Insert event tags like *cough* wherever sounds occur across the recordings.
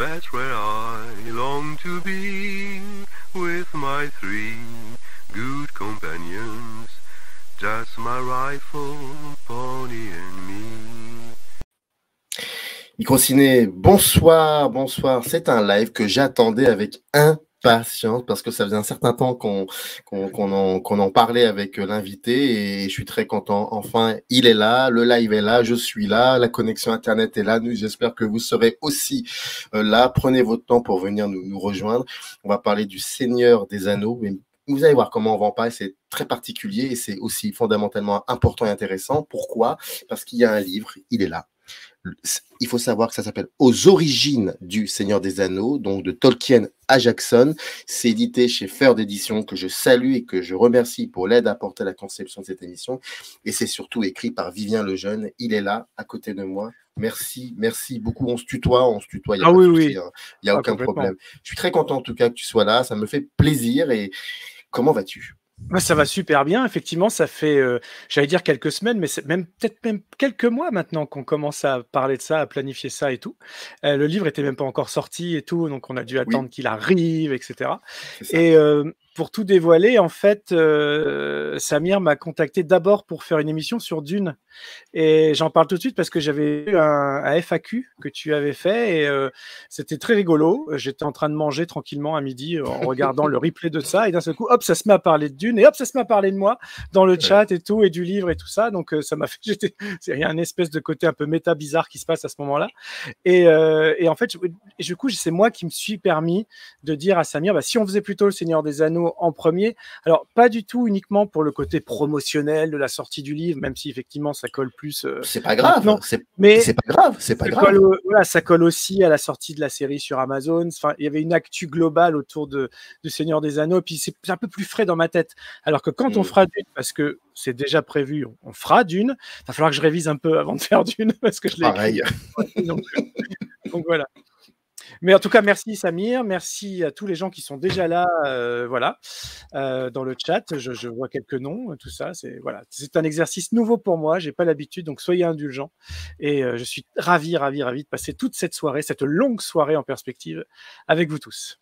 That's where I long to be with my three good companions. Just my rifle, pony and me. Yconsiné, bonsoir, bonsoir. C'est un live que j'attendais avec impatience patiente parce que ça faisait un certain temps qu'on qu'on en, parlait avec euh, l'invité et je suis très content. Enfin, il est là, le live est là, je suis là, la connexion Internet est là. Nous, j'espère que vous serez aussi euh, là. Prenez votre temps pour venir nous, nous rejoindre. On va parler du Seigneur des Anneaux, mais vous allez voir comment on va en C'est très particulier et c'est aussi fondamentalement important et intéressant. Pourquoi Parce qu'il y a un livre, il est là il faut savoir que ça s'appelle Aux origines du Seigneur des Anneaux, donc de Tolkien à Jackson. C'est édité chez Fer d'édition, que je salue et que je remercie pour l'aide apportée à la conception de cette émission. Et c'est surtout écrit par Vivien Lejeune. Il est là, à côté de moi. Merci, merci beaucoup. On se tutoie, on se tutoie. Il n'y a, ah oui, oui. Hein. a, ah, aucun problème. Je suis très content en tout cas que tu sois là. Ça me fait plaisir. Et comment vas-tu ça va super bien. Effectivement, ça fait, euh, j'allais dire quelques semaines, mais c'est même peut-être même quelques mois maintenant qu'on commence à parler de ça, à planifier ça et tout. Euh, le livre était même pas encore sorti et tout, donc on a dû attendre qu'il arrive, etc. Et euh, pour tout dévoiler, en fait, euh, Samir m'a contacté d'abord pour faire une émission sur Dune. Et j'en parle tout de suite parce que j'avais eu un, FAQ que tu avais fait et euh, c'était très rigolo. J'étais en train de manger tranquillement à midi en *laughs* regardant le replay de ça. Et d'un seul coup, hop, ça se met à parler de Dune et hop, ça se met à parler de moi dans le chat et tout, et du livre et tout ça. Donc, euh, ça m'a fait. *laughs* J'étais, c'est un espèce de côté un peu méta bizarre qui se passe à ce moment-là. Et, en fait, je, du coup, c'est moi qui me suis permis de dire à Samir, bah, si on faisait plutôt le Seigneur des Anneaux en, premier. Alors, pas du tout uniquement pour le côté promotionnel de la sortie du livre, même si effectivement ça colle plus. Euh, c'est pas grave, mais c'est pas grave, c'est pas ça Colle, euh, ça colle aussi à la sortie de la série sur Amazon. Enfin, il y avait une actu globale autour de, de Seigneur des Anneaux, puis c'est un peu plus frais dans ma tête. Alors que quand on mm. fera d'une, parce que c'est déjà prévu, on, fera d'une. Il va falloir que je révise un peu avant de faire d'une, *laughs* parce que je l'ai. Pareil. *laughs* Euh, donc voilà. Mais en tout cas, merci Samir, merci à tous les gens qui sont déjà là, euh, voilà, euh, dans le chat. Je, vois quelques noms, euh, tout ça. C'est voilà, c'est un exercice nouveau pour moi. J'ai pas l'habitude, donc soyez indulgents. Et je suis ravi, ravi, ravi de passer toute cette soirée, cette longue soirée en perspective, avec vous tous.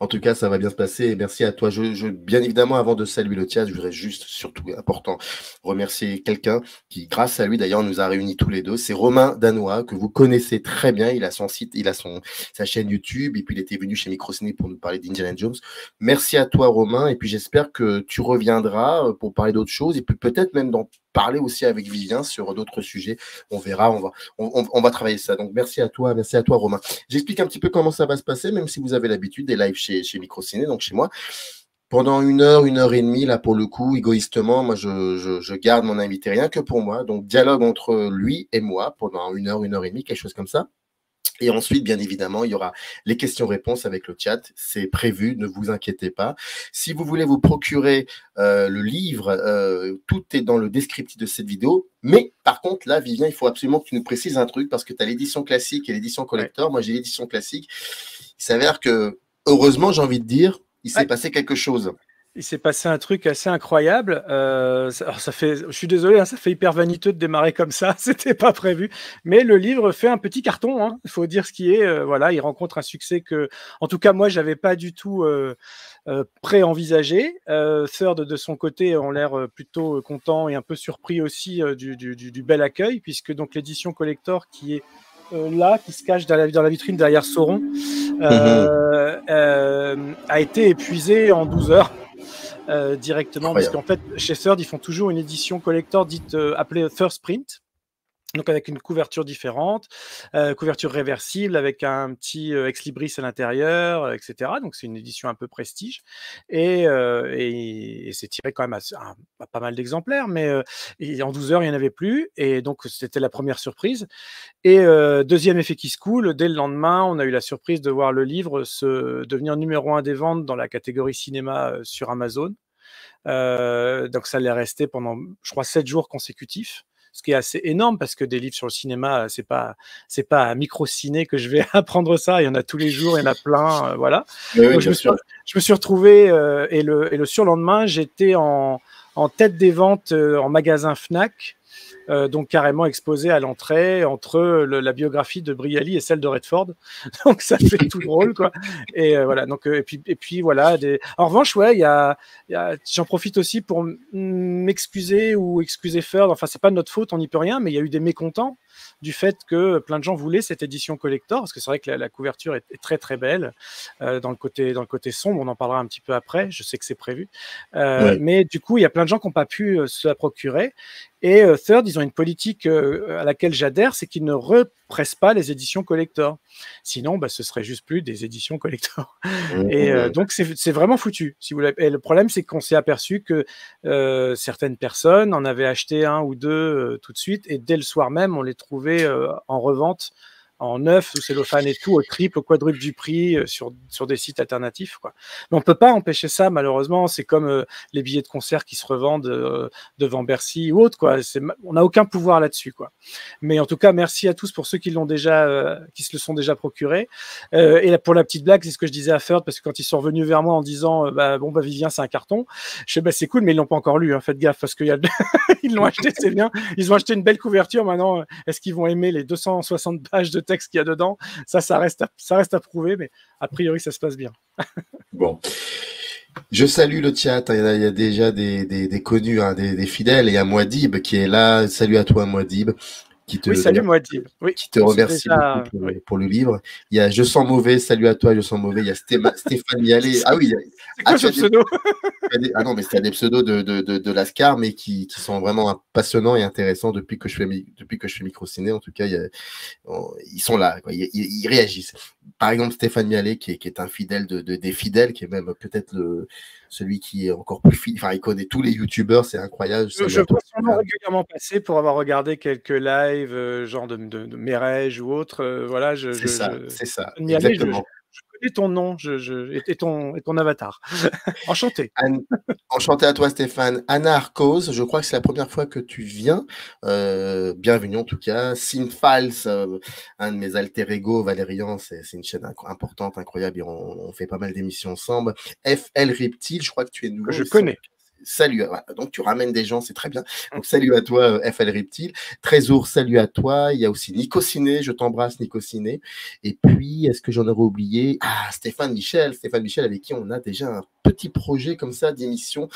En tout cas, ça va bien se passer. Et merci à toi. Je, bien évidemment, avant de saluer le tiers, je voudrais juste, surtout important, remercier quelqu'un qui, grâce à lui d'ailleurs, nous a réunis tous les deux. C'est Romain Danois, que vous connaissez très bien. Il a son site, il a son, sa chaîne YouTube. Et puis, il était venu chez Microciné pour nous parler d'Indiana Jones. Merci à toi, Romain. Et puis, j'espère que tu reviendras euh, pour parler d'autres choses. Et puis, peut-être même dans parler aussi avec Vivien sur d'autres sujets. On verra, on va, on, va travailler ça. Donc merci à toi, merci à toi Romain. J'explique un petit peu comment ça va se passer, même si vous avez l'habitude des lives chez, chez Microciné, donc chez moi pendant une heure, une heure et demie, là, pour le coup, égoïstement, moi, je, je, garde mon invité rien que pour moi. Donc, dialogue entre lui et moi pendant une heure, une heure et demie, quelque chose comme ça. Et ensuite, bien évidemment, il y aura les questions-réponses avec le chat. C'est prévu, ne vous inquiétez pas. Si vous voulez vous procurer euh, le livre, euh, tout est dans le descriptif de cette vidéo. Mais par contre, là, Vivien, il faut absolument que tu nous précises un truc parce que tu as l'édition classique et l'édition collector. Moi, j'ai l'édition classique. Il s'avère que, heureusement, j'ai envie de dire, il s'est passé quelque chose il s'est passé un truc assez incroyable. Euh, fait, je suis désolé, hein, ça fait hyper vaniteux de démarrer comme ça, *laughs* c'était pas prévu. Mais le livre fait un petit carton, hein. il faut dire ce qui est. Euh, voilà, il rencontre un succès que, en tout cas, moi, j'avais pas du tout euh, euh pré-envisagé. Third, de son côté, on l'air plutôt content et un peu surpris aussi du, du, bel accueil, puisque donc l'édition collector qui est là, qui se cache dans la, vitrine derrière Sauron, mmh a été épuisée en 12 heures. Euh, directement, parce qu'en fait, chez Third, ils font toujours une édition collector dite euh, appelée First Print donc avec une couverture différente, couverture réversible avec un petit ex libris à l'intérieur, etc. Donc c'est une édition un peu prestige et, c'est tiré quand même à, pas mal d'exemplaires, mais en 12 heures il n'y en avait plus et donc c'était la première surprise. Et deuxième effet qui se coule, dès le lendemain on a eu la surprise de voir le livre se devenir numéro un des ventes dans la catégorie cinéma sur Amazon. donc ça l'est resté pendant je crois sept jours consécutifs ce qui est assez énorme parce que des livres sur le cinéma, euh, c'est pas c'est pas à micro ciné que je vais *laughs* apprendre ça. Il y en a tous les jours, il y en a plein, euh, voilà. je, me suis, je, me suis, retrouvé euh, et le et le surlendemain, j'étais en tête des ventes en magasin Fnac euh, donc carrément exposé à l'entrée entre la biographie de Briali et celle de Redford. *laughs* Donc ça fait tout drôle, quoi. Et euh, voilà. Donc euh, et puis et puis voilà. Des... En revanche, ouais, il j'en profite aussi pour m'excuser ou excuser Ferd. Enfin, c'est pas notre faute, on n'y peut rien, mais il y a eu des mécontents du fait que plein de gens voulaient cette édition collector parce que c'est vrai que la, couverture est, très très belle dans le côté dans le côté sombre. On en parlera un petit peu après. Je sais que c'est prévu, mais du coup, il y a plein de gens qui n'ont pas pu se la procurer et euh, Third, ils ont une politique euh, à laquelle j'adhère, c'est qu'ils ne repressent pas les éditions collector. Sinon, bah, ce serait juste plus des éditions collector. Mmh. Et euh, donc, c'est vraiment foutu. Si vous et le problème, c'est qu'on s'est aperçu que certaines personnes en avaient acheté un ou deux tout de suite, et dès le soir même, on les trouvait en revente en neuf ou cellophane et tout au triple, au quadruple du prix euh, sur, sur des sites alternatifs. Quoi. Mais on ne peut pas empêcher ça, malheureusement. C'est comme euh, les billets de concert qui se revendent euh, devant Bercy ou autre. Quoi. On n'a aucun pouvoir là-dessus. Quoi. Mais en tout cas, merci à tous pour ceux qui, l'ont déjà, qui se le sont déjà procuré. et pour la petite blague, c'est ce que je disais à Ferd, parce que quand ils sont revenus vers moi en disant bah, Bon, bah, Vivien, c'est un carton, je sais, bah, c'est cool, mais ils l'ont pas encore lu. Hein. Faites gaffe, parce qu'ils *laughs* ils l'ont acheté, c'est bien. Ils ont acheté une belle couverture. Maintenant, est-ce qu'ils vont aimer les 260 pages de texte qu'il y a dedans. Ça, ça reste, à, ça reste à prouver, mais a priori, ça se passe bien. *laughs* bon. Je salue le chat. Il y a, déjà des, connus, hein, des, fidèles. Et à Moadib qui est là. Salut à toi, Moadib qui te, moi, qui te remercie pour, le livre. Il y a Je sens mauvais, salut à toi, je sens mauvais. Il y a *laughs* Stéphane Mialet Ah oui, c'est ah, Ah non, mais c'est des pseudos de, de, l'ASCAR, mais qui, sont vraiment passionnants et intéressants depuis que je fais, depuis que je micro-ciné. En tout cas, ils sont là, Ils, réagissent. Par exemple, Stéphane Mialet, qui est, qui est un fidèle de, des fidèles, qui est même peut-être le celui qui est encore plus fini. Enfin, il connaît tous les youtubeurs, c'est incroyable. Je, je vois régulièrement passer pour avoir regardé quelques lives, euh, genre de, de, ou autre. Euh, voilà, je, c'est ça, c'est ça. Exactement. Et ton nom je, et, ton, et ton avatar. *laughs* Enchanté. Enchanté à toi, Stéphane. Anna Arcos, je crois que c'est la première fois que tu viens. Euh, bienvenue en tout cas. Sinfals, euh, un de mes alter ego, Valérian, c'est une chaîne importante, incroyable. on, fait pas mal d'émissions ensemble. FL Reptile, je crois que tu es nouveau. je connais. Salut. À... Donc, tu ramènes des gens, c'est très bien. Donc, salut à toi, euh, FL Reptile. Trésor, salut à toi. Il y a aussi Nico Ciné, je t'embrasse, Nico Ciné. Et puis, est-ce que j'en aurais oublié Ah, Stéphane Michel, Stéphane Michel, avec qui on a déjà un petit projet comme ça d'émission.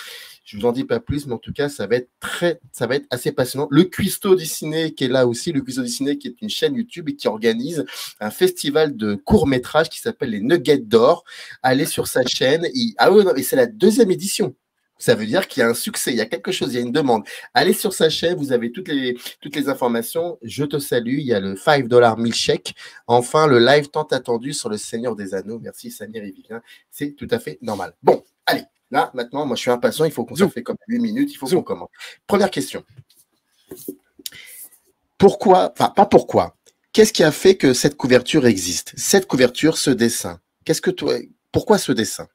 Je vous en dis pas plus, mais en tout cas, ça va être très, ça va être assez passionnant. Le Cuisto du qui est là aussi, le Cuisto du Ciné, qui est une chaîne YouTube et qui organise un festival de courts-métrages qui s'appelle les Nuggets d'Or. Allez sur sa chaîne. et Ah oui, non, mais c'est la deuxième édition. Ça veut dire qu'il y a un succès, il y a quelque chose, il y a une demande. Allez sur sa chaîne, vous avez toutes les, toutes les informations. Je te salue. Il y a le 5 dollars chèques. Enfin, le live tant attendu sur le Seigneur des Anneaux. Merci Samir et C'est tout à fait normal. Bon, allez. Là, maintenant, moi, je suis impatient. Il faut qu'on se fait comme 8 minutes. Il faut qu'on commence. Première question. Pourquoi, enfin, pas pourquoi. Qu'est-ce qui a fait que cette couverture existe Cette couverture, ce dessin. Qu'est-ce que toi, pourquoi ce dessin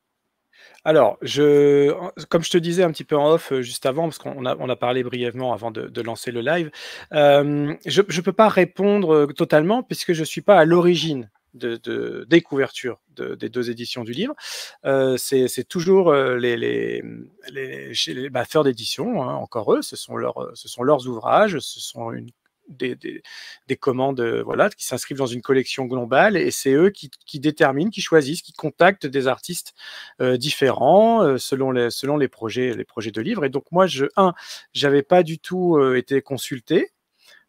alors, je, comme je te disais un petit peu en off euh, juste avant, parce qu'on a, on a parlé brièvement avant de, lancer le live, euh, je ne peux pas répondre euh, totalement puisque je ne suis pas à l'origine de, des couvertures des deux éditions du livre. c'est toujours les, les, d'édition, hein, encore eux, ce sont, leurs, ce sont leurs ouvrages, ce sont une des, commandes euh, voilà, qui s'inscrivent dans une collection globale et c'est eux qui, déterminent, qui choisissent, qui contactent des artistes euh, différents euh, selon, les, selon les, projets, les projets de livres. Et donc moi, je, un, j'avais pas du tout été consulté.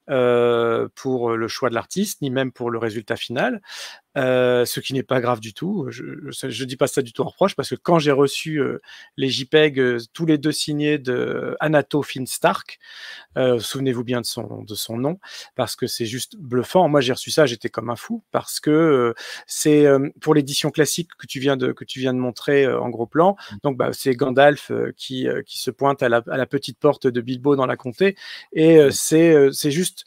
pour le choix de l'artiste, ni même pour le résultat final. Euh, ce qui n'est pas grave du tout. Je ne dis pas ça du tout en reproche, parce que quand j'ai reçu euh, les JPEG, euh, tous les deux signés de Anato Finstark, souvenez-vous bien de son, de son nom, parce que c'est juste bluffant. Moi, j'ai reçu ça, j'étais comme un fou, parce que c'est pour l'édition classique que tu viens de, que tu viens de montrer en gros plan. Mmh. Donc, bah, c'est Gandalf qui, qui se pointe à la, à la, petite porte de Bilbo dans la comté, et mmh. c'est c'est juste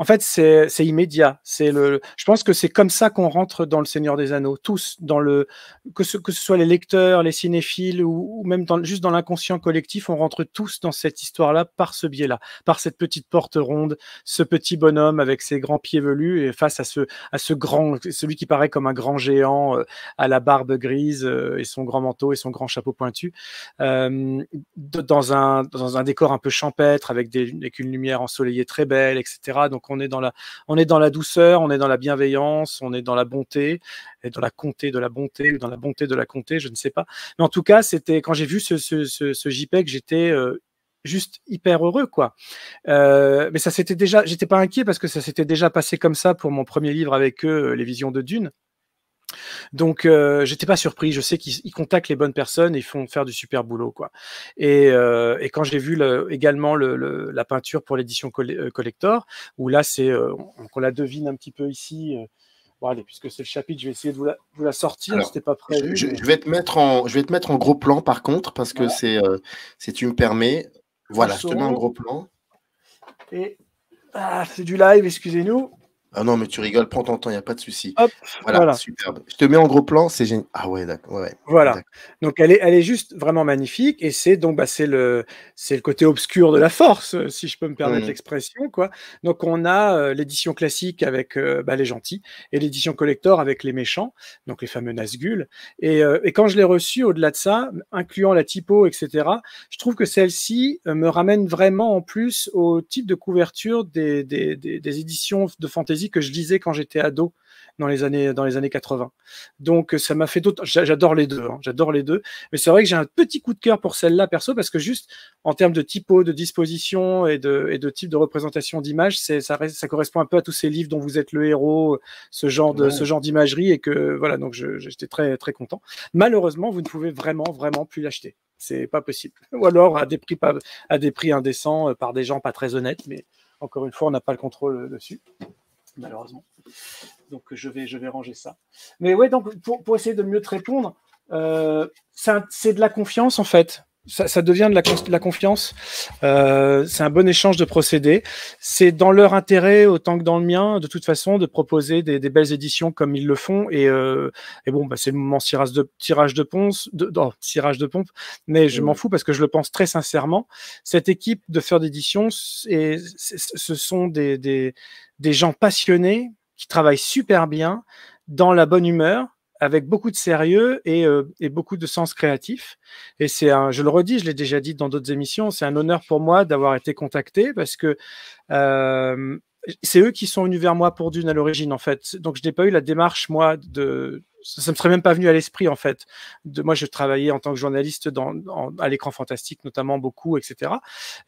en fait, c'est immédiat. C'est le. Je pense que c'est comme ça qu'on rentre dans le Seigneur des Anneaux, tous dans le que ce que ce soit les lecteurs, les cinéphiles ou, même dans, juste dans l'inconscient collectif, on rentre tous dans cette histoire-là par ce biais-là, par cette petite porte ronde, ce petit bonhomme avec ses grands pieds velus et face à ce à ce grand, celui qui paraît comme un grand géant euh, à la barbe grise euh, et son grand manteau et son grand chapeau pointu, euh, dans un dans un décor un peu champêtre avec des avec une lumière ensoleillée très belle, etc. Donc est dans la, on est dans la douceur, on est dans la bienveillance, on est dans la bonté, et dans la comté de la bonté ou dans la bonté de la comté, je ne sais pas. Mais en tout cas, c'était quand j'ai vu ce, JPEG, j'étais euh, juste hyper heureux quoi. Euh, mais ça c'était déjà, j'étais pas inquiet parce que ça s'était déjà passé comme ça pour mon premier livre avec eux, euh, les visions de Dune. Donc, euh, j'étais pas surpris. Je sais qu'ils contactent les bonnes personnes et ils font faire du super boulot, quoi. Et, euh, quand j'ai vu également la peinture pour l'édition euh, collector, où là, c'est, on, la devine un petit peu ici. allez, puisque c'est le chapitre, je vais essayer de vous la, sortir. Je, vais te mettre en, gros plan, par contre, parce que c'est, si tu me permets, voilà, je te mets en gros plan. Et ah, c'est du live, excusez-nous. Ah non, mais tu rigoles, prends ton temps, il n'y a pas de souci. Voilà, superbe. Je te mets en gros plan, c'est génial. Ah ouais, d'accord. voilà. Donc elle est, elle est juste vraiment magnifique et c'est donc bah, c'est le, le côté obscur de la force, si je peux me permettre mmh. l'expression. quoi. Donc on a euh, l'édition classique avec euh, bah, les gentils et l'édition collector avec les méchants, donc les fameux Nazgûl. Et, euh, quand je l'ai reçu au-delà de ça, incluant la typo, etc., je trouve que celle-ci me ramène vraiment en plus au type de couverture des, des éditions de fantasy que je lisais quand j'étais ado dans les années dans les années 80. Donc euh, ça m'a fait d'autres. J'adore les deux, hein, j'adore les deux. Mais c'est vrai que j'ai un petit coup de cœur pour celle-là perso parce que juste en termes de typo, de disposition et de type de représentation d'image, ça, correspond un peu à tous ces livres dont vous êtes le héros, ce genre de ce genre d'imagerie et que voilà donc j'étais très très content. Malheureusement, vous ne pouvez vraiment vraiment plus l'acheter. C'est pas possible. Ou alors à des prix à des prix indécents euh, par des gens pas très honnêtes, mais encore une fois, on n'a pas le contrôle euh, dessus malheureusement. Donc je vais, je vais ranger ça. Mais ouais, donc pour, essayer de mieux te répondre, euh, c'est de la confiance en fait ça, ça, devient de la, la confiance. Euh, c'est un bon échange de procédés. C'est dans leur intérêt autant que dans le mien, de toute façon, de proposer des, des belles éditions comme ils le font. Et, euh, et bon, bah, c'est le moment tirage de, tirage de, ponce, de, oh, tirage de pompe, mais je mmh. m'en fous parce que je le pense très sincèrement. Cette équipe de faire d'édition, ce sont des, des, des gens passionnés qui travaillent super bien, dans la bonne humeur avec beaucoup de sérieux euh, et, beaucoup de sens créatif. Et c'est un, je le redis, je l'ai déjà dit dans d'autres émissions, c'est un honneur pour moi d'avoir été contacté parce que euh, c'est eux qui sont venus vers moi pour Dune à l'origine, en fait. Donc, je n'ai pas eu la démarche, moi, de, ça, me serait même pas venu à l'esprit en fait. De, moi, je travaillais en tant que journaliste dans, à l'écran fantastique, notamment beaucoup, etc.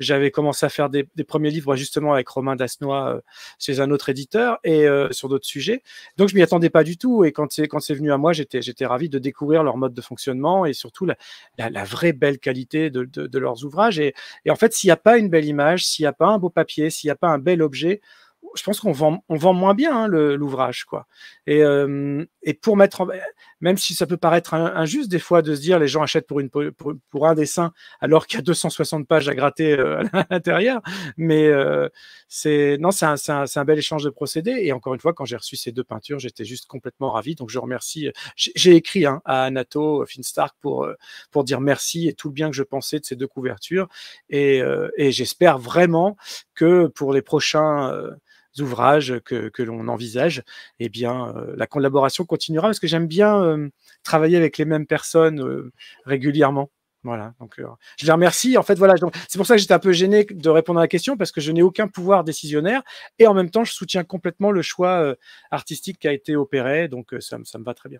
J'avais commencé à faire des, premiers livres justement avec Romain Dasnois euh, chez un autre éditeur et euh, sur d'autres sujets. Donc, je m'y attendais pas du tout. Et quand c'est quand c'est venu à moi, j'étais j'étais ravi de découvrir leur mode de fonctionnement et surtout la, vraie belle qualité de, de, leurs ouvrages. Et, et en fait, s'il n'y a pas une belle image, s'il n'y a pas un beau papier, s'il n'y a pas un bel objet, je pense qu'on vend, on vend moins bien hein, l'ouvrage, quoi. Et, et, pour mettre même si ça peut paraître injuste des fois de se dire les gens achètent pour, une, un dessin alors qu'il y a 260 pages à gratter euh, *laughs* à l'intérieur, mais euh, c'est non, c'est un, bel échange de procédés. Et encore une fois, quand j'ai reçu ces deux peintures, j'étais juste complètement ravi. Donc je remercie. Euh, j'ai écrit hein, à Anato Finstark pour pour dire merci et tout le bien que je pensais de ces deux couvertures. Et, et j'espère vraiment que pour les prochains ouvrages que, que l'on envisage, et eh bien, euh, la collaboration continuera parce que j'aime bien euh, travailler avec les mêmes personnes euh, régulièrement. Voilà, donc je les remercie. En fait, voilà, c'est pour ça que j'étais un peu gêné de répondre à la question parce que je n'ai aucun pouvoir décisionnaire et en même temps, je soutiens complètement le choix artistique qui a été opéré, donc ça, ça, me va très bien.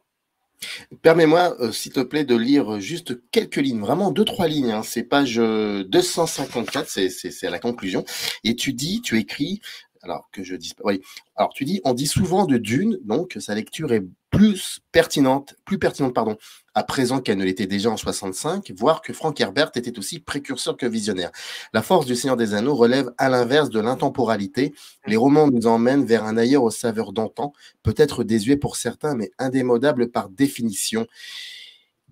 Permets-moi, s'il te plaît, de lire juste quelques lignes, vraiment deux, trois lignes. Hein. c'est page 254, c'est à la conclusion. Et tu dis, tu écris alors que je dis, oui. Alors tu dis, on dit souvent de Dune, donc sa lecture est plus pertinente, plus pertinente pardon, à présent qu'elle ne l'était déjà en 65, voire que Frank Herbert était aussi précurseur que visionnaire. La force du Seigneur des Anneaux relève à l'inverse de l'intemporalité. Les romans nous emmènent vers un ailleurs aux saveurs d'antan, peut-être désuet pour certains, mais indémodable par définition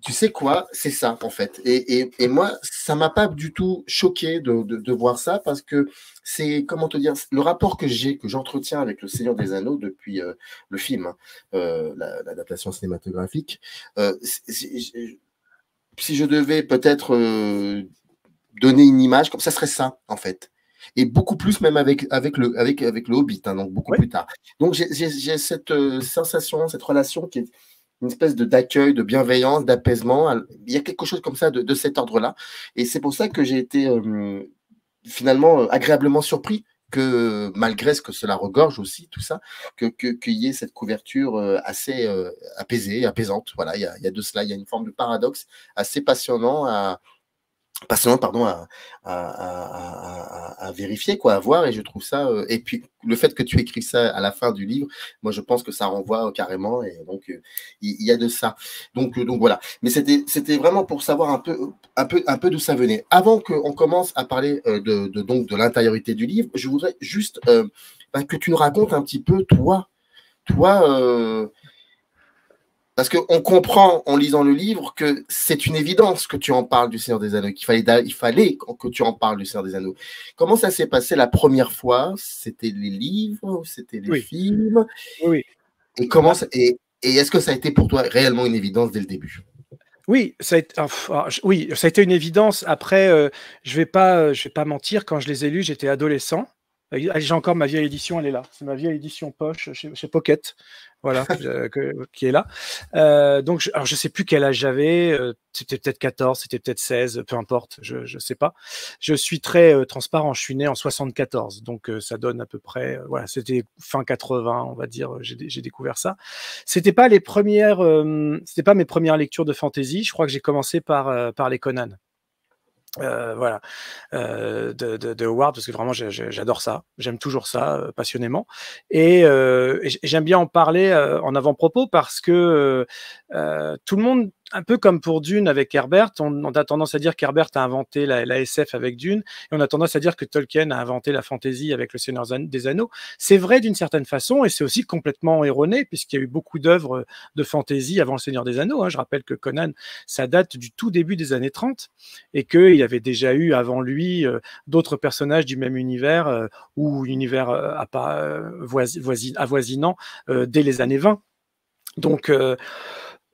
tu sais quoi, c'est ça en fait. Et, et, et moi, ça m'a pas du tout choqué de, de, voir ça parce que c'est comment te dire le rapport que j'ai, que j'entretiens avec le Seigneur des Anneaux depuis euh, le film, hein, euh, l'adaptation cinématographique. Euh, si, je devais peut-être donner une image, comme ça serait ça en fait et beaucoup plus même avec, avec, le, avec, avec le Hobbit, hein, donc beaucoup plus tard. Donc j'ai cette sensation, cette relation qui est, une espèce de d'accueil, de bienveillance, d'apaisement. Il y a quelque chose comme ça de, cet ordre-là. Et c'est pour ça que j'ai été euh, finalement euh, agréablement surpris que malgré ce que cela regorge aussi, tout ça, qu'il que, y ait cette couverture euh, assez apaisée, apaisante. Voilà, il y, a, il y a de cela, il y a une forme de paradoxe assez passionnant à, pas seulement pardon à, à, à, vérifier quoi à voir et je trouve ça euh, et puis le fait que tu écris ça à la fin du livre moi je pense que ça renvoie carrément et donc euh, il y, a de ça donc euh, donc voilà mais c'était c'était vraiment pour savoir un peu un peu un peu d'où ça venait avant qu'on commence à parler de, de, donc de l'intériorité du livre je voudrais juste bah, que tu nous racontes un petit peu toi toi parce qu'on comprend en lisant le livre que c'est une évidence que tu en parles du Seigneur des Anneaux, qu'il fallait, il fallait que tu en parles du Seigneur des Anneaux. Comment ça s'est passé la première fois C'était les livres C'était les films Oui. Et, et, est-ce que ça a été pour toi réellement une évidence dès le début oui ça, a été, ah, ah, oui, ça a été une évidence. Après, euh, je vais pas, euh, vais pas mentir. Quand je les ai lus, j'étais adolescent. J'ai encore ma vieille édition, elle est là. C'est ma vieille édition poche chez Pocket voilà, *laughs* qui est là. Euh, donc, je, alors je sais plus quel âge j'avais, euh, c'était peut-être 14, c'était peut-être 16, peu importe, je ne sais pas. Je suis très euh, transparent, je suis né en 74, donc ça donne à peu près, voilà, c'était fin 80, on va dire, j'ai découvert ça. C'était pas les premières, c'était pas mes premières lectures de fantasy, je crois que j'ai commencé par par les Conan. Euh, voilà, euh, de, de, de, Howard, parce que vraiment j'adore ça, j'aime toujours ça euh, passionnément. Et, et j'aime bien en parler en avant-propos parce que tout le monde un peu comme pour Dune avec Herbert, on, a tendance à dire qu'Herbert a inventé la, SF avec Dune, et on a tendance à dire que Tolkien a inventé la fantaisie avec le Seigneur des Anneaux. C'est vrai d'une certaine façon, et c'est aussi complètement erroné, puisqu'il y a eu beaucoup d'œuvres de fantaisie avant le Seigneur des Anneaux. Hein. Je rappelle que Conan, ça date du tout début des années 30, et qu'il y avait déjà eu avant lui euh, d'autres personnages du même univers euh, ou univers euh, pas, avoisinant dès les années 20. Donc,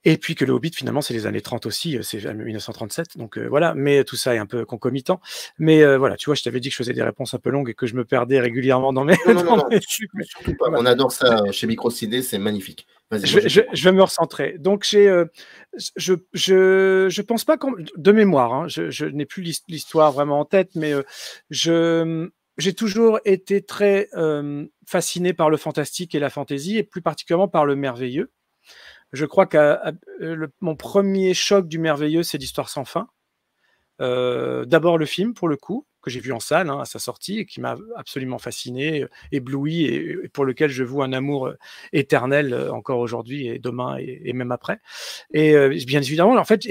et puis que le Hobbit, finalement, c'est les années 30 aussi, euh, c'est 1937. Donc euh, voilà, mais tout ça est un peu concomitant. Mais euh, voilà, tu vois, je t'avais dit que je faisais des réponses un peu longues et que je me perdais régulièrement dans mes. Non, non, *laughs* *laughs* surtout pas. On adore ça chez Microcidé, c'est magnifique. Je, je, vais me recentrer. Donc, j'ai, je, je, je, pense pas, de mémoire, hein, je, n'ai plus l'histoire vraiment en tête, mais je, j'ai toujours été très fasciné par le fantastique et la fantaisie, et plus particulièrement par le merveilleux je crois que euh, mon premier choc du merveilleux, c'est l'histoire sans fin. Euh, d'abord le film, pour le coup, que j'ai vu en salle hein, à sa sortie et qui m'a absolument fasciné, euh, ébloui et, pour lequel je voue un amour éternel encore aujourd'hui et demain et, même après. Et bien évidemment, en fait,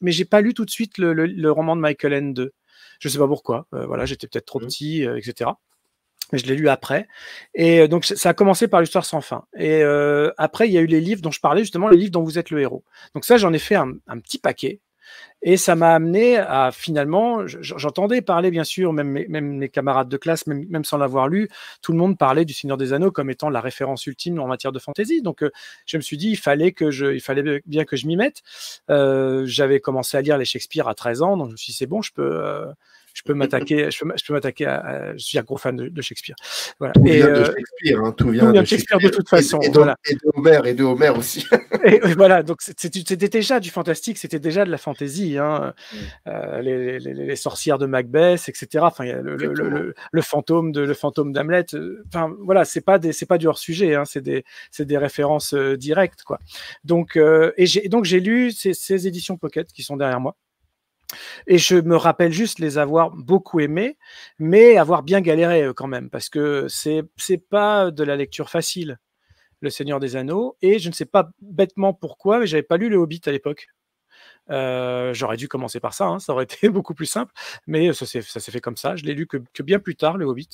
mais j'ai pas lu tout de suite le, roman de Michael N. 2. Je sais pas pourquoi. voilà, j'étais peut-être trop mmh. petit, etc mais je l'ai lu après. Et euh, donc, ça a commencé par l'histoire sans fin. Et euh, après, il y a eu les livres dont je parlais, justement, les livres dont vous êtes le héros. Donc, ça, j'en ai fait un, petit paquet. Et ça m'a amené à finalement, j'entendais parler bien sûr, même mes, camarades de classe, même, sans l'avoir lu, tout le monde parlait du Seigneur des Anneaux comme étant la référence ultime en matière de fantasy. Donc euh, je me suis dit, il fallait, que je, il fallait bien que je m'y mette. J'avais commencé à lire les Shakespeare à 13 ans, donc je me suis c'est bon, je peux, je peux m'attaquer, je peux, m'attaquer à, je suis un gros fan de, de Shakespeare. Voilà. Tout et, vient de euh, Shakespeare, hein, tout, vient de Shakespeare, de toute façon. Et, de, voilà. et Homer, et de Homer aussi. *laughs* et, voilà, donc c'était déjà du fantastique, c'était déjà de la fantaisie, hein. Mm. Euh, les, les, les, sorcières de Macbeth, etc. Enfin, le, le, le, le, fantôme de le fantôme d'Hamlet. Euh, enfin, voilà, c'est pas des, c'est pas du hors sujet, hein. c'est des, c'est des références directes, quoi. Donc, euh, et, j'ai, donc j'ai lu ces, ces éditions Pocket qui sont derrière moi. Et je me rappelle juste les avoir beaucoup aimés, mais avoir bien galéré euh, quand même, parce que c'est n'est pas de la lecture facile, Le Seigneur des Anneaux. Et je ne sais pas bêtement pourquoi, mais j'avais pas lu Le Hobbit à l'époque. Euh, j'aurais dû commencer par ça, hein, ça aurait *laughs* été beaucoup plus simple, mais ça s'est fait comme ça. Je l'ai lu que, bien plus tard, le Hobbit.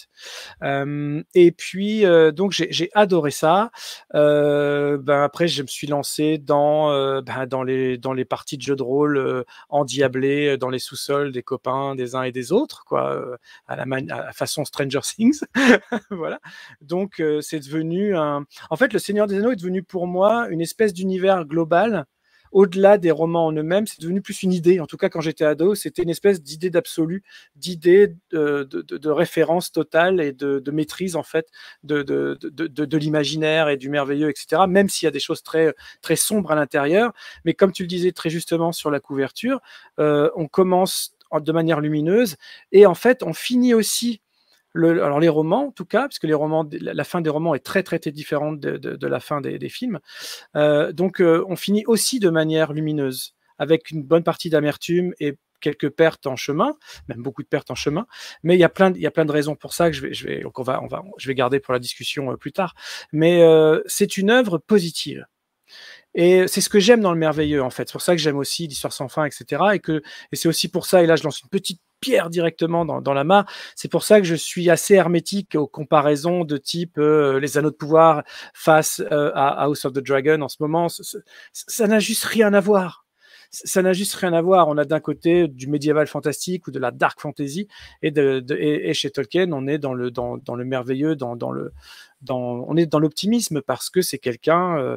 Euh, et puis, euh, donc, j'ai adoré ça. Ben, après, je me suis lancé dans, ben, dans, les, dans les parties de jeux de rôle endiablées, dans les sous-sols des copains des uns et des autres, quoi, à, la façon Stranger *laughs* Things. voilà. Donc, c'est devenu un. En fait, Le Seigneur des Anneaux est devenu pour moi une espèce d'univers global au-delà des romans en eux-mêmes, c'est devenu plus une idée. En tout cas, quand j'étais ado, c'était une espèce d'idée d'absolu, d'idée euh, de, référence totale et de, maîtrise en fait de, l'imaginaire et du merveilleux, etc. Même s'il y a des choses très très sombres à l'intérieur, mais comme tu le disais très justement sur la couverture, euh, on commence de manière lumineuse et en fait on finit aussi alors les romans, en tout cas, puisque les romans, la fin des romans est très très, différente de, la fin des, films. Euh, donc euh, on finit aussi de manière lumineuse, avec une bonne partie d'amertume et quelques pertes en chemin, même beaucoup de pertes en chemin, mais il y a plein, il plein de raisons pour ça que je vais, je vais, on va, je vais garder pour la discussion euh, plus tard. Mais c'est une œuvre positive. Et c'est ce que j'aime dans le merveilleux, en fait. C'est pour ça que j'aime aussi l'histoire sans fin, etc. Et que, et c'est aussi pour ça, et là, je lance une petite pierre directement dans, la main, C'est pour ça que je suis assez hermétique aux comparaisons de type euh, les anneaux de pouvoir face euh, à House of the Dragon en ce moment. ça n'a juste rien à voir. Ça n'a juste rien à voir. On a d'un côté du médiéval fantastique ou de la dark fantasy, et, de, chez Tolkien, on est dans le, dans, le merveilleux, dans, dans le, on est dans l'optimisme parce que c'est quelqu'un, euh,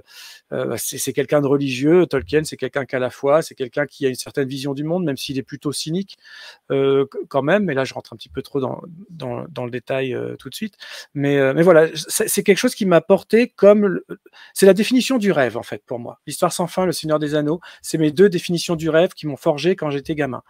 euh, c'est quelqu'un de religieux. Tolkien, c'est quelqu'un qui a la foi, c'est quelqu'un qui a une certaine vision du monde, même s'il est plutôt cynique euh, quand même. mais là, je rentre un petit peu trop dans, le détail tout de suite. Mais, mais voilà, c'est quelque chose qui m'a porté comme, c'est la définition du rêve en fait pour moi. L'histoire sans fin, Le Seigneur des Anneaux, c'est mes deux définitions du rêve qui m'ont forgé quand j'étais gamin.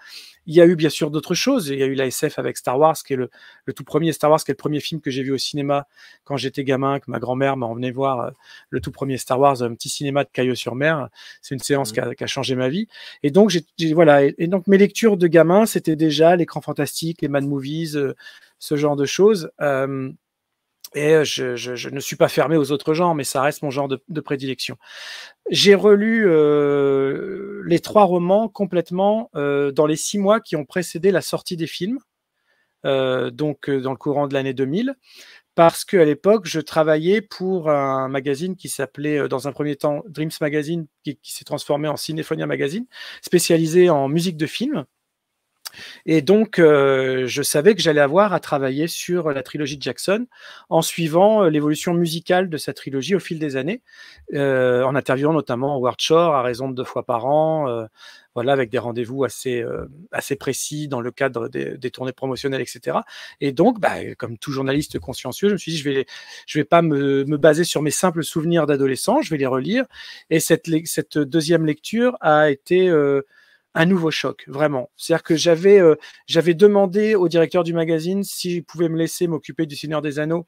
Il y a eu bien sûr d'autres choses. Il y a eu sf avec Star Wars, qui est le, le, tout premier Star Wars, qui est le premier film que j'ai vu au cinéma quand j'étais gamin, que ma grand-mère m'a emmené voir euh, le tout premier Star Wars, un petit cinéma de Cailloux sur mer C'est une séance mmh. qui, a, changé ma vie. Et donc, voilà. Et, donc, mes lectures de gamin, c'était déjà l'écran fantastique, les Mad Movies, euh, ce genre de choses. Euh, et je, ne suis pas fermé aux autres genres, mais ça reste mon genre de, prédilection. J'ai relu les trois romans complètement dans les six mois qui ont précédé la sortie des films, donc dans le courant de l'année 2000, parce qu'à l'époque, je travaillais pour un magazine qui s'appelait, dans un premier temps, Dreams Magazine, qui, qui s'est transformé en Cinéphonia Magazine, spécialisé en musique de film. Et donc, euh, je savais que j'allais avoir à travailler sur la trilogie de Jackson en suivant euh, l'évolution musicale de sa trilogie au fil des années, euh, en interviewant notamment Howard Shore à raison de deux fois par an, voilà, avec des rendez-vous assez, assez précis dans le cadre des, des tournées promotionnelles, etc. Et donc, bah, comme tout journaliste consciencieux, je me suis dit, je vais, je vais pas me, me baser sur mes simples souvenirs d'adolescent, je vais les relire. Et cette, cette deuxième lecture a été un nouveau choc, vraiment. C'est-à-dire que j'avais euh, j'avais demandé au directeur du magazine s'il pouvait me laisser m'occuper du Seigneur des Anneaux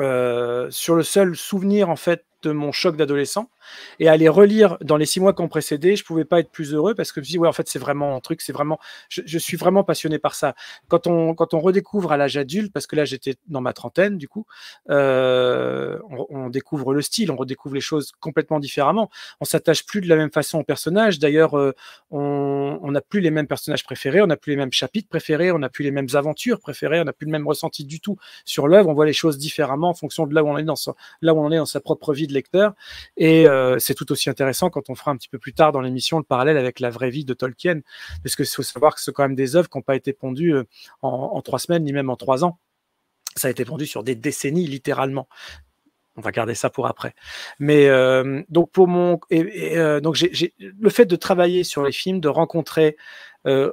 euh, sur le seul souvenir en fait de mon choc d'adolescent. Et à les relire dans les six mois qui ont précédé, je pouvais pas être plus heureux parce que je me dis, ouais, en fait, c'est vraiment un truc, c'est vraiment, je, suis vraiment passionné par ça. Quand on, quand on redécouvre à l'âge adulte, parce que là, j'étais dans ma trentaine, du coup, euh, on, découvre le style, on redécouvre les choses complètement différemment. On s'attache plus de la même façon aux personnages. D'ailleurs, euh, on n'a plus les mêmes personnages préférés, on n'a plus les mêmes chapitres préférés, on n'a plus les mêmes aventures préférées, on n'a plus le même ressenti du tout sur l'œuvre. On voit les choses différemment en fonction de là où on est dans sa, là où on est dans sa propre vie de lecteurs. Et euh, c'est tout aussi intéressant quand on fera un petit peu plus tard dans l'émission le parallèle avec la vraie vie de Tolkien, parce qu'il faut savoir que ce sont quand même des œuvres qui n'ont pas été pondues euh, en, trois semaines, ni même en trois ans. Ça a été pondu sur des décennies, littéralement on va garder ça pour après. Mais euh, donc pour mon et, donc j'ai le fait de travailler sur les films, de rencontrer euh,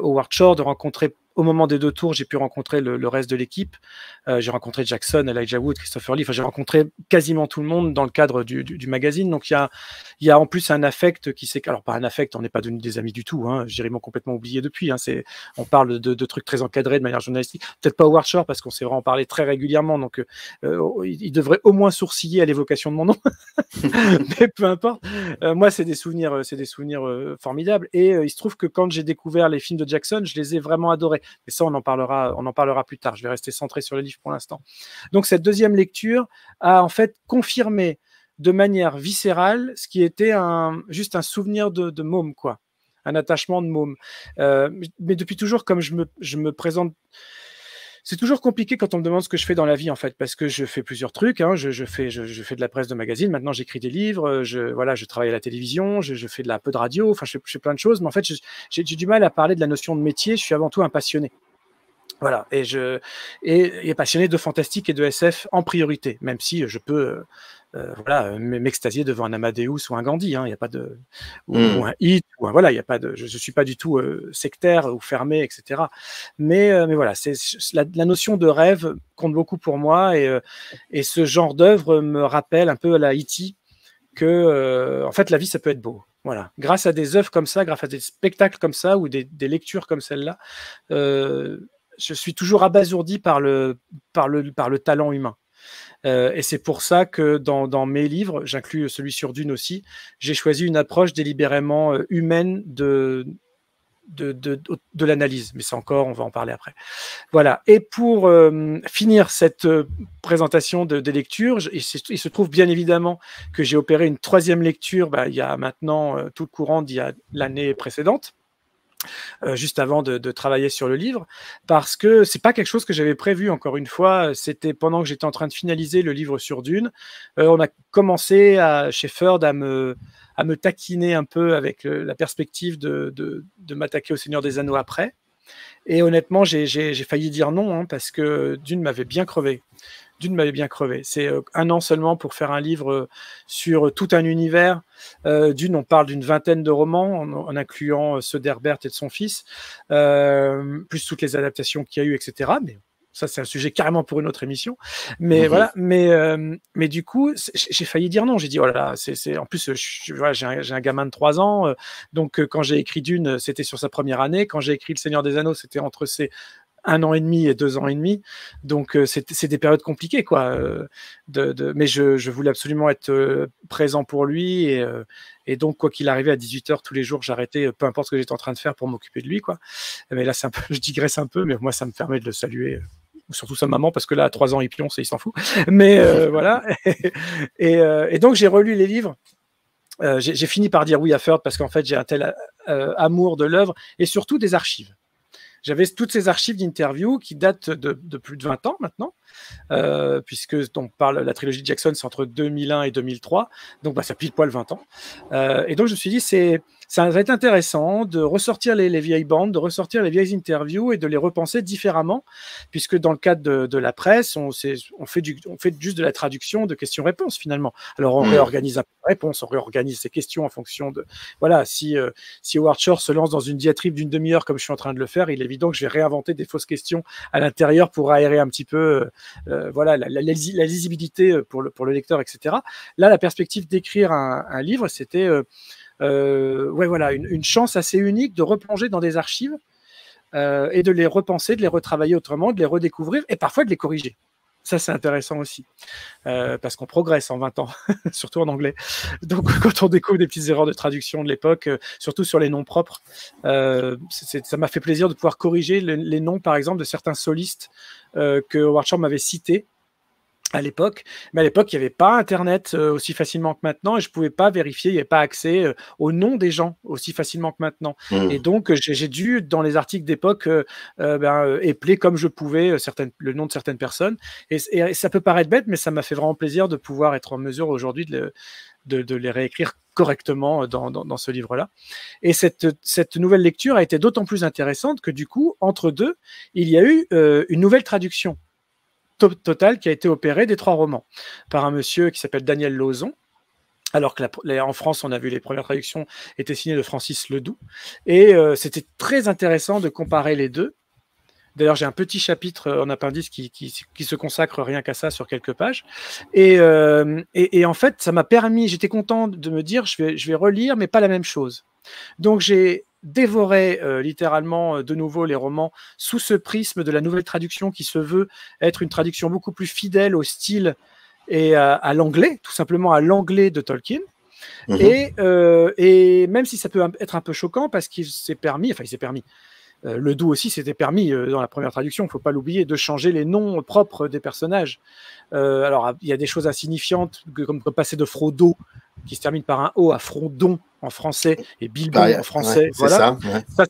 Howard Shore, de rencontrer au moment des deux tours, j'ai pu rencontrer le, reste de l'équipe. Euh, j'ai rencontré Jackson, Elijah Wood, Christopher Lee. Enfin, j'ai rencontré quasiment tout le monde dans le cadre du, magazine. Donc, il y a, y a, en plus un affect qui s'est. Alors, pas un affect, on n'est pas devenus des amis du tout. Hein. vraiment complètement oublié depuis. Hein. C'est, on parle de, trucs très encadrés de manière journalistique. Peut-être pas au parce qu'on s'est vraiment parlé très régulièrement. Donc, euh, euh, oh, il, devrait au moins sourciller à l'évocation de mon nom. *laughs* Mais peu importe. moi, c'est des souvenirs, c'est des souvenirs formidables. Et il se trouve que quand j'ai découvert les films de Jackson, je les ai vraiment adorés. Mais ça, on en parlera, on en parlera plus tard. Je vais rester centré sur les livres pour l'instant. Donc cette deuxième lecture a en fait confirmé de manière viscérale ce qui était un, juste un souvenir de, môme, quoi, un attachement de môme. Euh, mais depuis toujours, comme me, je me présente c'est toujours compliqué quand on me demande ce que je fais dans la vie en fait, parce que je fais plusieurs trucs. Hein. Je, fais, de la presse de magazine. Maintenant, j'écris des livres. Euh, je voilà, je travaille à la télévision. Je, fais de la peu de radio. Enfin, je, fais plein de choses. Mais en fait, j'ai du mal à parler de la notion de métier. Je suis avant tout un passionné. Voilà, et je et, et passionné de fantastique et de SF en priorité, même si je peux euh, euh, voilà, euh, m'extasier devant un Amadeus ou un Gandhi, hein, il a pas de, ou, mmh. un Hit, voilà, il y a pas de, je ne suis pas du tout euh, sectaire ou fermé, etc. Mais, mais voilà, c'est la, notion de rêve compte beaucoup pour moi et, ce genre d'œuvre me rappelle un peu à la Haïti e que, en fait, la vie, ça peut être beau. Voilà. Grâce à des œuvres comme ça, grâce à des spectacles comme ça ou des, lectures comme celle-là, je suis toujours abasourdi par le, par le, par le talent humain. Euh, et c'est pour ça que dans, mes livres, j'inclus celui sur Dune aussi, j'ai choisi une approche délibérément euh, humaine de, de, de, l'analyse. Mais c'est encore, on va en parler après. Voilà. Et pour euh, finir cette présentation de, des lectures, il, se, trouve bien évidemment que j'ai opéré une troisième lecture bah, il y a maintenant toute tout le courant d'il y a l'année précédente. Euh, juste avant de, travailler sur le livre, parce que c'est pas quelque chose que j'avais prévu. Encore une fois, c'était pendant que j'étais en train de finaliser le livre sur Dune, euh, on a commencé à chez Ford à me à me taquiner un peu avec euh, la perspective de, de, m'attaquer au Seigneur des Anneaux après. Et honnêtement, j'ai failli dire non hein, parce que Dune m'avait bien crevé d'une m'avait bien crevé. C'est euh, un an seulement pour faire un livre euh, sur euh, tout un univers. d'une, on parle d'une vingtaine de romans, en, incluant ceux d'Herbert et de son fils, plus toutes les adaptations qu'il y a eu, etc. Mais ça c'est un sujet carrément pour une autre émission mais mhm. voilà mais mais du coup j'ai failli dire non j'ai dit oh là c'est en plus j'ai un, gamin de trois ans donc quand j'ai écrit Dune c'était sur sa première année quand j'ai écrit Le Seigneur des Anneaux c'était entre ses un an et demi et deux ans et demi. Donc, euh, c'est des périodes compliquées, quoi. Euh, mais je, voulais absolument être euh, présent pour lui. Et, donc, quoi qu'il arrivait à 18h tous les jours, j'arrêtais, peu importe ce que j'étais en train de faire pour m'occuper de lui, quoi. Mais là, un peu, *laughs* je digresse un peu, mais moi, ça me permet de le saluer surtout sa maman, parce que là, à trois ans, il pionce et il s'en fout. Mais *laughs* voilà. Et, donc, j'ai relu les livres. j'ai fini par dire oui à Ferd parce qu'en fait, j'ai un tel amour de l'œuvre et surtout des archives. J'avais toutes ces archives d'interviews qui datent de, plus de 20 ans maintenant, euh, puisque on parle la trilogie de Jackson, c'est entre 2001 et 2003, donc bah, ça pile poil 20 ans. Euh, et donc je me suis dit, c'est ça va être intéressant de ressortir les, vieilles bandes, de ressortir les vieilles interviews et de les repenser différemment, puisque dans le cadre de, la presse, on, on, fait du, fait juste de la traduction de questions-réponses finalement. Alors on un mmh. réorganise la réponse, on réorganise ces questions en fonction de... Voilà, si, euh, si Howard se lance dans une diatribe d'une demi-heure comme je suis en train de le faire, il est évident que je vais réinventer des fausses questions à l'intérieur pour aérer un petit peu euh, euh, voilà, la, lisibilité pour le, pour le lecteur, etc. Là, la perspective d'écrire un, livre, c'était... Euh, ouais, voilà, une, chance assez unique de replonger dans des archives euh, et de les repenser, de les retravailler autrement, de les redécouvrir et parfois de les corriger. Ça, c'est intéressant aussi, euh, parce qu'on progresse en 20 ans, *laughs* surtout en anglais. Donc, *laughs* quand on découvre des petites erreurs de traduction de l'époque, surtout sur les noms propres, ça m'a fait plaisir de pouvoir corriger les noms, par exemple, de certains solistes que Howard avait m'avait cités à l'époque. Mais à l'époque, il n'y avait pas Internet euh, aussi facilement que maintenant et je ne pouvais pas vérifier, il n'y avait pas accès euh, au nom des gens aussi facilement que maintenant. Mmh. Et donc, euh, j'ai dû, dans les articles d'époque, ben, épeler comme je pouvais le nom de certaines personnes. Et, ça peut paraître bête, mais ça m'a fait vraiment plaisir de pouvoir être en mesure aujourd'hui de, les réécrire correctement dans, ce livre-là. Et cette, nouvelle lecture a été d'autant plus intéressante que du coup, entre deux, il y a eu une nouvelle traduction total qui a été opéré des trois romans par un monsieur qui s'appelle Daniel Lauzon, alors que en France, on a vu les premières traductions étaient signées de Francis Ledoux. Et euh, c'était très intéressant de comparer les deux. D'ailleurs, j'ai un petit chapitre en appendice qui, qui, se consacre rien qu'à ça sur quelques pages. Euh, et, en fait, ça m'a permis, j'étais content de me dire, je vais, je vais relire, mais pas la même chose. Donc j'ai dévorer euh, littéralement euh, de nouveau les romans sous ce prisme de la nouvelle traduction qui se veut être une traduction beaucoup plus fidèle au style et à, l'anglais, tout simplement à l'anglais de Tolkien. Mmh euh, et, même si ça peut être un peu choquant parce qu'il s'est permis, enfin il s'est permis, le doux aussi s'était permis dans la première traduction, il ne faut pas l'oublier, de changer les noms propres des personnages. alors il y a des choses insignifiantes comme passer de Frodo qui se termine par un O à Frondon en français et Bilbon bah, en français. Ça,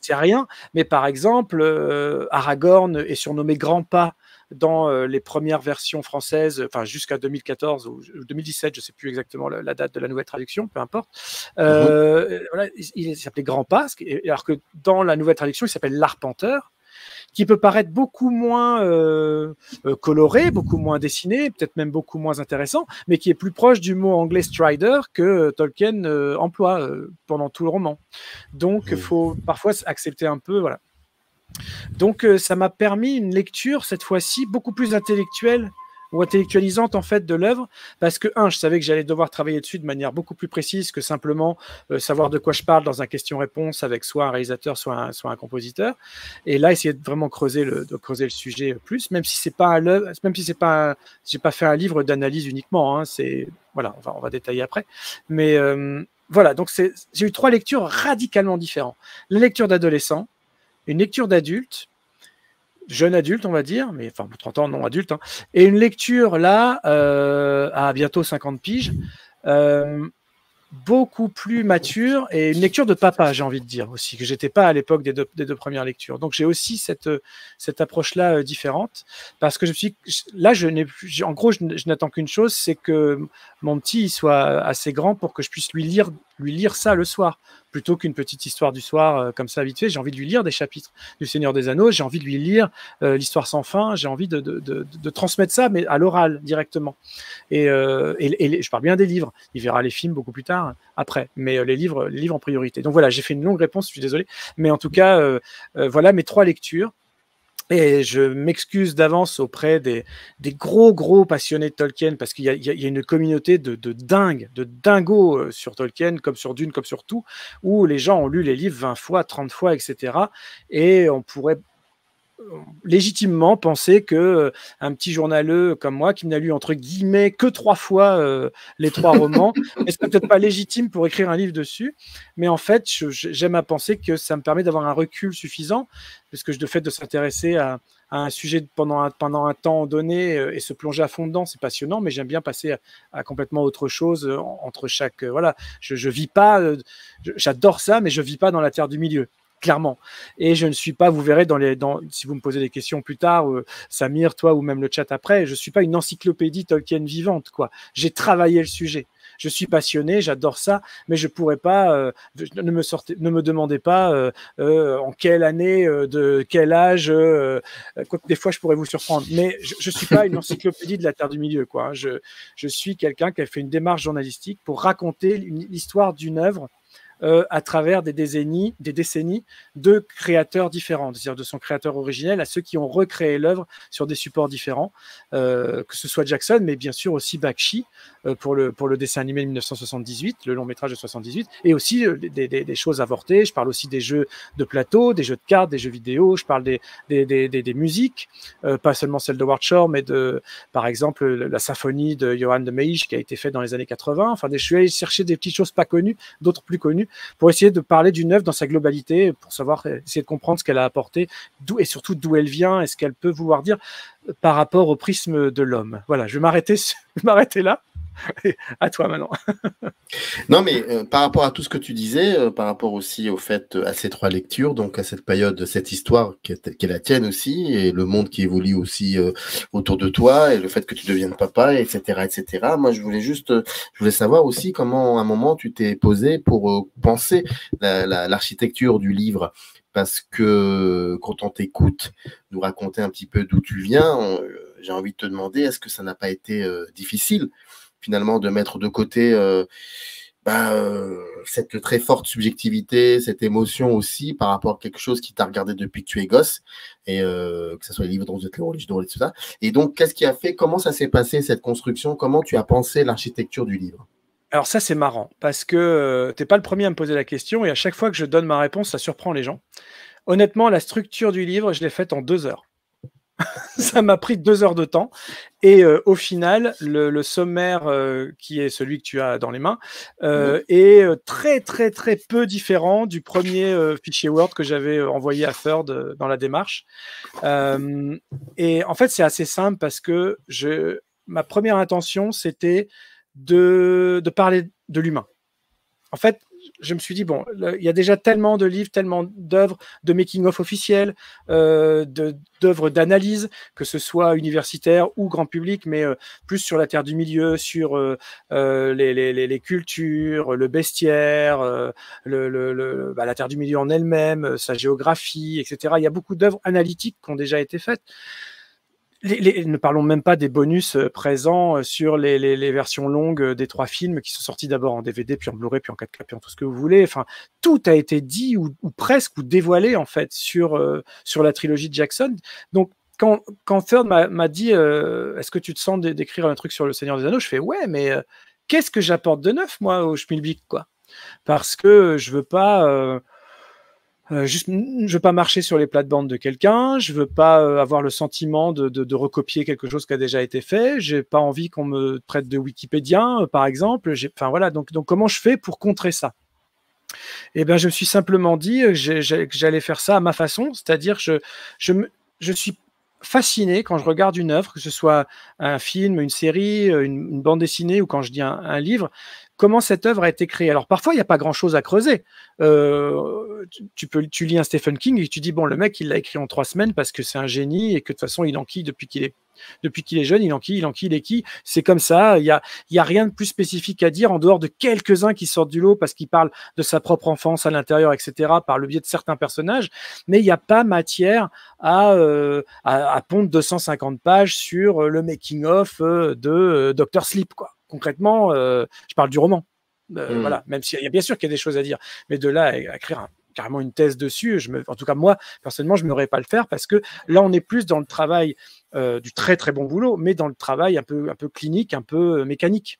c'est rien. Mais par exemple, euh, Aragorn est surnommé Grand Pas dans euh, les premières versions françaises, enfin jusqu'à 2014 ou 2017, je ne sais plus exactement la, date de la nouvelle traduction, peu importe. Euh, mhm. il s'appelait Grand Pas, alors que dans la nouvelle traduction, il s'appelle L'Arpenteur qui peut paraître beaucoup moins euh, euh, coloré, beaucoup moins dessiné, peut-être même beaucoup moins intéressant, mais qui est plus proche du mot anglais strider que euh, Tolkien emploie pendant tout le roman. Donc, il faut parfois accepter un peu, voilà. Donc, ça m'a permis une lecture cette fois-ci beaucoup plus intellectuelle ou intellectualisante en fait de l'œuvre parce que un, je savais que j'allais devoir travailler dessus de manière beaucoup plus précise que simplement euh, savoir de quoi je parle dans un question-réponse avec soit un réalisateur, soit un, soit un compositeur. Et là, essayer de vraiment creuser le, creuser le sujet plus, même si c'est pas même si c'est pas, j'ai pas fait un livre d'analyse uniquement. Hein, c'est voilà, on va, détailler après, mais euh, voilà, donc j'ai eu trois lectures radicalement différentes. La lecture d'adolescent, une lecture d'adulte jeune adulte, on va dire, mais enfin 30 ans, non adulte, hein. et une lecture là euh, à bientôt 50 piges, euh, beaucoup plus mature et une lecture de papa, j'ai envie de dire aussi, que j'étais pas à l'époque des, deux, premières lectures. Donc j'ai aussi cette, approche-là euh, différente, parce que je suis là, je n'ai plus, en gros, je, n'attends qu'une chose, c'est que mon petit soit assez grand pour que je puisse lui lire lui lire ça le soir, plutôt qu'une petite histoire du soir euh, comme ça vite fait. J'ai envie de lui lire des chapitres du Seigneur des Anneaux, j'ai envie de lui lire euh, l'histoire sans fin, j'ai envie de, transmettre ça, mais à l'oral directement. Et, euh, je parle bien des livres, il verra les films beaucoup plus tard, après, mais les, livres, les livres en priorité. Donc voilà, j'ai fait une longue réponse, je suis désolé, mais en tout cas, voilà mes trois lectures. Et je m'excuse d'avance auprès des, gros, gros passionnés de Tolkien, parce qu'il y, a une communauté de, de dingues, de dingos euh, sur Tolkien, comme sur Dune, comme sur tout, où les gens ont lu les livres 20 fois, 30 fois, etc. Et on pourrait légitimement penser que euh, un petit journaleux comme moi qui n'a lu entre guillemets que trois fois euh, les trois romans *laughs* est-ce peut-être pas légitime pour écrire un livre dessus mais en fait j'aime à penser que ça me permet d'avoir un recul suffisant parce que de fait de s'intéresser à, un sujet pendant un, pendant un temps donné euh, et se plonger à fond dedans c'est passionnant mais j'aime bien passer à, complètement autre chose entre chaque voilà je, je vis pas j'adore ça mais je vis pas dans la terre du milieu clairement. Et je ne suis pas, vous verrez, dans les, si vous me posez des questions plus tard, euh, Samir, toi ou même le chat après, je ne suis pas une encyclopédie Tolkien vivante. J'ai travaillé le sujet. Je suis passionné, j'adore ça, mais je pourrais pas. Euh, ne me demandez pas euh, en quelle année, de quel âge. des fois, je pourrais vous surprendre, mais je, ne suis pas une encyclopédie de la Terre du Milieu, hein. Je, je suis quelqu'un qui a fait une démarche journalistique pour raconter l'histoire d'une œuvre euh, à travers des décennies, des décennies de créateurs différents, c'est-à-dire de son créateur originel à ceux qui ont recréé l'œuvre sur des supports différents, euh, que ce soit Jackson, mais bien sûr aussi Bakshi, euh, pour le, pour le dessin animé de 1978, le long métrage de 78, et aussi euh, des, des, des, choses avortées. Je parle aussi des jeux de plateau, des jeux de cartes, des jeux vidéo, je parle des, des, des musiques, euh, pas seulement celle de Wardshore, mais de, par exemple, la symphonie de Johann de Meij, qui a été faite dans les années 80. Enfin, je suis allé chercher des petites choses pas connues, d'autres plus connues, pour essayer de parler d'une œuvre dans sa globalité, pour savoir, essayer de comprendre ce qu'elle a apporté, d'où et surtout d'où elle vient et ce qu'elle peut vouloir dire par rapport au prisme de l'homme. Voilà, je vais m'arrêter, *laughs* m'arrêter là. *laughs* à toi maintenant. *laughs* non, mais euh, par rapport à tout ce que tu disais, euh, par rapport aussi au fait euh, à ces trois lectures, donc à cette période, cette histoire qui est, la tienne aussi, et le monde qui évolue aussi autour de toi, et le fait que tu deviennes papa, etc., etc. Moi, je voulais juste, je voulais savoir aussi comment, à un moment, tu t'es posé pour penser l'architecture du livre parce que quand on t'écoute nous raconter un petit peu d'où tu viens, j'ai envie de te demander, est-ce que ça n'a pas été difficile finalement de mettre de côté euh, bah, euh, cette très forte subjectivité, cette émotion aussi par rapport à quelque chose qui t'a regardé depuis que tu es gosse, et euh, que ce soit les livres dont vous êtes le et tout ça. Et donc, qu'est-ce qui a fait, comment ça s'est passé cette construction, comment tu as pensé l'architecture du livre alors ça c'est marrant parce que tu t'es pas le premier à me poser la question et à chaque fois que je donne ma réponse ça surprend les gens. Honnêtement la structure du livre je l'ai faite en deux heures. *laughs* ça m'a pris deux heures de temps. Et euh, au final, le, sommaire euh, qui est celui que tu as dans les mains euh, mhm. est très très très peu différent du premier pitch Word que j'avais envoyé à Third dans la démarche. et en fait, c'est assez simple parce que je, ma première intention, c'était de, de parler de l'humain. En fait, je me suis dit, bon, il y a déjà tellement de livres, tellement d'œuvres de making-of officiel euh, d'œuvres d'analyse, que ce soit universitaire ou grand public, mais euh, plus sur la terre du milieu, sur euh, euh, les, cultures, le bestiaire, le, bah, la terre du milieu en elle-même, sa géographie, etc. Il y a beaucoup d'œuvres analytiques qui ont déjà été faites ne parlons même pas des bonus euh, présents euh, sur les, versions longues euh, des trois films qui sont sortis d'abord en DVD, puis en Blu-ray, puis en 4K, puis en tout ce que vous voulez. Enfin, tout a été dit ou, presque ou dévoilé en fait sur, sur la trilogie de Jackson. Donc, quand, quand m'a dit Est-ce que tu te sens d'écrire un truc sur le Seigneur des Anneaux Je fais Ouais, mais qu'est-ce que j'apporte de neuf, moi, au Schmilblick quoi Parce que je veux pas « Je ne je veux pas marcher sur les plates-bandes de quelqu'un, je ne veux pas euh, avoir le sentiment de, recopier quelque chose qui a déjà été fait, je n'ai pas envie qu'on me traite de Wikipédien, euh, par exemple. voilà, donc, comment je fais pour contrer ça Eh bien, je me suis simplement dit euh, que j'allais faire ça à ma façon, c'est-à-dire je, je, suis fasciné quand je regarde une œuvre, que ce soit un film, une série, une, bande dessinée ou quand je dis un livre, comment cette œuvre a été créée. Alors parfois, il n'y a pas grand-chose à creuser. Euh, tu, lis un Stephen King et tu dis, bon, le mec, il l'a écrit en trois semaines parce que c'est un génie et que de toute façon, il enquille depuis qu'il est, depuis qu'il est jeune, il enquille, il enquille, il qui C'est comme ça, il n'y a, rien de plus spécifique à dire en dehors de quelques-uns qui sortent du lot parce qu'ils parlent de sa propre enfance à l'intérieur, etc., par le biais de certains personnages. Mais il n'y a pas matière à, euh, à, pondre 250 pages sur euh, le making-of euh, de Dr. Sleep, quoi concrètement, euh, je parle du roman. Euh, hmm. Voilà, même s'il y a bien sûr qu'il y a des choses à dire, mais de là à, écrire carrément une thèse dessus. en tout cas, moi, personnellement, je ne m'aurais pas le faire parce que là, on est plus dans le travail euh, du très très bon boulot, mais dans le travail un peu, un peu clinique, un peu mécanique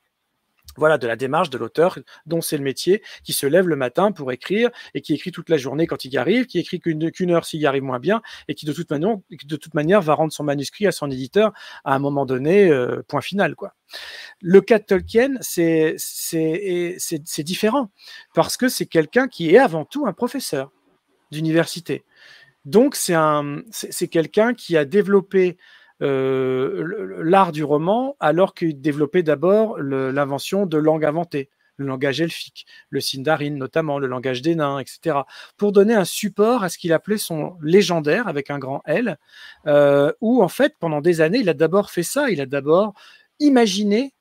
voilà, de la démarche de l'auteur dont c'est le métier, qui se lève le matin pour écrire et qui écrit toute la journée quand il y arrive, qui écrit qu'une heure s'il y arrive moins bien et qui de toute, manière, va rendre son manuscrit à son éditeur à un moment donné, euh, point final. quoi. Le cas de Tolkien, c'est différent parce que c'est quelqu'un qui est avant tout un professeur d'université. Donc c'est quelqu'un qui a développé euh, l'art du roman, alors qu'il développait d'abord l'invention de langues inventées le langage elfique, le sindarin notamment, le langage des nains, etc., pour donner un support à ce qu'il appelait son légendaire avec un grand L, euh, où en fait pendant des années il a d'abord fait ça, il a d'abord imaginé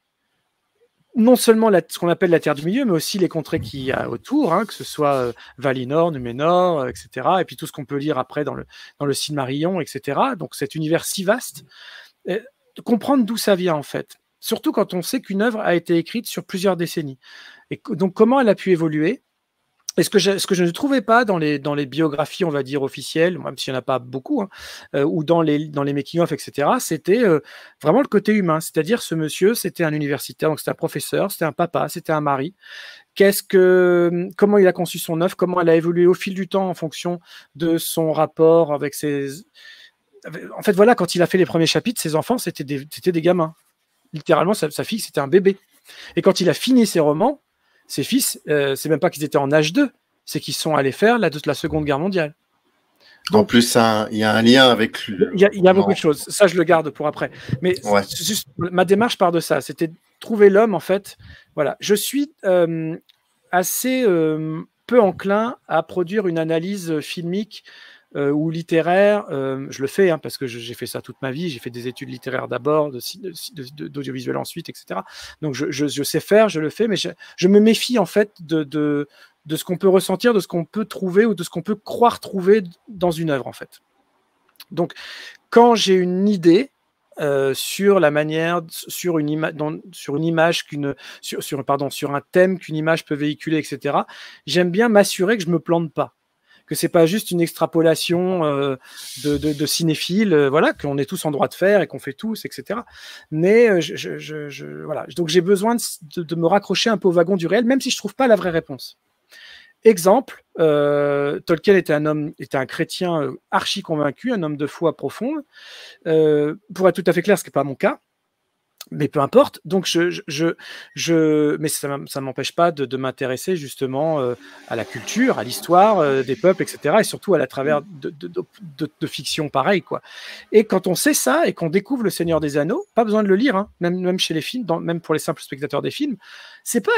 non seulement ce qu'on appelle la Terre du Milieu, mais aussi les contrées qu'il y a autour, hein, que ce soit euh, Valinor, Numenor, euh, etc. Et puis tout ce qu'on peut lire après dans le, dans le etc. Donc cet univers si vaste, euh, comprendre d'où ça vient en fait. Surtout quand on sait qu'une œuvre a été écrite sur plusieurs décennies. Et donc comment elle a pu évoluer et ce que, je, ne trouvais pas dans les, biographies, on va dire, officielles, même s'il n'y en a pas beaucoup, hein, euh, ou dans les, making-of, etc., c'était euh, vraiment le côté humain. C'est-à-dire, ce monsieur, c'était un universitaire, donc c'était un professeur, c'était un papa, c'était un mari. Qu'est-ce que, comment il a conçu son œuvre, comment elle a évolué au fil du temps en fonction de son rapport avec ses. En fait, voilà, quand il a fait les premiers chapitres, ses enfants, c'était des, gamins. Littéralement, sa fille, c'était un bébé. Et quand il a fini ses romans, ses fils, euh, c'est même pas qu'ils étaient en âge 2, c'est qu'ils sont allés faire la, Seconde Guerre mondiale. en plus, il y a un lien avec. Il y, a, beaucoup de choses. Ça, je le garde pour après. Mais ma démarche part de ça. C'était trouver l'homme, en fait. Voilà. Je suis euh, assez euh, peu enclin à produire une analyse filmique euh, ou littéraire, euh, je le fais hein, parce que j'ai fait ça toute ma vie. J'ai fait des études littéraires d'abord, d'audiovisuel ensuite, etc. Donc je, sais faire, je le fais, mais je, me méfie en fait de, de, ce qu'on peut ressentir, de ce qu'on peut trouver ou de ce qu'on peut croire trouver dans une œuvre en fait. Donc quand j'ai une idée, euh, sur la manière, sur une, sur une image sur, pardon, sur un thème qu'une image peut véhiculer, etc. J'aime bien m'assurer que je me plante pas que c'est pas juste une extrapolation euh, de, cinéphiles, euh, voilà, qu'on est tous en droit de faire et qu'on fait tous, etc. Mais euh, je, voilà. donc j'ai besoin de, me raccrocher un peu au wagon du réel, même si je trouve pas la vraie réponse. Exemple, Tolkien était un homme, était un chrétien archi convaincu, un homme de foi profonde. pour être tout à fait clair, ce n'est pas mon cas mais peu importe. Donc, je, je, je, mais ça ne m'empêche pas de, de m'intéresser justement euh, à la culture, à l'histoire euh, des peuples, etc. Et surtout à la travers mmh. de, de, de, fiction pareil, quoi. Et quand on sait ça et qu'on découvre Le Seigneur des Anneaux, pas besoin de le lire, hein, même, même chez les films, dans, même pour les simples spectateurs des films, c'est pas,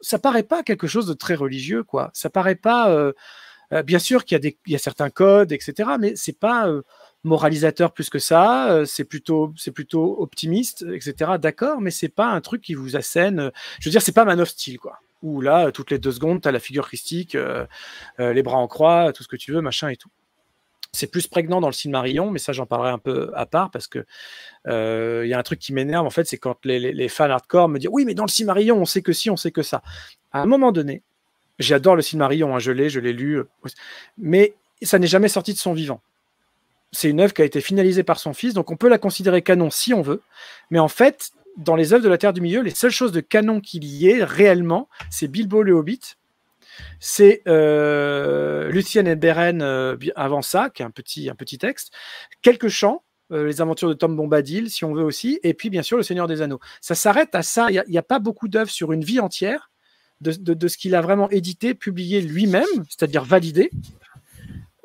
ça paraît pas quelque chose de très religieux, quoi. Ça paraît pas. Euh, bien sûr qu'il y, y, a certains codes, etc. Mais c'est pas moralisateur plus que ça, euh, c'est plutôt, c'est plutôt optimiste, etc. D'accord, mais c'est pas un truc qui vous assène. Euh, je veux dire, c'est pas Man style quoi. Où là, euh, toutes les deux secondes, tu as la figure christique, les bras en croix, tout ce que tu veux, machin et tout. C'est plus prégnant dans le marion mais ça, j'en parlerai un peu à part parce que il y a un truc qui m'énerve en fait, c'est quand les, fans hardcore me disent oui, mais dans le marion on sait que si, on sait que ça. À un moment donné, j'adore le cinéma hein, je l'ai, je l'ai lu, mais ça n'est jamais sorti de son vivant c'est une œuvre qui a été finalisée par son fils, donc on peut la considérer canon si on veut. Mais en fait, dans les œuvres de la Terre du Milieu, les seules choses de canon qu'il y ait réellement, c'est Bilbo le Hobbit, c'est euh, Lucien et Beren euh, avant ça, qui est un petit, un petit texte, quelques chants, euh, les aventures de Tom Bombadil, si on veut aussi, et puis bien sûr Le Seigneur des Anneaux. Ça s'arrête à ça, il n'y a, pas beaucoup d'œuvres sur une vie entière de ce qu'il a vraiment édité, publié lui-même, c'est-à-dire validé,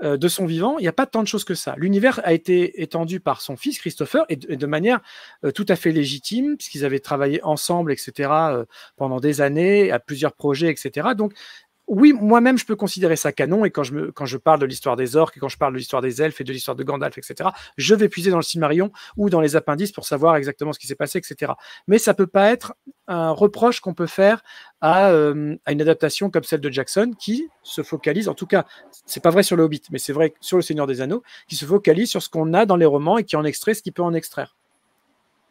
euh, de son vivant, il n'y a pas tant de choses que ça. L'univers a été étendu par son fils Christopher et de, manière euh, tout à fait légitime, puisqu'ils avaient travaillé ensemble, etc., euh, pendant des années, à plusieurs projets, etc. Donc, oui, moi-même, je peux considérer ça canon, et quand je, quand je parle de l'histoire des orques, et quand je parle de l'histoire des elfes, et de l'histoire de Gandalf, etc., je vais puiser dans le Cimarion ou dans les appendices pour savoir exactement ce qui s'est passé, etc. Mais ça ne peut pas être un reproche qu'on peut faire euh, à, une adaptation comme celle de Jackson, qui se focalise, en tout cas, ce n'est pas vrai sur le Hobbit, mais c'est vrai sur le Seigneur des Anneaux, qui se focalise sur ce qu'on a dans les romans et qui en extrait ce qu'il peut en extraire.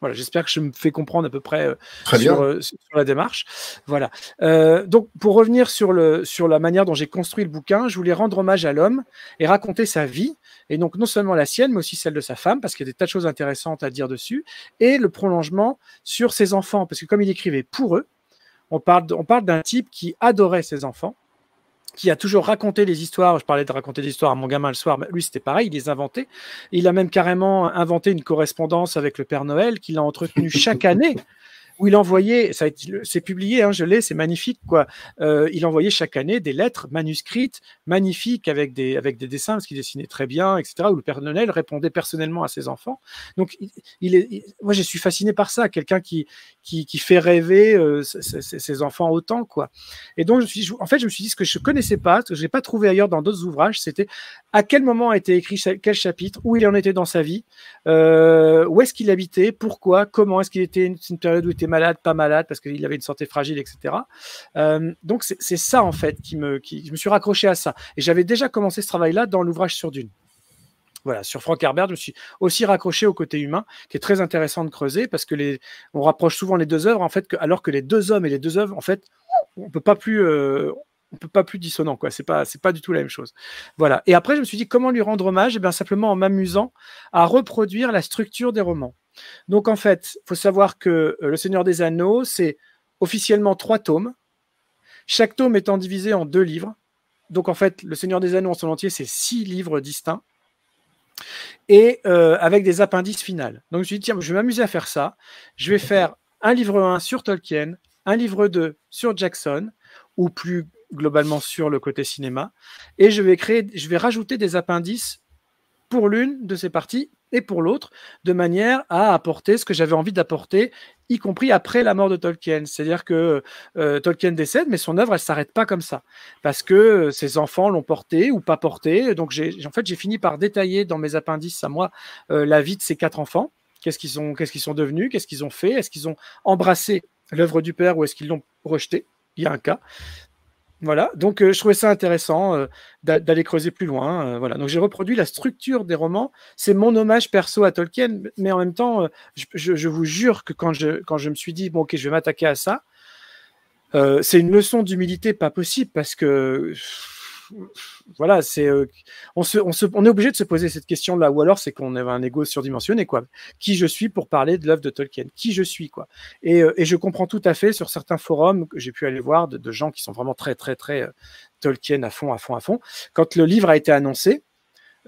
Voilà, j'espère que je me fais comprendre à peu près euh, euh, sur, la démarche. Voilà. Euh, donc, pour revenir sur, le, sur la manière dont j'ai construit le bouquin, je voulais rendre hommage à l'homme et raconter sa vie, et donc non seulement la sienne, mais aussi celle de sa femme, parce qu'il y a des tas de choses intéressantes à dire dessus, et le prolongement sur ses enfants, parce que comme il écrivait pour eux, on parle, on parle d'un type qui adorait ses enfants, qui a toujours raconté les histoires. Je parlais de raconter des histoires à mon gamin le soir, lui c'était pareil, il les inventait. Il a même carrément inventé une correspondance avec le Père Noël qu'il a entretenu chaque année où il envoyait, c'est publié, hein, je l'ai, c'est magnifique, quoi. Euh, il envoyait chaque année des lettres manuscrites magnifiques avec des, avec des dessins, parce qu'il dessinait très bien, etc., où le Père Nonel répondait personnellement à ses enfants. Donc, il, moi, je suis fasciné par ça, quelqu'un qui, qui, fait rêver euh, ses, enfants autant, quoi. Et donc, je suis, en fait, je me suis dit, ce que je ne connaissais pas, ce que je n'ai pas trouvé ailleurs dans d'autres ouvrages, c'était à quel moment a été écrit quel chapitre, où il en était dans sa vie, euh, où est-ce qu'il habitait, pourquoi, comment, est-ce qu'il était une, une, période où il était malade, pas malade, parce qu'il avait une santé fragile, etc. Euh, donc c'est ça en fait qui me, qui, je me suis raccroché à ça. Et j'avais déjà commencé ce travail-là dans l'ouvrage sur Dune. Voilà, sur Frank Herbert, je me suis aussi raccroché au côté humain, qui est très intéressant de creuser, parce que les, on rapproche souvent les deux œuvres, en fait, alors que les deux hommes et les deux œuvres, en fait, on peut pas plus, euh, on peut pas plus dissonant quoi c'est pas c'est pas du tout la même chose voilà et après je me suis dit comment lui rendre hommage et eh bien simplement en m'amusant à reproduire la structure des romans donc en fait faut savoir que euh, le Seigneur des Anneaux c'est officiellement trois tomes chaque tome étant divisé en deux livres donc en fait le Seigneur des Anneaux en son entier c'est six livres distincts et euh, avec des appendices finales. Donc je me suis dit, tiens, je vais m'amuser à faire ça. Je vais faire un livre 1 sur Tolkien, un livre 2 sur Jackson, ou plus globalement sur le côté cinéma. Et je vais, créer, je vais rajouter des appendices pour l'une de ces parties et pour l'autre, de manière à apporter ce que j'avais envie d'apporter, y compris après la mort de Tolkien. C'est-à-dire que euh, Tolkien décède, mais son œuvre, elle s'arrête pas comme ça, parce que euh, ses enfants l'ont porté ou pas porté. Donc, j'ai, en fait, j'ai fini par détailler dans mes appendices à moi euh, la vie de ces quatre enfants. Qu'est-ce qu'ils qu'est-ce qu'ils sont devenus, qu'est-ce qu'ils ont fait, est-ce qu'ils ont embrassé l'œuvre du père ou est-ce qu'ils l'ont rejetée il y a un cas. Voilà, donc euh, je trouvais ça intéressant euh, d'aller creuser plus loin. Euh, voilà, donc j'ai reproduit la structure des romans. C'est mon hommage perso à Tolkien, mais en même temps, je, je, vous jure que quand je, quand je me suis dit, bon, ok, je vais m'attaquer à ça, c'est une leçon d'humilité pas possible parce que voilà, c'est euh, on, se, on, se, on, est obligé de se poser cette question-là, ou alors c'est qu'on avait un ego surdimensionné, quoi. Qui je suis pour parler de l'œuvre de Tolkien Qui je suis, quoi et, euh, je comprends tout à fait sur certains forums que j'ai pu aller voir de, gens qui sont vraiment très, très, très euh, Tolkien à fond, à fond, à fond. Quand le livre a été annoncé,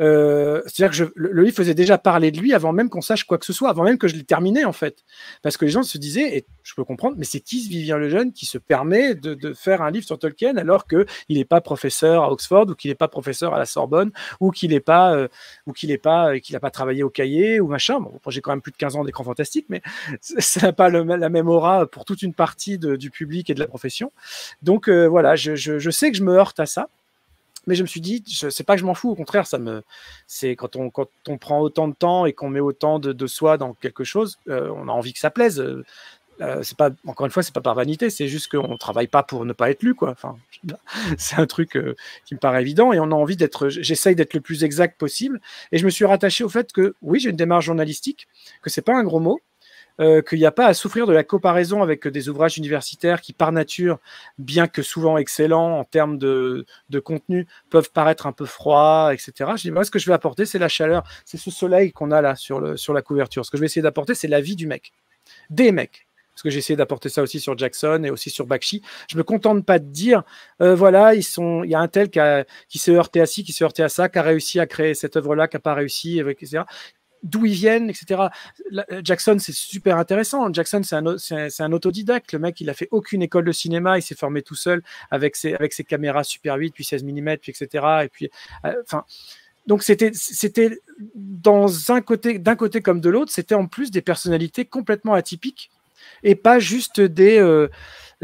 euh, C'est-à-dire que le, livre faisait déjà parler de lui avant même qu'on sache quoi que ce soit, avant même que je l'ai terminé en fait. Parce que les gens se disaient, et je peux comprendre, mais c'est qui ce Vivien Lejeune qui se permet de, faire un livre sur Tolkien alors qu'il n'est pas professeur à Oxford ou qu'il n'est pas professeur à la Sorbonne ou qu'il n'est pas, euh, ou qu'il n'est pas, euh, qu'il n'a pas travaillé au cahier ou machin. Bon, j'ai quand même plus de 15 ans d'écran fantastique, mais *laughs* ça n'a pas la même aura pour toute une partie du public et de la profession. Donc euh, voilà, je sais que je me heurte à ça. Mais je me suis dit, c'est pas que je m'en fous, au contraire, ça me, c'est quand on, prend autant de temps et qu'on met autant de, soi dans quelque chose, euh, on a envie que ça plaise. Euh, euh, c'est pas encore une fois c'est pas par vanité c'est juste qu'on travaille pas pour ne pas être lu quoi enfin *laughs* c'est un truc qui me paraît évident et on a envie d'être j'essaye d'être le plus exact possible et je me suis rattaché au fait que oui j'ai une démarche journalistique que c'est pas un gros mot euh, qu'il n'y a pas à souffrir de la comparaison avec des ouvrages universitaires qui, par nature, bien que souvent excellents en termes de, contenu, peuvent paraître un peu froids, etc. Je dis, moi, ce que je vais apporter, c'est la chaleur, c'est ce soleil qu'on a là sur, la couverture. Ce que je vais essayer d'apporter, c'est la vie du mec, des mecs, parce que j'ai essayé d'apporter ça aussi sur Jackson et aussi sur Bakshi. Je ne me contente pas de dire, euh, voilà, il y a un tel qui, qui s'est heurté à ci, qui s'est heurté à ça, qui a réussi à créer cette œuvre-là, qui n'a pas réussi, etc d'où ils viennent, etc. Euh, Jackson, c'est super intéressant. Jackson, c'est un, autodidacte. Le mec, il a fait aucune école de cinéma. Il s'est formé tout seul avec ses, caméras Super 8, puis 16 mm, puis etc. Et puis, euh, enfin. donc c'était dans un côté d'un côté comme de l'autre, c'était en plus des personnalités complètement atypiques et pas juste des euh,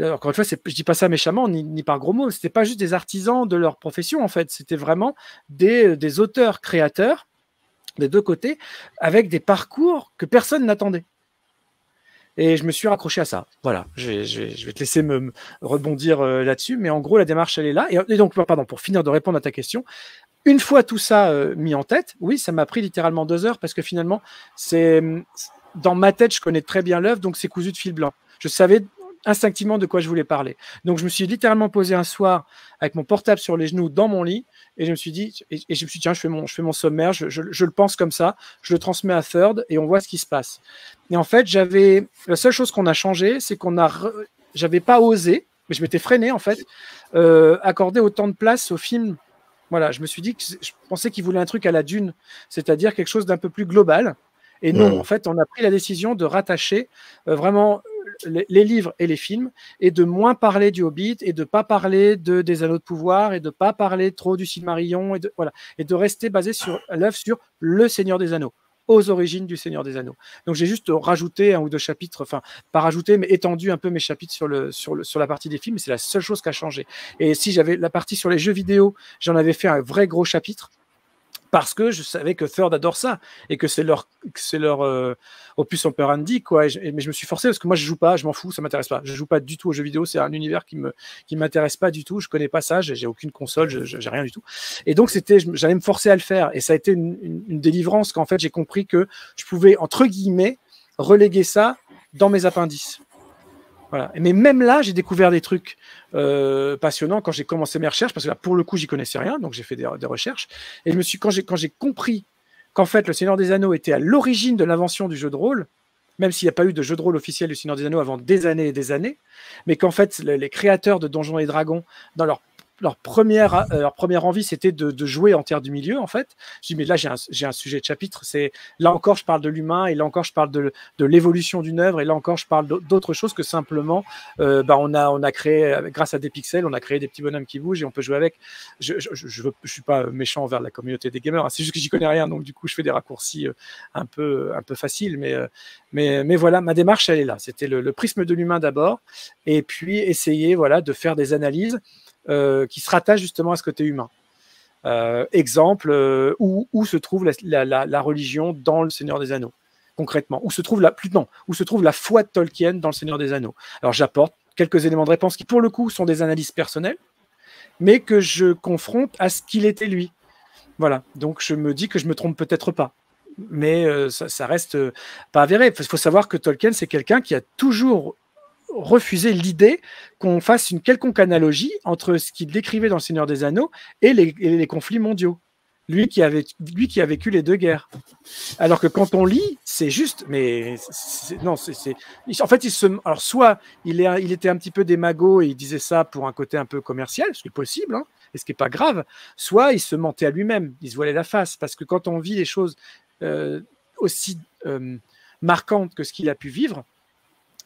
encore une fois, je dis pas ça méchamment ni, par gros mots, c'était pas juste des artisans de leur profession en fait, c'était vraiment des auteurs créateurs des deux côtés, avec des parcours que personne n'attendait. Et je me suis raccroché à ça. Voilà, je vais, te laisser me, rebondir euh, là-dessus, mais en gros, la démarche, elle est là. Euh, et, donc, pardon, pour finir de répondre à ta question, une fois tout ça euh, mis en tête, oui, ça m'a pris littéralement deux heures parce que finalement, c'est hum, dans ma tête, je connais très bien l'œuvre, donc c'est cousu de fil blanc. Je savais instinctivement de quoi je voulais parler. Donc je me suis littéralement posé un soir avec mon portable sur les genoux dans mon lit et je me suis dit, et, je me suis tiens, je fais mon, je fais mon sommaire, je, le pense comme ça, je le transmets à Third et on voit ce qui se passe. Et en fait, j'avais, la seule chose qu'on a changé, c'est qu'on a, j'avais pas osé, mais je m'étais freiné en fait, euh, accorder autant de place au film. Voilà, je me suis dit que je pensais qu'il voulait un truc à la dune, c'est-à-dire quelque chose d'un peu plus global. Et non, en fait, on a pris la décision de rattacher euh, vraiment les livres et les films, et de moins parler du Hobbit, et de pas parler des Anneaux de Pouvoir, et de pas parler trop du Silmarillion, et de, voilà, et de rester basé sur l'œuvre sur Le Seigneur des Anneaux aux origines du Seigneur des Anneaux. Donc j'ai juste rajouté un ou deux chapitres, enfin pas rajouté, mais étendu un peu mes chapitres sur, le, sur, le, sur la partie des films, c'est la seule chose qui a changé. Et si j'avais la partie sur les jeux vidéo, j'en avais fait un vrai gros chapitre, parce que je savais que Third adore ça et que c'est leur, c'est leur euh, opus operandi quoi. quoi. mais je me suis forcé parce que moi je joue pas, je m'en fous, ça m'intéresse pas. Je joue pas du tout aux jeux vidéo, c'est un univers qui me qui m'intéresse pas du tout. Je connais pas ça, j'ai aucune console, j'ai rien du tout. Et donc c'était, j'allais me forcer à le faire et ça a été une, une délivrance qu'en fait j'ai compris que je pouvais entre guillemets reléguer ça dans mes appendices. Mais même là, j'ai découvert des trucs euh, passionnants quand j'ai commencé mes recherches, parce que là, pour le coup, j'y connaissais rien, donc j'ai fait des, recherches. Et je me suis, quand j'ai compris qu'en fait, le Seigneur des Anneaux était à l'origine de l'invention du jeu de rôle, même s'il n'y a pas eu de jeu de rôle officiel du Seigneur des Anneaux avant des années et des années, mais qu'en fait, les créateurs de Donjons et Dragons, dans leur leur, première, euh, leur première envie, c'était de, jouer en terre du milieu, en fait. Je dis, mais là, j'ai un, un, sujet de chapitre. C'est Là encore, je parle de l'humain, et là encore, je parle de, de l'évolution d'une œuvre, et là encore, je parle d'autre chose que simplement, euh, bah, on, a, on a créé, grâce à des pixels, on a créé des petits bonhommes qui bougent, et on peut jouer avec. Je ne je, suis pas méchant envers la communauté des gamers, hein. c'est juste que j'y connais rien, donc du coup, je fais des raccourcis euh, un, peu, un peu faciles, mais, euh, mais, mais voilà, ma démarche, elle est là. C'était le, le prisme de l'humain d'abord, et puis essayer voilà, de faire des analyses. Euh, qui se rattache justement à ce côté humain. Euh, exemple, euh, où, se trouve la, religion dans le Seigneur des Anneaux, concrètement Où se trouve la, non, où se trouve la foi de Tolkien dans le Seigneur des Anneaux Alors j'apporte quelques éléments de réponse qui, pour le coup, sont des analyses personnelles, mais que je confronte à ce qu'il était lui. Voilà, donc je me dis que je me trompe peut-être pas, mais ça, reste pas avéré. Il faut savoir que Tolkien, c'est quelqu'un qui a toujours refuser l'idée qu'on fasse une quelconque analogie entre ce qu'il décrivait dans Le Seigneur des Anneaux et les, conflits mondiaux. Lui qui, avait, lui qui a vécu les deux guerres. Alors que quand on lit, c'est juste, mais non, c'est en fait, il se, alors soit il, est, il était un petit peu démago et il disait ça pour un côté un peu commercial, ce qui est possible, hein, et ce qui n'est pas grave, soit il se mentait à lui-même, il se voilait la face, parce que quand on vit des choses euh, aussi euh, marquantes que ce qu'il a pu vivre,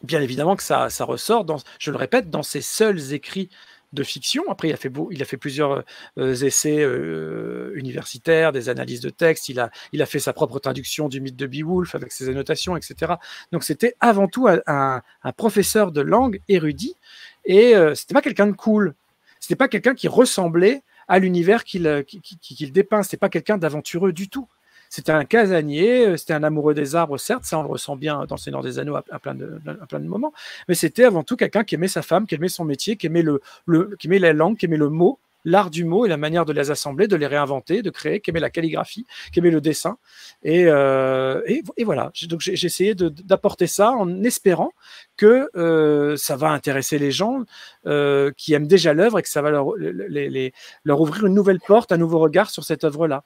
bien évidemment que ça, ressort, dans, je le répète, dans ses seuls écrits de fiction. Après, il a fait, plusieurs euh, essais euh, universitaires, des analyses de textes, il a, fait sa propre traduction du mythe de Beowulf avec ses annotations, etc. Donc c'était avant tout un, professeur de langue érudit, et ce euh, c'était pas quelqu'un de cool, c'était pas quelqu'un qui ressemblait à l'univers qu'il dépeint, ce dépeint, pas quelqu'un d'aventureux du tout. C'était un casanier, euh, c'était un amoureux des arbres, certes, ça on le ressent bien dans Seigneur des Anneaux à, plein, de, moments, mais c'était avant tout quelqu'un qui aimait sa femme, qui aimait son métier, qui aimait, le, qui aimait la langue, qui aimait le mot, l'art du mot et la manière de les assembler, de les réinventer, de créer, qui aimait la calligraphie, qui aimait le dessin. Et, euh, voilà, donc j'ai essayé d'apporter ça en espérant que euh, ça va intéresser les gens euh, qui aiment déjà l'œuvre et que ça va leur, leur, ouvrir une nouvelle porte, un nouveau regard sur cette œuvre-là.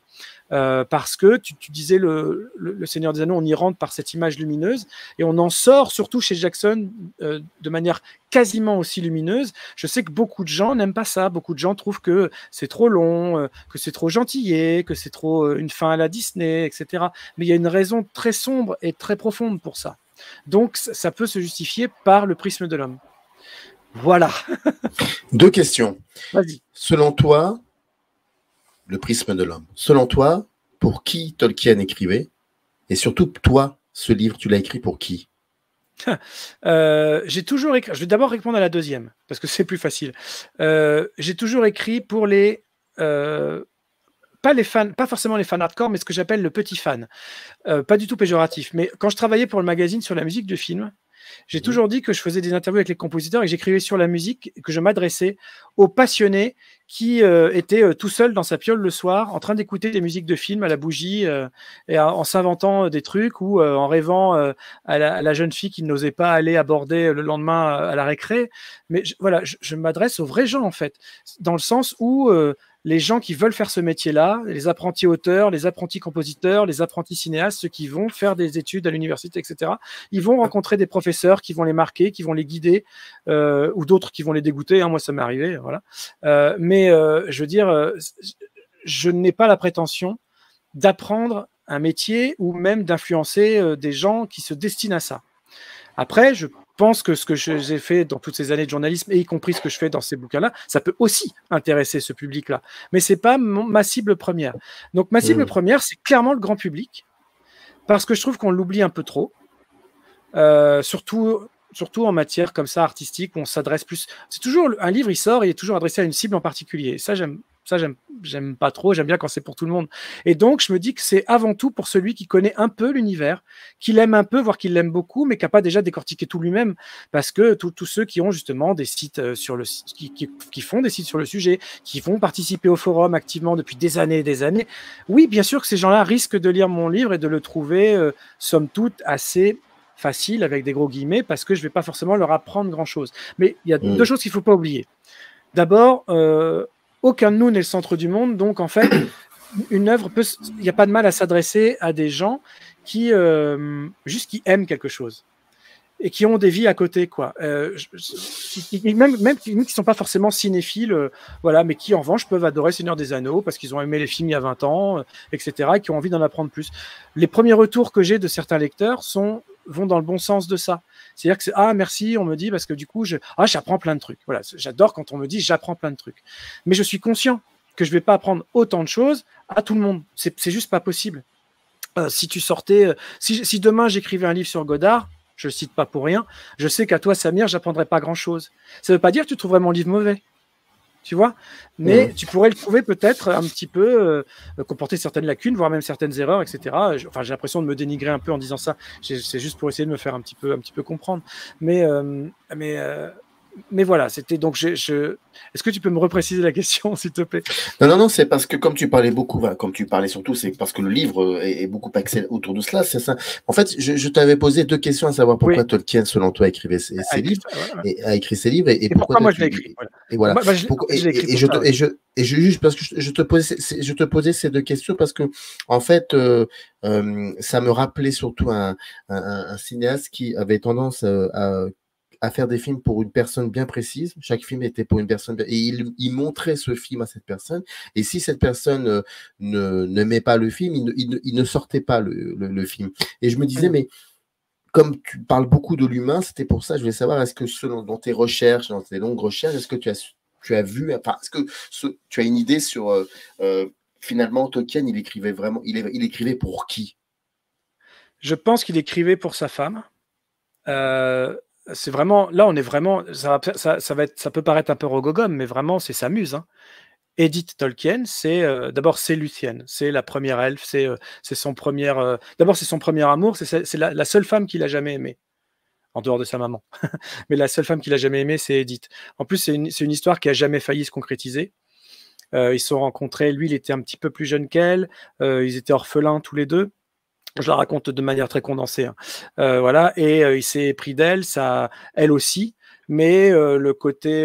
Euh, parce que tu, disais, le, Seigneur des Anneaux, on y rentre par cette image lumineuse et on en sort, surtout chez Jackson, de manière quasiment aussi lumineuse. Je sais que beaucoup de gens n'aiment pas ça. Beaucoup de gens trouvent que c'est trop long, que c'est trop gentillé, que c'est trop une fin à la Disney, etc. Mais il y a une raison très sombre et très profonde pour ça. Donc ça peut se justifier par le prisme de l'homme. Voilà. *laughs* Deux questions. Vas-y. Selon toi, le prisme de l'homme. Selon toi, pour qui Tolkien écrivait Et surtout, toi, ce livre, tu l'as écrit pour qui *laughs* euh, j'ai toujours écrit. Je vais d'abord répondre à la deuxième parce que c'est plus facile. Euh, j'ai toujours écrit pour les euh, pas les fans, pas forcément les fans hardcore, mais ce que j'appelle le petit fan. Euh, pas du tout péjoratif. Mais quand je travaillais pour le magazine sur la musique de film, j'ai mhm. toujours dit que je faisais des interviews avec les compositeurs et que j'écrivais sur la musique, que je m'adressais aux passionnés qui euh, étaient euh, tout seuls dans sa piole le soir, en train d'écouter des musiques de films à la bougie, et en, s'inventant des trucs ou en rêvant à la, jeune fille qui n'osait pas aller aborder le lendemain à la récré. Mais voilà, je m'adresse aux vrais gens en fait, dans le sens où les gens qui veulent faire ce métier-là, les apprentis auteurs, les apprentis compositeurs, les apprentis cinéastes, ceux qui vont faire des études à l'université, etc. Ils vont rencontrer des professeurs qui vont les marquer, qui vont les guider, euh, ou d'autres qui vont les dégoûter. Hein. moi, ça m'est arrivé, voilà. Euh, mais euh, je veux dire, je n'ai pas la prétention d'apprendre un métier ou même d'influencer des gens qui se destinent à ça. Après, je je pense que ce que j'ai fait dans toutes ces années de journalisme, et y compris ce que je fais dans ces bouquins-là, ça peut aussi intéresser ce public-là. Mais ce n'est pas ma cible première. Donc ma cible mm. première, c'est clairement le grand public, parce que je trouve qu'on l'oublie un peu trop, euh, surtout surtout en matière comme ça artistique où on s'adresse plus. C'est toujours un livre, il sort, il est toujours adressé à une cible en particulier. Ça, j'aime ça, j'aime pas trop, j'aime bien quand c'est pour tout le monde. Et donc, je me dis que c'est avant tout pour celui qui connaît un peu l'univers, qui l'aime un peu, voire qui l'aime beaucoup, mais qui n'a pas déjà décortiqué tout lui-même. Parce que tous ceux qui ont justement des sites euh, sur le qui, qui, font des sites sur le sujet, qui vont participer au forum activement depuis des années et des années, oui, bien sûr que ces gens-là risquent de lire mon livre et de le trouver, euh, somme toute, assez facile, avec des gros guillemets, parce que je vais pas forcément leur apprendre grand-chose. Mais il y a mmh. deux choses qu'il faut pas oublier. D'abord, euh, aucun de nous n'est le centre du monde. Donc, en fait, *coughs* une œuvre peut. Il n'y a pas de mal à s'adresser à des gens euh, qui, aiment quelque chose et qui ont des vies à côté, quoi. Euh, même, qui ne sont pas forcément cinéphiles, euh, voilà, mais qui en revanche peuvent adorer Seigneur des Anneaux parce qu'ils ont aimé les films il y a 20 ans, etc., et qui ont envie d'en apprendre plus. Les premiers retours que j'ai de certains lecteurs sont vont dans le bon sens de ça. C'est-à-dire que c'est ah merci, on me dit parce que du coup je ah j'apprends plein de trucs. Voilà, j'adore quand on me dit j'apprends plein de trucs. Mais je suis conscient que je vais pas apprendre autant de choses à tout le monde. C'est juste pas possible. Euh, si tu sortais, euh, si, demain j'écrivais un livre sur Godard, je le cite pas pour rien. Je sais qu'à toi Samir, j'apprendrais pas grand chose. Ça veut pas dire que tu trouverais mon livre mauvais tu vois. Mais tu pourrais le trouver peut-être un petit peu euh, comporter certaines lacunes, voire même certaines erreurs, etc. Enfin, j'ai l'impression de me dénigrer un peu en disant ça. C'est juste pour essayer de me faire un petit peu, un petit peu comprendre. Mais, euh, mais euh, mais voilà, c'était donc. Je, Est-ce que tu peux me repréciser la question, s'il te plaît Non, non, non, c'est parce que comme tu parlais beaucoup, comme tu parlais surtout, c'est parce que le livre est, beaucoup axé autour de cela. C'est ça. En fait, je, t'avais posé deux questions à savoir pourquoi Tolkien, selon toi, écrivait ses, ah, livres, et a écrit ses livres, et, pourquoi, moi je l'ai écrit. Et voilà. et, je, et je et je juge parce que je te posais, je te posais ces deux questions parce que en fait, euh, euh, ça me rappelait surtout un, un, un, cinéaste qui avait tendance euh, à, à à faire des films pour une personne bien précise. Chaque film était pour une personne. Et il, montrait ce film à cette personne. Et si cette personne euh, ne n'aimait pas le film, il ne, sortait pas le, film. Et je me disais, mais comme tu parles beaucoup de l'humain, c'était pour ça, je voulais savoir, est-ce que selon dans tes recherches, dans tes longues recherches, est-ce que tu as, tu as vu, enfin, est-ce que tu as une idée sur, euh, euh, finalement, Tolkien, il écrivait vraiment, il, il écrivait pour qui Je pense qu'il écrivait pour sa femme. Euh, c'est vraiment là on est vraiment ça, va être ça peut paraître un peu rogogom mais vraiment c'est s'amuse. muse hein. Edith Tolkien c'est euh, d'abord c'est Lucienne c'est la première elfe c'est euh, son premier euh, d'abord c'est son premier amour c'est la, seule femme qu'il a jamais aimée en dehors de sa maman *laughs* mais la seule femme qu'il a jamais aimée c'est Edith en plus c'est une, histoire qui a jamais failli se concrétiser ils se sont rencontrés lui il était un petit peu plus jeune qu'elle ils étaient orphelins tous les deux je la raconte de manière très condensée. Hein. Euh, voilà, et euh, il s'est pris d'elle, ça, elle aussi, mais euh, le côté,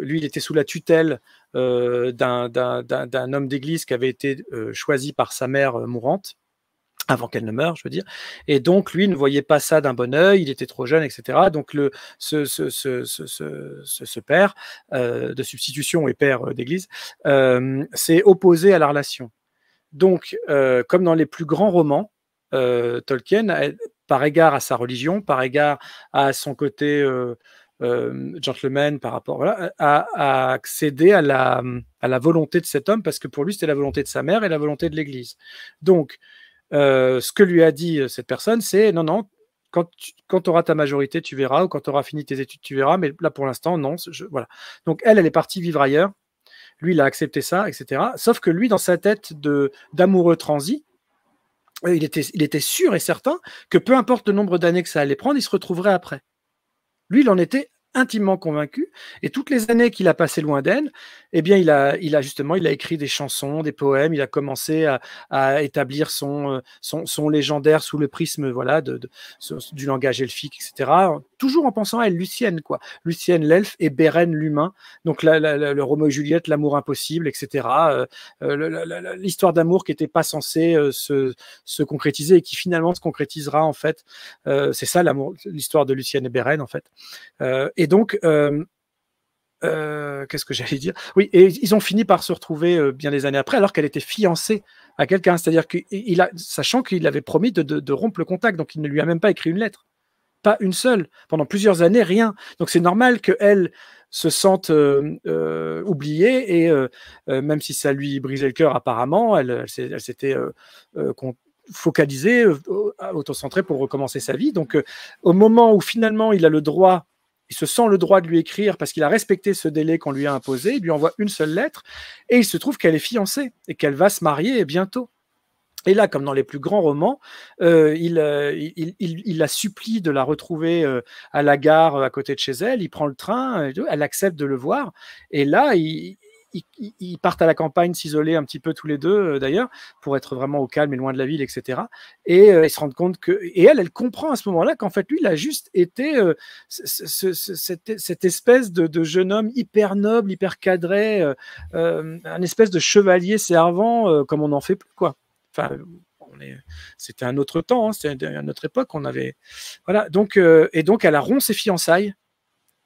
lui, il était sous la tutelle d'un homme d'église qui avait été choisi par sa mère mourante avant qu'elle ne meure, je veux dire. Et donc, lui ne voyait pas ça d'un bon œil, il était trop jeune, etc. Donc, le, ce, ce père de substitution et père d'église s'est opposé à la relation. Donc, comme dans les plus grands romans, euh, Tolkien, par égard à sa religion, par égard à son côté euh, euh, gentleman, par rapport à, accéder à la, volonté de cet homme, parce que pour lui, c'était la volonté de sa mère et la volonté de l'Église. Donc, ce que lui a dit cette personne, c'est non, non, quand tu auras ta majorité, tu verras, ou quand tu auras fini tes études, tu verras, mais là pour l'instant, non. voilà. Donc elle, elle est partie vivre ailleurs. Lui, il a accepté ça, etc. Sauf que lui, dans sa tête de d'amoureux transi, il était, sûr et certain que peu importe le nombre d'années que ça allait prendre, il se retrouverait après. Lui, il en était intimement convaincu. Et toutes les années qu'il a passées loin d'elle, eh bien, il a, justement, il a écrit des chansons, des poèmes. Il a commencé à, établir euh, son, son, légendaire sous le prisme, voilà, du langage elfique, etc toujours en pensant à elle, Lucienne, quoi. Lucienne, l'elfe, et Beren, l'humain. Donc, la, le Roméo Juliette, l'amour impossible, etc. Euh, euh, l'histoire d'amour qui n'était pas censée euh, se, se, concrétiser et qui finalement se concrétisera, en fait. c'est ça l'histoire de Lucienne et Beren, en fait. et donc, qu'est-ce que j'allais dire Oui, et ils ont fini par se retrouver bien des années après, alors qu'elle était fiancée à quelqu'un, c'est-à-dire qu'il a, sachant qu'il avait promis de, de, rompre le contact, donc il ne lui a même pas écrit une lettre. Pas une seule. Pendant plusieurs années, rien. Donc c'est normal qu'elle se sente euh, euh, oubliée et euh, même si ça lui brisait le cœur apparemment, elle, elle s'était focalisée, autocentrée pour recommencer sa vie. Donc au moment où finalement il a le droit il se sent le droit de lui écrire parce qu'il a respecté ce délai qu'on lui a imposé, il lui envoie une seule lettre, et il se trouve qu'elle est fiancée et qu'elle va se marier bientôt. Et là, comme dans les plus grands romans, euh, euh, il, il, il, il, la supplie de la retrouver euh, à la gare à côté de chez elle. Il prend le train, elle accepte de le voir. Et là, ils partent à la campagne s'isoler un petit peu tous les deux, d'ailleurs, pour être vraiment au calme et loin de la ville, etc. Et ils se rendent compte que. Et elle, elle comprend à ce moment-là qu'en fait, lui, il a juste été cette, espèce de, de, jeune homme hyper noble, hyper cadré, un espèce de chevalier servant, comme on en fait plus, quoi. Enfin, euh, c'était un autre temps, hein, c'était une autre époque, on avait, voilà. Donc, euh, et donc, elle rompt ses fiançailles,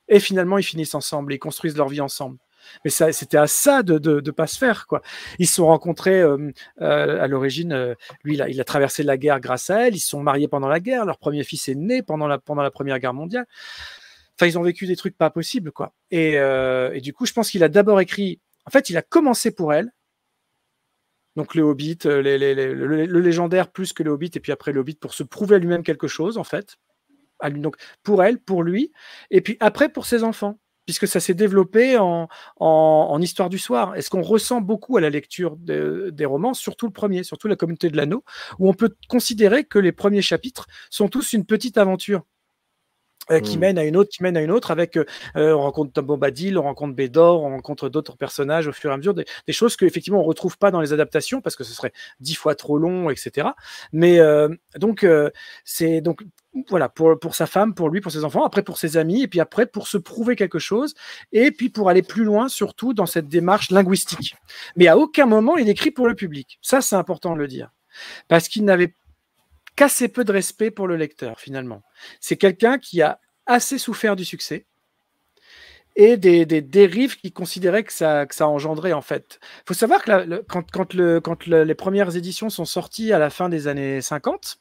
et finalement, ils finissent ensemble, ils construisent leur vie ensemble. Mais ça, c'était à ça de, de, de, pas se faire, quoi. Ils se sont rencontrés euh, à l'origine. lui, il a, il a, traversé la guerre grâce à elle. Ils se sont mariés pendant la guerre. Leur premier fils est né pendant la, pendant la première guerre mondiale. Enfin, ils ont vécu des trucs pas possibles, quoi. et du coup, je pense qu'il a d'abord écrit. En fait, il a commencé pour elle. Donc le Hobbit, euh, le, légendaire plus que le Hobbit, et puis après le hobbit pour se prouver à lui-même quelque chose, en fait. donc pour elle, pour lui, et puis après pour ses enfants, puisque ça s'est développé en, en, histoire du soir. Est-ce qu'on ressent beaucoup à la lecture des romans, surtout le premier, surtout la communauté de l'anneau, où on peut considérer que les premiers chapitres sont tous une petite aventure euh, qui mmh. mène à une autre, qui mène à une autre, avec euh, euh, on rencontre Tom Bombadil, on rencontre Bédor, on rencontre d'autres personnages au fur et à mesure, des, des choses qu'effectivement on retrouve pas dans les adaptations parce que ce serait dix fois trop long, etc. Mais donc c'est donc voilà pour, pour sa femme, pour lui, pour ses enfants, après pour ses amis, et puis après pour se prouver quelque chose, et puis pour aller plus loin surtout dans cette démarche linguistique. Mais à aucun moment il écrit pour le public. Ça c'est important de le dire parce qu'il n'avait qu'assez peu de respect pour le lecteur, finalement. C'est quelqu'un qui a assez souffert du succès et des, dérives qu'il considérait que ça, engendrait, en fait. Il faut savoir que quand, le, quand les premières éditions sont sorties à la fin des années 50,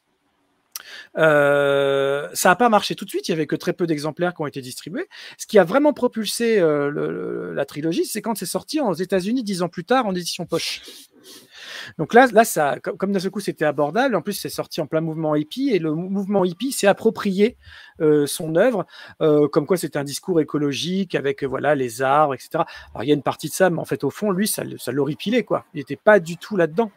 euh, ça n'a pas marché tout de suite, il n'y avait que très peu d'exemplaires qui ont été distribués. Ce qui a vraiment propulsé euh, la trilogie, c'est quand c'est sorti aux États-Unis dix ans plus tard en édition poche. Donc là, ça, comme d'un seul coup c'était abordable, en plus c'est sorti en plein mouvement hippie et le mouvement hippie s'est approprié euh, son œuvre, euh, comme quoi c'était un discours écologique avec euh, voilà les arbres, etc. Alors il y a une partie de ça, mais en fait au fond lui ça, ça l'horripilait quoi. Il n'était pas du tout là-dedans.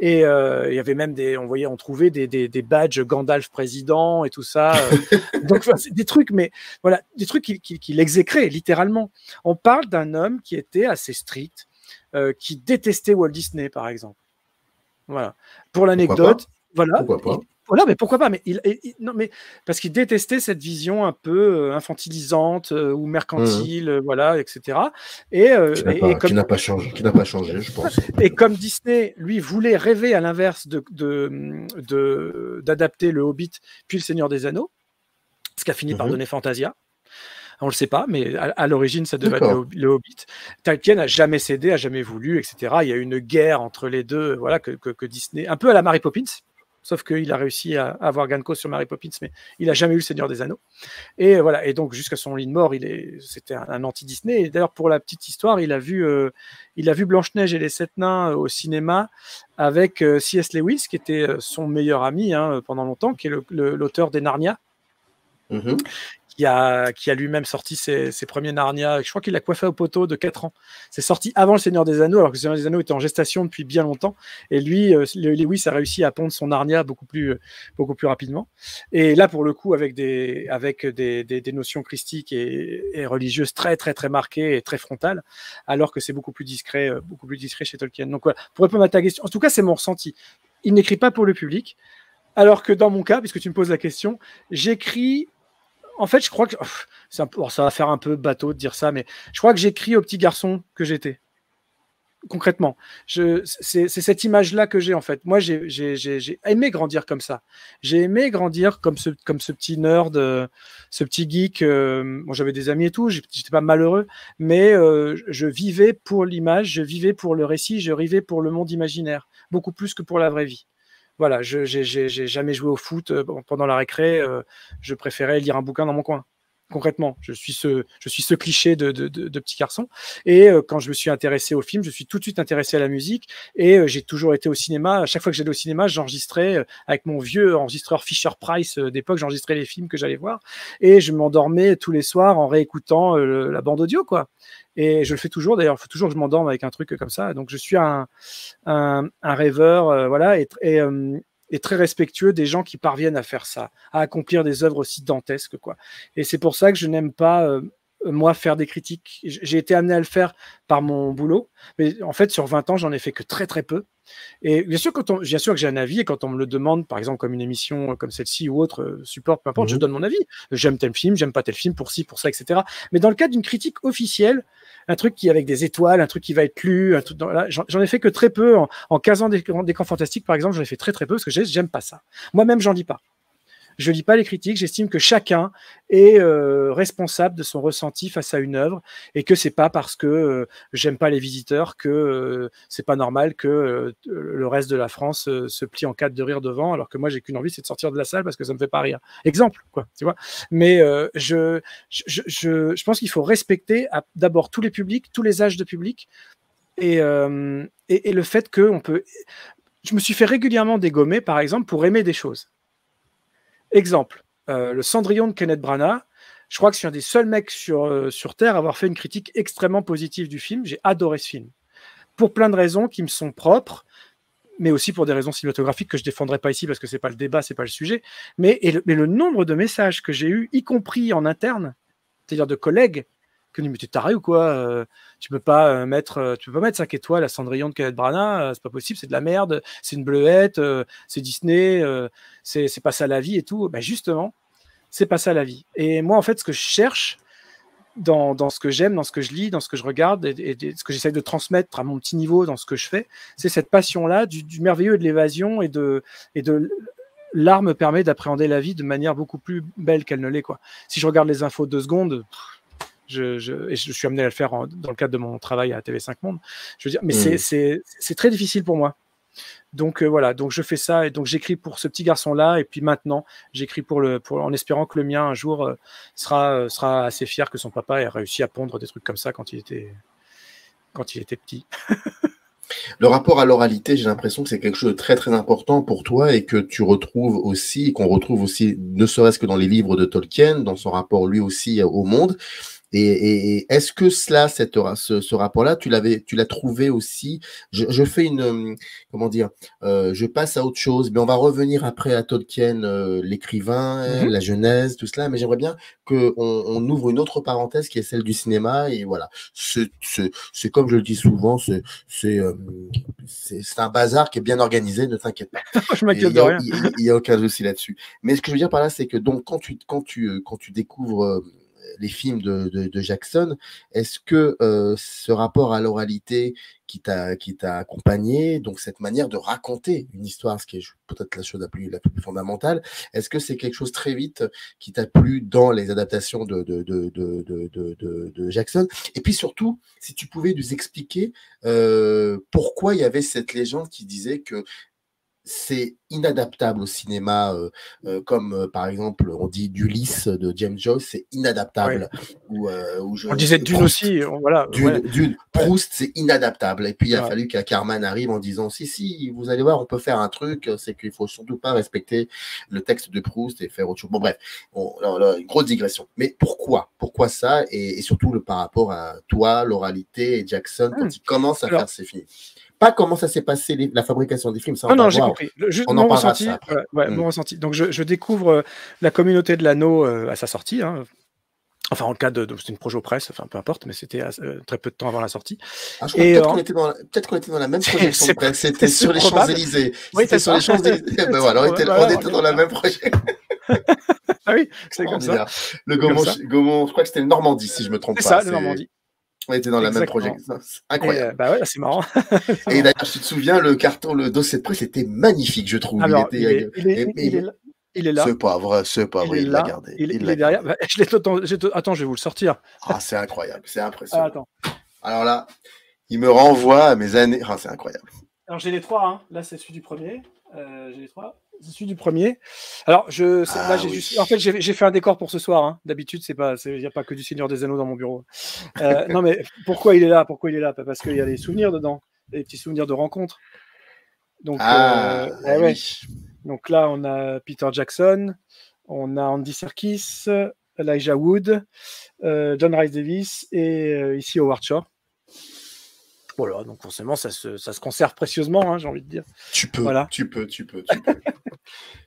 Et il y avait même des, on voyait, on trouvait des, badges Gandalf président et tout ça. *laughs* donc des trucs, mais voilà, des trucs qu'il exécrait littéralement. On parle d'un homme qui était assez strict, qui détestait Walt Disney, par exemple, voilà. Pour l'anecdote, voilà. Pourquoi pas voilà, mais pourquoi pas mais il, non, mais parce qu'il détestait cette vision un peu euh, infantilisante euh, ou mercantile, mmh. voilà, etc. Et, euh, qui n'a pas, comme... changé, pas changé, je pense. *laughs* et comme Disney, lui, voulait rêver à l'inverse d'adapter le Hobbit puis le Seigneur des Anneaux, ce qui a fini par mmh. donner Fantasia. On ne le sait pas, mais à, l'origine, ça devait être le, Hobbit. Tolkien n'a jamais cédé, n'a jamais voulu, etc. Il y a eu une guerre entre les deux, voilà, que, Disney, un peu à la Mary Poppins, sauf qu'il a réussi à avoir Ganko sur Mary Poppins, mais il n'a jamais eu Seigneur des Anneaux. Et euh, voilà, et donc jusqu'à son lit de mort, il est, c'était un, anti-Disney. Et d'ailleurs, pour la petite histoire, il a vu, euh, il a vu Blanche-Neige et les Sept Nains euh, au cinéma avec C.S. Lewis, qui était son meilleur ami hein, pendant longtemps, qui est l'auteur des Narnia. Mm-hmm qui a, lui-même sorti ses, premiers Narnia. Je crois qu'il a coiffé au poteau de 4 ans. C'est sorti avant Le Seigneur des Anneaux, alors que Le Seigneur des Anneaux était en gestation depuis bien longtemps. Et lui, euh, Lewis a réussi à pondre son Narnia beaucoup plus, euh, beaucoup plus rapidement. Et là, pour le coup, avec des, avec des, notions christiques et, religieuses très, très, très marquées et très frontales, alors que c'est beaucoup plus discret, euh, beaucoup plus discret chez Tolkien. Donc, voilà, pour répondre à ta question, en tout cas, c'est mon ressenti. Il n'écrit pas pour le public. Alors que dans mon cas, puisque tu me poses la question, j'écris en fait, je crois que ça va faire un peu bateau de dire ça, mais je crois que j'écris au petit garçon que j'étais. Concrètement, c'est cette image-là que j'ai en fait. Moi, j'ai aimé grandir comme ça. J'ai aimé grandir comme ce, comme ce petit nerd, euh, ce petit geek. Euh, j'avais des amis et tout, j'étais pas malheureux, mais euh, je vivais pour l'image, je vivais pour le récit, je vivais pour le monde imaginaire, beaucoup plus que pour la vraie vie voilà, je j'ai jamais joué au foot euh, pendant la récré. Euh, je préférais lire un bouquin dans mon coin concrètement. Je suis ce, je suis ce cliché de, de, de, de petit garçon. Et euh, quand je me suis intéressé au film, je suis tout de suite intéressé à la musique. Et euh, j'ai toujours été au cinéma. À chaque fois que j'allais au cinéma, j'enregistrais euh, avec mon vieux enregistreur Fisher Price d'époque, j'enregistrais les films que j'allais voir. Et je m'endormais tous les soirs en réécoutant la bande audio, quoi. Et je le fais toujours, d'ailleurs, il faut toujours que je m'endorme avec un truc comme ça. Donc, je suis un, un, rêveur, voilà. Et, et, et très respectueux des gens qui parviennent à faire ça, à accomplir des œuvres aussi dantesques. Quoi. Et c'est pour ça que je n'aime pas, euh, moi, faire des critiques. J'ai été amené à le faire par mon boulot, mais en fait, sur 20 ans, j'en ai fait que très très peu. Et bien sûr, quand on, que j'ai un avis, et quand on me le demande, par exemple, comme une émission euh, comme celle-ci ou autre, euh, support, peu importe, je mhm. donne mon avis. J'aime tel film, j'aime pas tel film, pour ci, pour ça, etc. Mais dans le cas d'une critique officielle, un truc qui avec des étoiles, un truc qui va être lu, j'en ai fait que très peu. En, en 15 ans des, des camps fantastiques, par exemple, j'en ai fait très très peu parce que j'aime pas ça. Moi-même, j'en dis pas. Je ne lis pas les critiques, j'estime que chacun est euh, responsable de son ressenti face à une œuvre et que c'est pas parce que euh, j'aime pas les visiteurs que ce euh, c'est pas normal que le reste de la France se plie en quatre de rire devant alors que moi j'ai qu'une envie c'est de sortir de la salle parce que ça me fait pas rire. Exemple quoi, tu vois. Mais je, je, pense qu'il faut respecter d'abord tous les publics, tous les âges de public. Et, et, et le fait qu'on peut je me suis fait régulièrement dégommer, par exemple, pour aimer des choses. Exemple, euh, le Cendrillon de Kenneth Branagh. Je crois que je suis un des seuls mecs sur, euh, sur Terre à avoir fait une critique extrêmement positive du film. J'ai adoré ce film. Pour plein de raisons qui me sont propres, mais aussi pour des raisons cinématographiques que je défendrai pas ici parce que ce n'est pas le débat, ce n'est pas le sujet. Mais, le, le nombre de messages que j'ai eu, y compris en interne, c'est-à-dire de collègues que mais t'es taré ou quoi euh, euh, euh, Tu peux pas mettre, tu peux pas mettre 5 étoiles à Cendrillon de Kenneth Branagh, c'est pas possible, c'est de la merde, c'est une bleuette, c'est Disney, c'est pas ça la vie et tout. Ben justement, c'est pas ça la vie. Et moi en fait, ce que je cherche dans, ce que j'aime, dans ce que je lis, dans ce que je regarde et, ce que j'essaie de transmettre à mon petit niveau dans ce que je fais, c'est cette passion-là du, merveilleux et de l'évasion et de, et de l'art me permet d'appréhender la vie de manière beaucoup plus belle qu'elle ne l'est quoi. Si je regarde les infos deux secondes je, je, et je suis amené à le faire dans le cadre de mon travail à TV5 Monde. Je veux dire, mais mm. c'est très difficile pour moi. Donc euh, voilà, donc je fais ça et donc j'écris pour ce petit garçon là et puis maintenant j'écris pour le en espérant que le mien un jour euh, sera euh, sera assez fier que son papa ait réussi à pondre des trucs comme ça quand il était quand il était petit. Le rapport à l'oralité, j'ai l'impression que c'est quelque chose de très très important pour toi et que tu retrouves aussi, qu'on retrouve aussi, ne serait-ce que dans les livres de Tolkien, dans son rapport lui aussi au monde. Et, et, est-ce que cela, cette, ce, ce rapport-là, tu l'avais, tu l'as trouvé aussi je, je, fais une, euh, comment dire, euh, je passe à autre chose, mais on va revenir après à Tolkien, euh, l'écrivain, mhm. la genèse, tout cela. Mais j'aimerais bien qu'on on ouvre une autre parenthèse qui est celle du cinéma. Et voilà, c'est comme je le dis souvent, c'est euh, un bazar qui est bien organisé. Ne t'inquiète pas. *laughs* je m'inquiète de rien. Il n'y a, a, aucun souci là-dessus. Mais ce que je veux dire par là, c'est que donc quand tu quand tu euh, quand tu découvres euh, les films de, Jackson. Est-ce que euh, ce rapport à l'oralité qui t'a accompagné, donc cette manière de raconter une histoire, ce qui est peut-être la chose la plus, la plus fondamentale, est-ce que c'est quelque chose très vite qui t'a plu dans les adaptations de, de Jackson Et puis surtout, si tu pouvais nous expliquer euh, pourquoi il y avait cette légende qui disait que c'est inadaptable au cinéma, euh, euh, comme euh, par exemple on dit d'Ulysse de James Joyce, c'est inadaptable. on disait Dune aussi, voilà. Dune, Proust, c'est inadaptable. Et puis il a fallu fallu carman arrive en disant si, si, vous allez voir, on peut faire un truc, c'est qu'il faut surtout pas respecter le texte de Proust et faire autre chose. Bon, bref, une grosse digression. Mais pourquoi Pourquoi ça et, surtout le, par rapport à toi, l'oralité et Jackson, quand hum. il commence à faire ses films pas comment ça s'est passé la fabrication des films. Ça, non, non, j'ai compris. juste on mon, ressenti, ça, mon mm. Donc, je, découvre euh, la communauté de l'anneau euh, à sa sortie. Hein. Enfin, en cas de, de c'est une projo-presse, enfin peu importe, mais c'était euh, très peu de temps avant la sortie. Ah, peut-être qu'on était, dans la même *laughs* projection C'était sur les Champs-Élysées. Oui, c'était sur les Champs-Élysées. *laughs* ben voilà, on était, dans la même projection. ah oui, c'est comme ça. Le Gaumont, je crois que c'était le Normandie, si je me trompe pas. C'est ça, le Normandie. On était dans le la même projet. Incroyable. bah ouais, c'est marrant. et d'ailleurs, tu te souviens, le carton, le dossier de presse était magnifique, je trouve. il, était, il, est, là. C'est pas vrai, c'est Il l'a gardé. Il, est derrière. attends, je vais vous le sortir. Ah, c'est incroyable, c'est impressionnant. Ah, Alors là, il me renvoie à mes années. Ah, c'est incroyable. Alors j'ai les trois. Hein. Là, c'est celui du premier. Euh, j'ai les trois. Je suis du premier. Alors, je, là, ah en fait, j'ai fait un décor pour ce soir. Hein. D'habitude, il n'y a pas que du Seigneur des Anneaux dans mon bureau. Euh, *laughs* non, mais pourquoi il est là Pourquoi il est là Parce qu'il y a des souvenirs dedans, des petits souvenirs de rencontres. Donc, ah, euh, ah Donc là, on a Peter Jackson, on a Andy Serkis, Elijah Wood, euh, John Rice Davis et ici Howard Shaw. Voilà, donc forcément, ça se, conserve précieusement, hein, j'ai envie de dire. Tu peux, tu peux, tu peux, *laughs*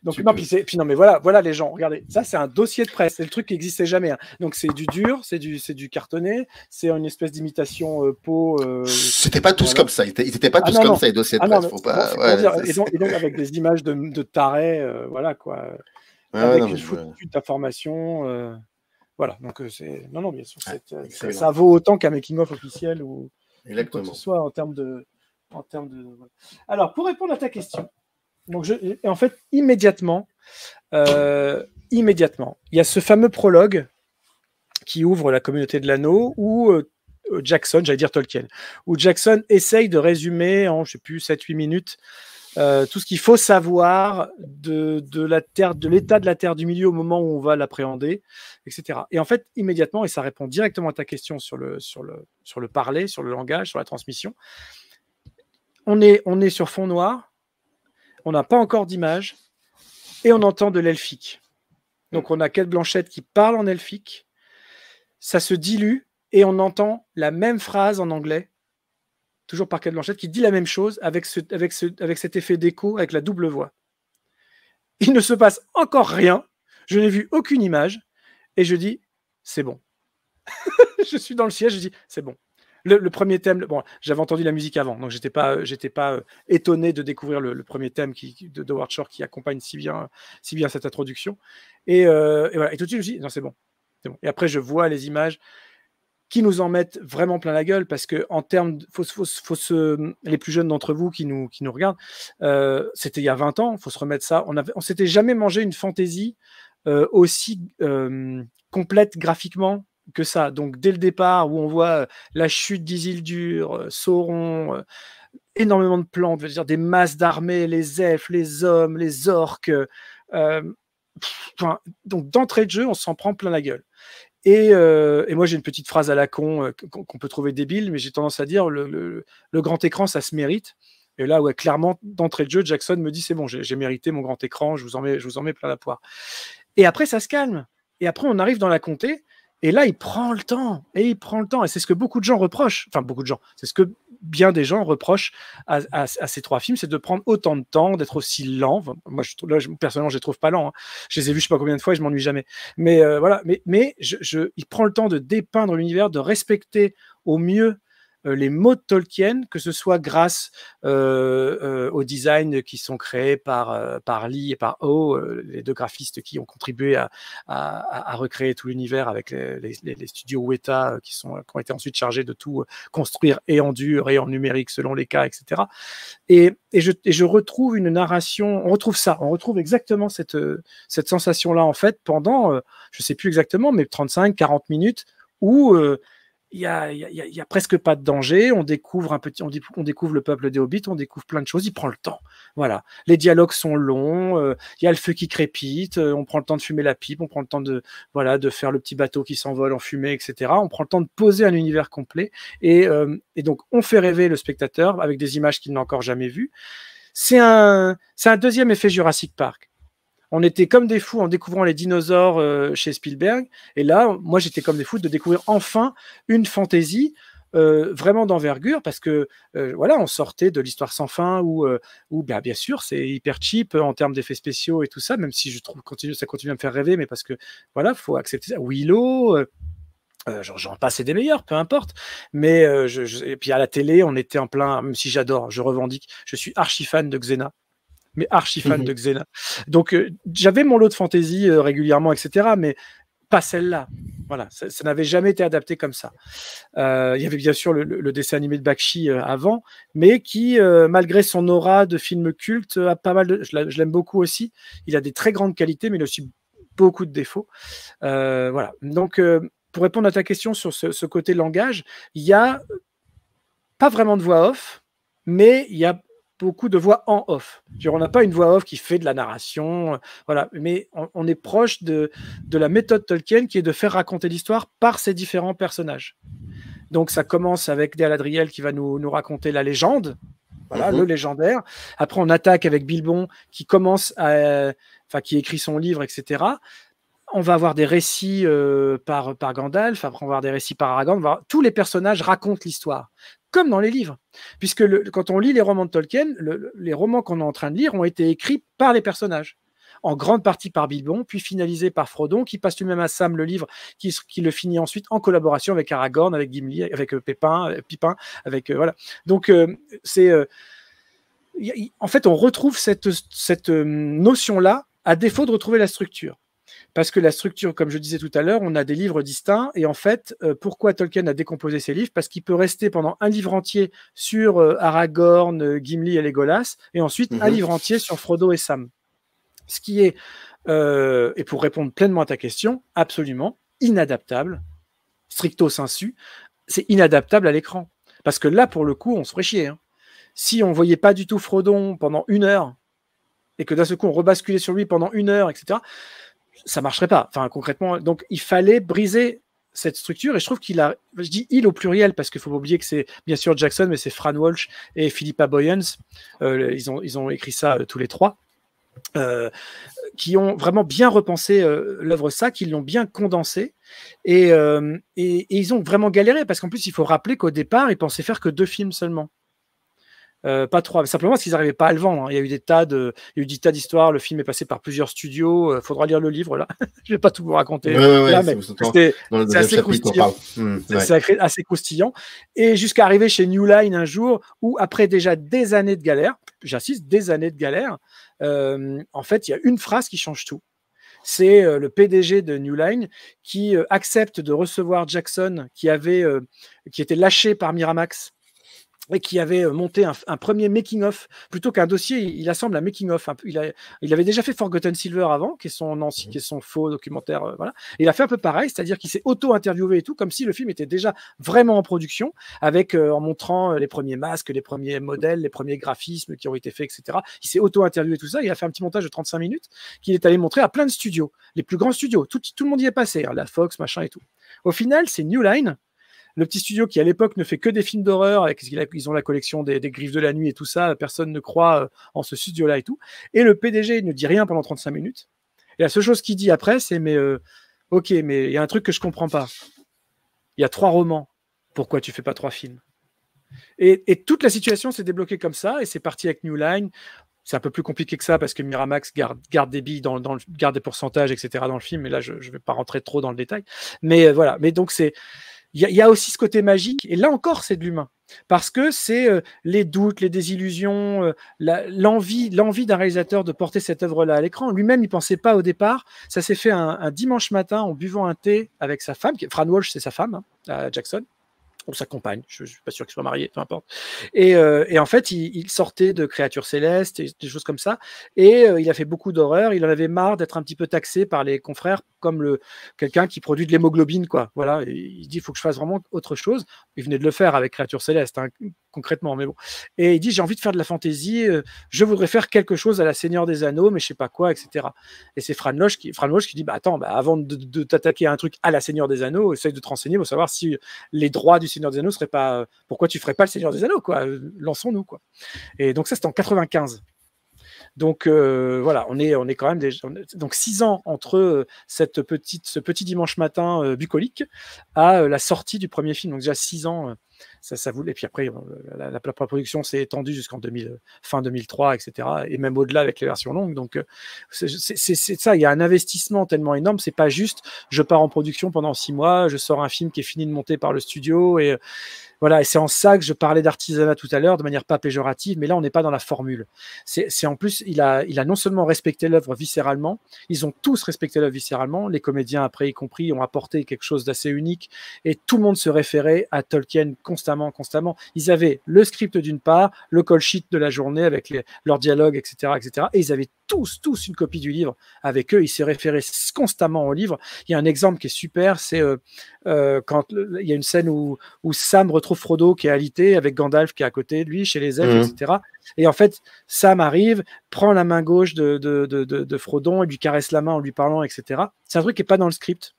donc, non, Puis, non, mais voilà, voilà les gens, regardez, ça c'est un dossier de presse, c'est le truc qui n'existait jamais. Hein. Donc c'est du dur, c'est du, du cartonné, c'est une espèce d'imitation euh, peau. Euh, C'était pas tous comme ça, ils n'étaient pas ah tous comme ça, les dossiers de ah presse. faut pas... et, donc, avec des images de, de tarés, euh, voilà quoi. avec une foutue d'informations. Voilà, donc c'est. Non, non, bien sûr, ah, ça vaut autant qu'un making-of officiel ou. Que ce soit en termes de. En termes de Alors, pour répondre à ta question, donc en fait, immédiatement, euh, immédiatement, il y a ce fameux prologue qui ouvre la communauté de l'anneau où euh, Jackson, j'allais dire Tolkien, où Jackson essaye de résumer en, je sais plus, 7-8 minutes euh, tout ce qu'il faut savoir de, la terre, de l'état de la terre du milieu au moment où on va l'appréhender, etc. Et en fait, immédiatement, et ça répond directement à ta question sur le, sur le, sur le parler, sur le langage, sur la transmission, on est, on est sur fond noir, on n'a pas encore d'image, et on entend de l'elfique. Donc on a Kate Blanchette qui parle en elfique, ça se dilue, et on entend la même phrase en anglais toujours par de Blanchette, qui dit la même chose avec, ce, avec, ce, avec cet effet d'écho, avec la double voix. Il ne se passe encore rien, je n'ai vu aucune image, et je dis, c'est bon. *laughs* je suis dans le siège, je dis, c'est bon. Le, premier thème, bon, j'avais entendu la musique avant, donc j'étais pas, euh, j'étais pas euh, étonné de découvrir le, premier thème qui, de, de Shore qui accompagne si bien, si bien cette introduction. Et, euh, et, voilà. Et tout de suite, je dis, non, c'est bon. bon. Et après, je vois les images qui nous en mettent vraiment plein la gueule parce que en termes de, faut, les plus jeunes d'entre vous qui nous, qui nous regardent euh, c'était il y a 20 ans faut se remettre ça on avait on s'était jamais mangé une fantaisie euh, aussi euh, complète graphiquement que ça donc dès le départ où on voit la chute d'Isildur, îles Sauron énormément de plantes veut dire des masses d'armées les elfes les hommes les orques donc d'entrée de jeu on s'en prend plein la gueule euh, et, moi, j'ai une petite phrase à la con euh, qu'on peut trouver débile, mais j'ai tendance à dire le, grand écran, ça se mérite. Et là, clairement, d'entrée de jeu, Jackson me dit c'est bon, j'ai mérité mon grand écran, je vous, en mets, je vous en mets plein la poire. Et après, ça se calme. Et après, on arrive dans la comté. Et là, il prend le temps, et il prend le temps. Et c'est ce que beaucoup de gens reprochent, enfin beaucoup de gens, c'est ce que bien des gens reprochent à, ces trois films, c'est de prendre autant de temps, d'être aussi lent. moi, je, je, personnellement, je les trouve pas lents. Hein. Je les ai vus je sais pas combien de fois et je m'ennuie jamais. Mais euh, voilà, mais, il prend le temps de dépeindre l'univers, de respecter au mieux euh, les mots de Tolkien, que ce soit grâce euh, euh, aux designs qui sont créés par, par Lee et par O, les deux graphistes qui ont contribué à, à, à recréer tout l'univers avec les, les, les, studios Weta qui, sont, qui ont été ensuite chargés de tout construire et en dur et en numérique selon les cas, etc. Et, et, je, je retrouve une narration, on retrouve ça, on retrouve exactement cette, cette sensation-là en fait pendant, je ne sais plus exactement, mais 35, 40 minutes où il y a, presque pas de danger. On découvre un petit, on, découvre le peuple des hobbits, on découvre plein de choses. Il prend le temps. Voilà. Les dialogues sont longs. Euh, il y a le feu qui crépite. Euh, on prend le temps de fumer la pipe. On prend le temps de, voilà, de faire le petit bateau qui s'envole en fumée, etc. On prend le temps de poser un univers complet. Euh, et, donc, on fait rêver le spectateur avec des images qu'il n'a encore jamais vues. C'est un, c'est un deuxième effet Jurassic Park on était comme des fous en découvrant les dinosaures euh, chez Spielberg. Et là, moi, j'étais comme des fous de découvrir enfin une fantaisie euh, vraiment d'envergure parce que euh, voilà, on sortait de l'histoire sans fin où, bah, bien sûr c'est hyper cheap en termes d'effets spéciaux et tout ça, même si je trouve continue, ça continue à me faire rêver, mais parce que voilà, faut accepter ça. Willow. J'en passe des meilleurs, peu importe. Mais et puis à la télé, on était en plein, même si j'adore, je revendique, je suis archi fan de Xena mais archi fan mhm. de Xena. Donc euh, j'avais mon lot de fantasy euh, régulièrement, etc. Mais pas celle-là. Voilà, ça, n'avait jamais été adapté comme ça. Euh, il y avait bien sûr le, dessin animé de Bakshi avant, mais qui, malgré son aura de film culte, a pas mal de. Je l'aime beaucoup aussi. Il a des très grandes qualités, mais il a aussi beaucoup de défauts. voilà. Donc, pour répondre à ta question sur ce, ce côté langage, il y a pas vraiment de voix off, mais il y a beaucoup de voix en off. On n'a pas une voix off qui fait de la narration, euh, voilà, mais on, est proche de, de, la méthode Tolkien qui est de faire raconter l'histoire par ces différents personnages. Donc ça commence avec Galadriel qui va nous, raconter la légende, voilà, mhm. le légendaire. Après on attaque avec Bilbon qui commence à, enfin qui écrit son livre, etc on va avoir des récits euh, par, par Gandalf, après on va avoir des récits par Aragorn, tous les personnages racontent l'histoire comme dans les livres. Puisque quand on lit les romans de Tolkien, les romans qu'on est en train de lire ont été écrits par les personnages, en grande partie par Bilbon, puis finalisés par Frodon, qui passe lui-même à Sam le livre, qui, le finit ensuite en collaboration avec Aragorn, avec Gimli, avec euh, Pépin, euh, Pipin, avec euh, voilà. Donc c'est en fait, on retrouve cette, cette notion-là à défaut de retrouver la structure parce que la structure, comme je disais tout à l'heure, on a des livres distincts. Et en fait, euh, pourquoi Tolkien a décomposé ses livres Parce qu'il peut rester pendant un livre entier sur euh, Aragorn, euh, Gimli et Legolas, et ensuite un mhm. livre entier sur Frodo et Sam. Ce qui est, et pour répondre pleinement à ta question, absolument inadaptable, stricto sensu, c'est inadaptable à l'écran. Parce que là, pour le coup, on se ferait chier. Hein. Si on ne voyait pas du tout Frodon pendant une heure, et que d'un seul coup on rebasculait sur lui pendant une heure, etc ça marcherait pas. Enfin, concrètement, donc il fallait briser cette structure et je trouve qu'il a, je dis il au pluriel parce qu'il faut pas oublier que c'est bien sûr Jackson, mais c'est Fran Walsh et Philippa Boyens. Euh, ils, ont, ils ont écrit ça euh, tous les trois. Euh, qui ont vraiment bien repensé l'œuvre ça, qui l'ont bien condensée et, et, ils ont vraiment galéré parce qu'en plus il faut rappeler qu'au départ ils pensaient faire que deux films seulement. Euh, pas trois, simplement parce qu'ils n'arrivaient pas à le vendre. Hein? Il y a eu des tas de, eu tas d'histoires. Le film est passé par plusieurs studios. il euh, faudra lire le livre là. *laughs* je vais pas tout vous raconter. c'est hmm, assez croustillant. assez Et jusqu'à arriver chez New Line un jour où après déjà des années de galère, j'insiste, des années de galère, euh, en fait, il y a une phrase qui change tout. C'est le PDG de New Line qui accepte de recevoir Jackson, qui avait, qui était lâché par Miramax et qui avait euh, monté un, premier making-of. Plutôt qu'un dossier, il, assemble un making-of. Il, avait déjà fait Forgotten Silver avant, qui est son, mmh. qui faux documentaire. Euh, voilà. il a fait un peu pareil, c'est-à-dire qu'il s'est auto-interviewé et tout, comme si le film était déjà vraiment en production, avec euh, en montrant les premiers masques, les premiers modèles, les premiers graphismes qui ont été faits, etc. Il s'est auto-interviewé tout ça. Il a fait un petit montage de 35 minutes qu'il est allé montrer à plein de studios, les plus grands studios. Tout, le monde y est passé, hein, la Fox, machin et tout. Au final, c'est New Line le petit studio qui, à l'époque, ne fait que des films d'horreur, ils ont la collection des, Griffes de la Nuit et tout ça, personne ne croit euh, en ce studio-là et tout. Et le PDG ne dit rien pendant 35 minutes. Et la seule chose qu'il dit après, c'est Mais euh, ok, mais il y a un truc que je comprends pas. Il y a trois romans. Pourquoi tu fais pas trois films et, toute la situation s'est débloquée comme ça, et c'est parti avec New Line c'est un peu plus compliqué que ça parce que Miramax garde, garde des billes dans, le, garde des pourcentages, etc. dans le film. Mais là, je ne vais pas rentrer trop dans le détail. Mais euh, voilà. Mais donc, c'est, il y, a aussi ce côté magique, et là encore, c'est de l'humain. Parce que c'est euh, les doutes, les désillusions, euh, l'envie, l'envie d'un réalisateur de porter cette œuvre-là à l'écran. Lui-même, il pensait pas au départ. Ça s'est fait un, dimanche matin en buvant un thé avec sa femme. Fran Walsh, c'est sa femme, hein, Jackson on sa je, ne suis pas sûr qu'il soit marié, peu importe. Et, euh, en fait, il, sortait de créatures célestes, et des choses comme ça, et euh, il a fait beaucoup d'horreurs. Il en avait marre d'être un petit peu taxé par les confrères comme le quelqu'un qui produit de l'hémoglobine, quoi. Voilà, il dit il faut que je fasse vraiment autre chose. Il venait de le faire avec créatures célestes, hein concrètement, mais bon. Et il dit j'ai envie de faire de la fantaisie, euh, je voudrais faire quelque chose à la Seigneur des Anneaux, mais je sais pas quoi, etc. Et c'est Fran Loche qui, qui dit bah, attends, bah, avant de, t'attaquer à un truc à la Seigneur des Anneaux, essaye de te renseigner pour savoir si les droits du Seigneur des Anneaux seraient pas, euh, pourquoi tu ferais pas le Seigneur des Anneaux quoi, euh, lançons-nous quoi. Et donc ça c'est en 95. Donc voilà, on est, on est quand même donc six ans entre cette petite, ce petit dimanche matin bucolique à la sortie du premier film. Donc déjà six ans ça, ça voulait. Puis après, la, production s'est étendue jusqu'en fin 2003, etc. Et même au-delà avec les versions longues. Donc, euh, c'est ça. Il y a un investissement tellement énorme. C'est pas juste je pars en production pendant six mois, je sors un film qui est fini de monter par le studio. Et euh, voilà. Et c'est en ça que je parlais d'artisanat tout à l'heure de manière pas péjorative. Mais là, on n'est pas dans la formule. C'est en plus, il a, il a non seulement respecté l'œuvre viscéralement, ils ont tous respecté l'œuvre viscéralement. Les comédiens, après y compris, ont apporté quelque chose d'assez unique. Et tout le monde se référait à Tolkien constamment, constamment. Ils avaient le script d'une part, le call sheet de la journée avec les, leurs dialogues, etc., etc. Et ils avaient tous, tous une copie du livre avec eux. Ils se référaient constamment au livre. Il y a un exemple qui est super, c'est euh, euh, quand il y a une scène où, où, Sam retrouve Frodo qui est alité avec Gandalf qui est à côté de lui, chez les elfes, mhm. etc. Et en fait, Sam arrive, prend la main gauche de, de, Frodon et lui caresse la main en lui parlant, etc. C'est un truc qui n'est pas dans le script.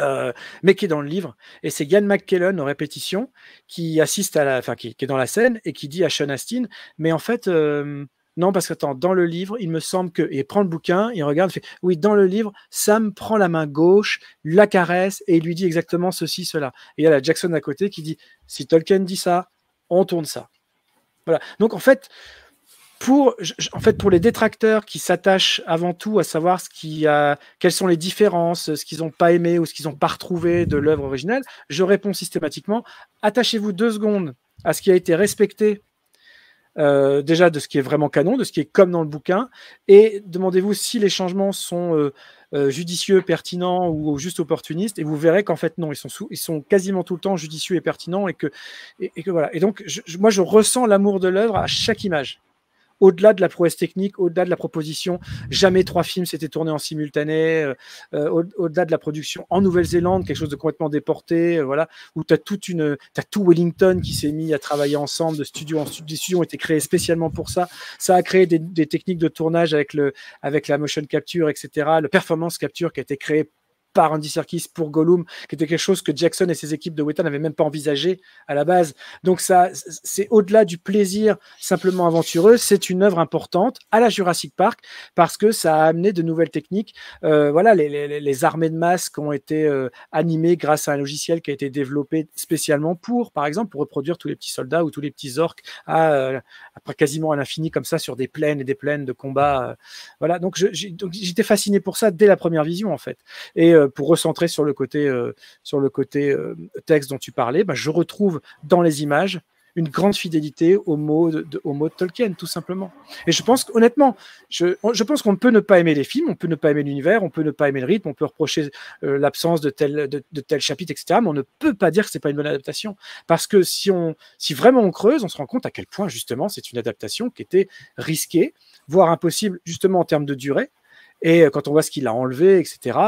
Euh, mais qui est dans le livre. Et c'est Ian McKellen en répétition qui assiste à la, enfin qui, est dans la scène et qui dit à Sean Astin, mais en fait, euh, non, parce que dans le livre, il me semble que, il prend le bouquin, il regarde, fait, oui, dans le livre, Sam prend la main gauche, la caresse et lui dit exactement ceci, cela. Et il y a la Jackson à côté qui dit, si Tolkien dit ça, on tourne ça. Voilà. Donc en fait, pour, en fait, pour les détracteurs qui s'attachent avant tout à savoir ce a, quelles sont les différences, ce qu'ils n'ont pas aimé ou ce qu'ils n'ont pas retrouvé de l'œuvre originale, je réponds systématiquement attachez-vous deux secondes à ce qui a été respecté, euh, déjà de ce qui est vraiment canon, de ce qui est comme dans le bouquin, et demandez-vous si les changements sont euh, euh, judicieux, pertinents ou juste opportunistes, et vous verrez qu'en fait non, ils sont, ils sont quasiment tout le temps judicieux et pertinents, et que, que voilà. Et donc, moi, je ressens l'amour de l'œuvre à chaque image au-delà de la prouesse technique, au-delà de la proposition, jamais trois films s'étaient tournés en simultané, euh, euh, au-delà de la production en Nouvelle-Zélande, quelque chose de complètement déporté, euh, voilà, où tu as toute une, as tout Wellington qui s'est mis à travailler ensemble, de studio en studio, des studios ont été créés spécialement pour ça. Ça a créé des, des, techniques de tournage avec le, avec la motion capture, etc. Le performance capture qui a été créé par Andy Serkis pour Gollum, qui était quelque chose que Jackson et ses équipes de Weta n'avaient même pas envisagé à la base. Donc ça, c'est au-delà du plaisir simplement aventureux, c'est une œuvre importante à la Jurassic Park parce que ça a amené de nouvelles techniques. Euh, voilà, les, armées de masse qui ont été euh, animées grâce à un logiciel qui a été développé spécialement pour, par exemple, pour reproduire tous les petits soldats ou tous les petits orques à, euh, quasiment à l'infini comme ça sur des plaines et des plaines de combat. voilà, donc j'étais fasciné pour ça dès la première vision en fait. Et pour recentrer sur le côté, euh, sur le côté euh, texte dont tu parlais, bah, je retrouve dans les images une grande fidélité au mots de, mots de Tolkien, tout simplement. Et je pense honnêtement, je, pense qu'on peut ne pas aimer les films, on peut ne pas aimer l'univers, on peut ne pas aimer le rythme, on peut reprocher euh, l'absence de tel, de, tel chapitre, etc. Mais on ne peut pas dire que ce n'est pas une bonne adaptation. Parce que si, on, si vraiment on creuse, on se rend compte à quel point, justement, c'est une adaptation qui était risquée, voire impossible, justement en termes de durée. Et quand on voit ce qu'il a enlevé, etc.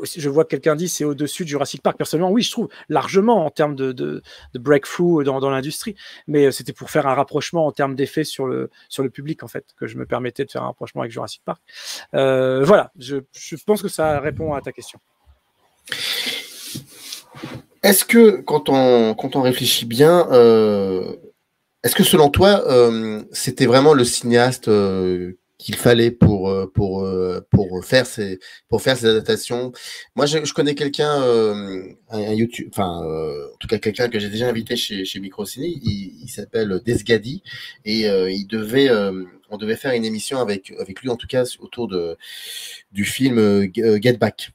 Aussi, je vois que quelqu'un dit c'est au-dessus de Jurassic Park. Personnellement, oui, je trouve largement en termes de, breakthrough dans, l'industrie, mais euh, c'était pour faire un rapprochement en termes d'effet sur le, public, en fait, que je me permettais de faire un rapprochement avec Jurassic Park. Euh, voilà, je, pense que ça répond à ta question. Est-ce que, quand on, réfléchit bien, euh, est-ce que selon toi, c'était vraiment le cinéaste qu'il fallait pour, euh, pour, euh, pour, faire ces, pour faire adaptations. Moi, je, connais quelqu'un, euh, YouTube, enfin, en tout cas quelqu'un que j'ai déjà invité chez, chez Microciné, il, s'appelle Desgadi, et il devait, on devait faire une émission avec, avec lui, en tout cas, autour de, du film Get Back.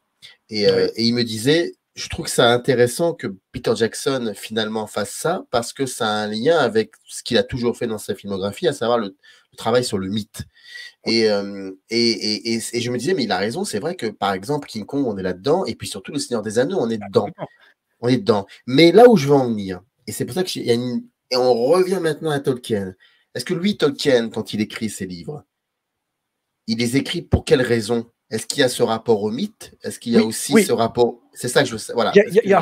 Ah et, il me disait, je trouve que c'est intéressant que Peter Jackson finalement fasse ça parce que ça a un lien avec ce qu'il a toujours fait dans sa filmographie, à savoir le travail sur le mythe. Euh, et, et, et, et, je me disais, mais il a raison, c'est vrai que par exemple, King Kong, on est là-dedans, et puis surtout Le Seigneur des Anneaux, on est dedans. On est dedans. Mais là où je veux en venir, et c'est pour ça qu'il y a une. Et on revient maintenant à Tolkien. Est-ce que lui, Tolkien, quand il écrit ses livres, il les écrit pour quelles raisons Est-ce qu'il y a ce rapport au mythe Est-ce qu'il y a aussi ce rapport C'est ça que je veux voilà.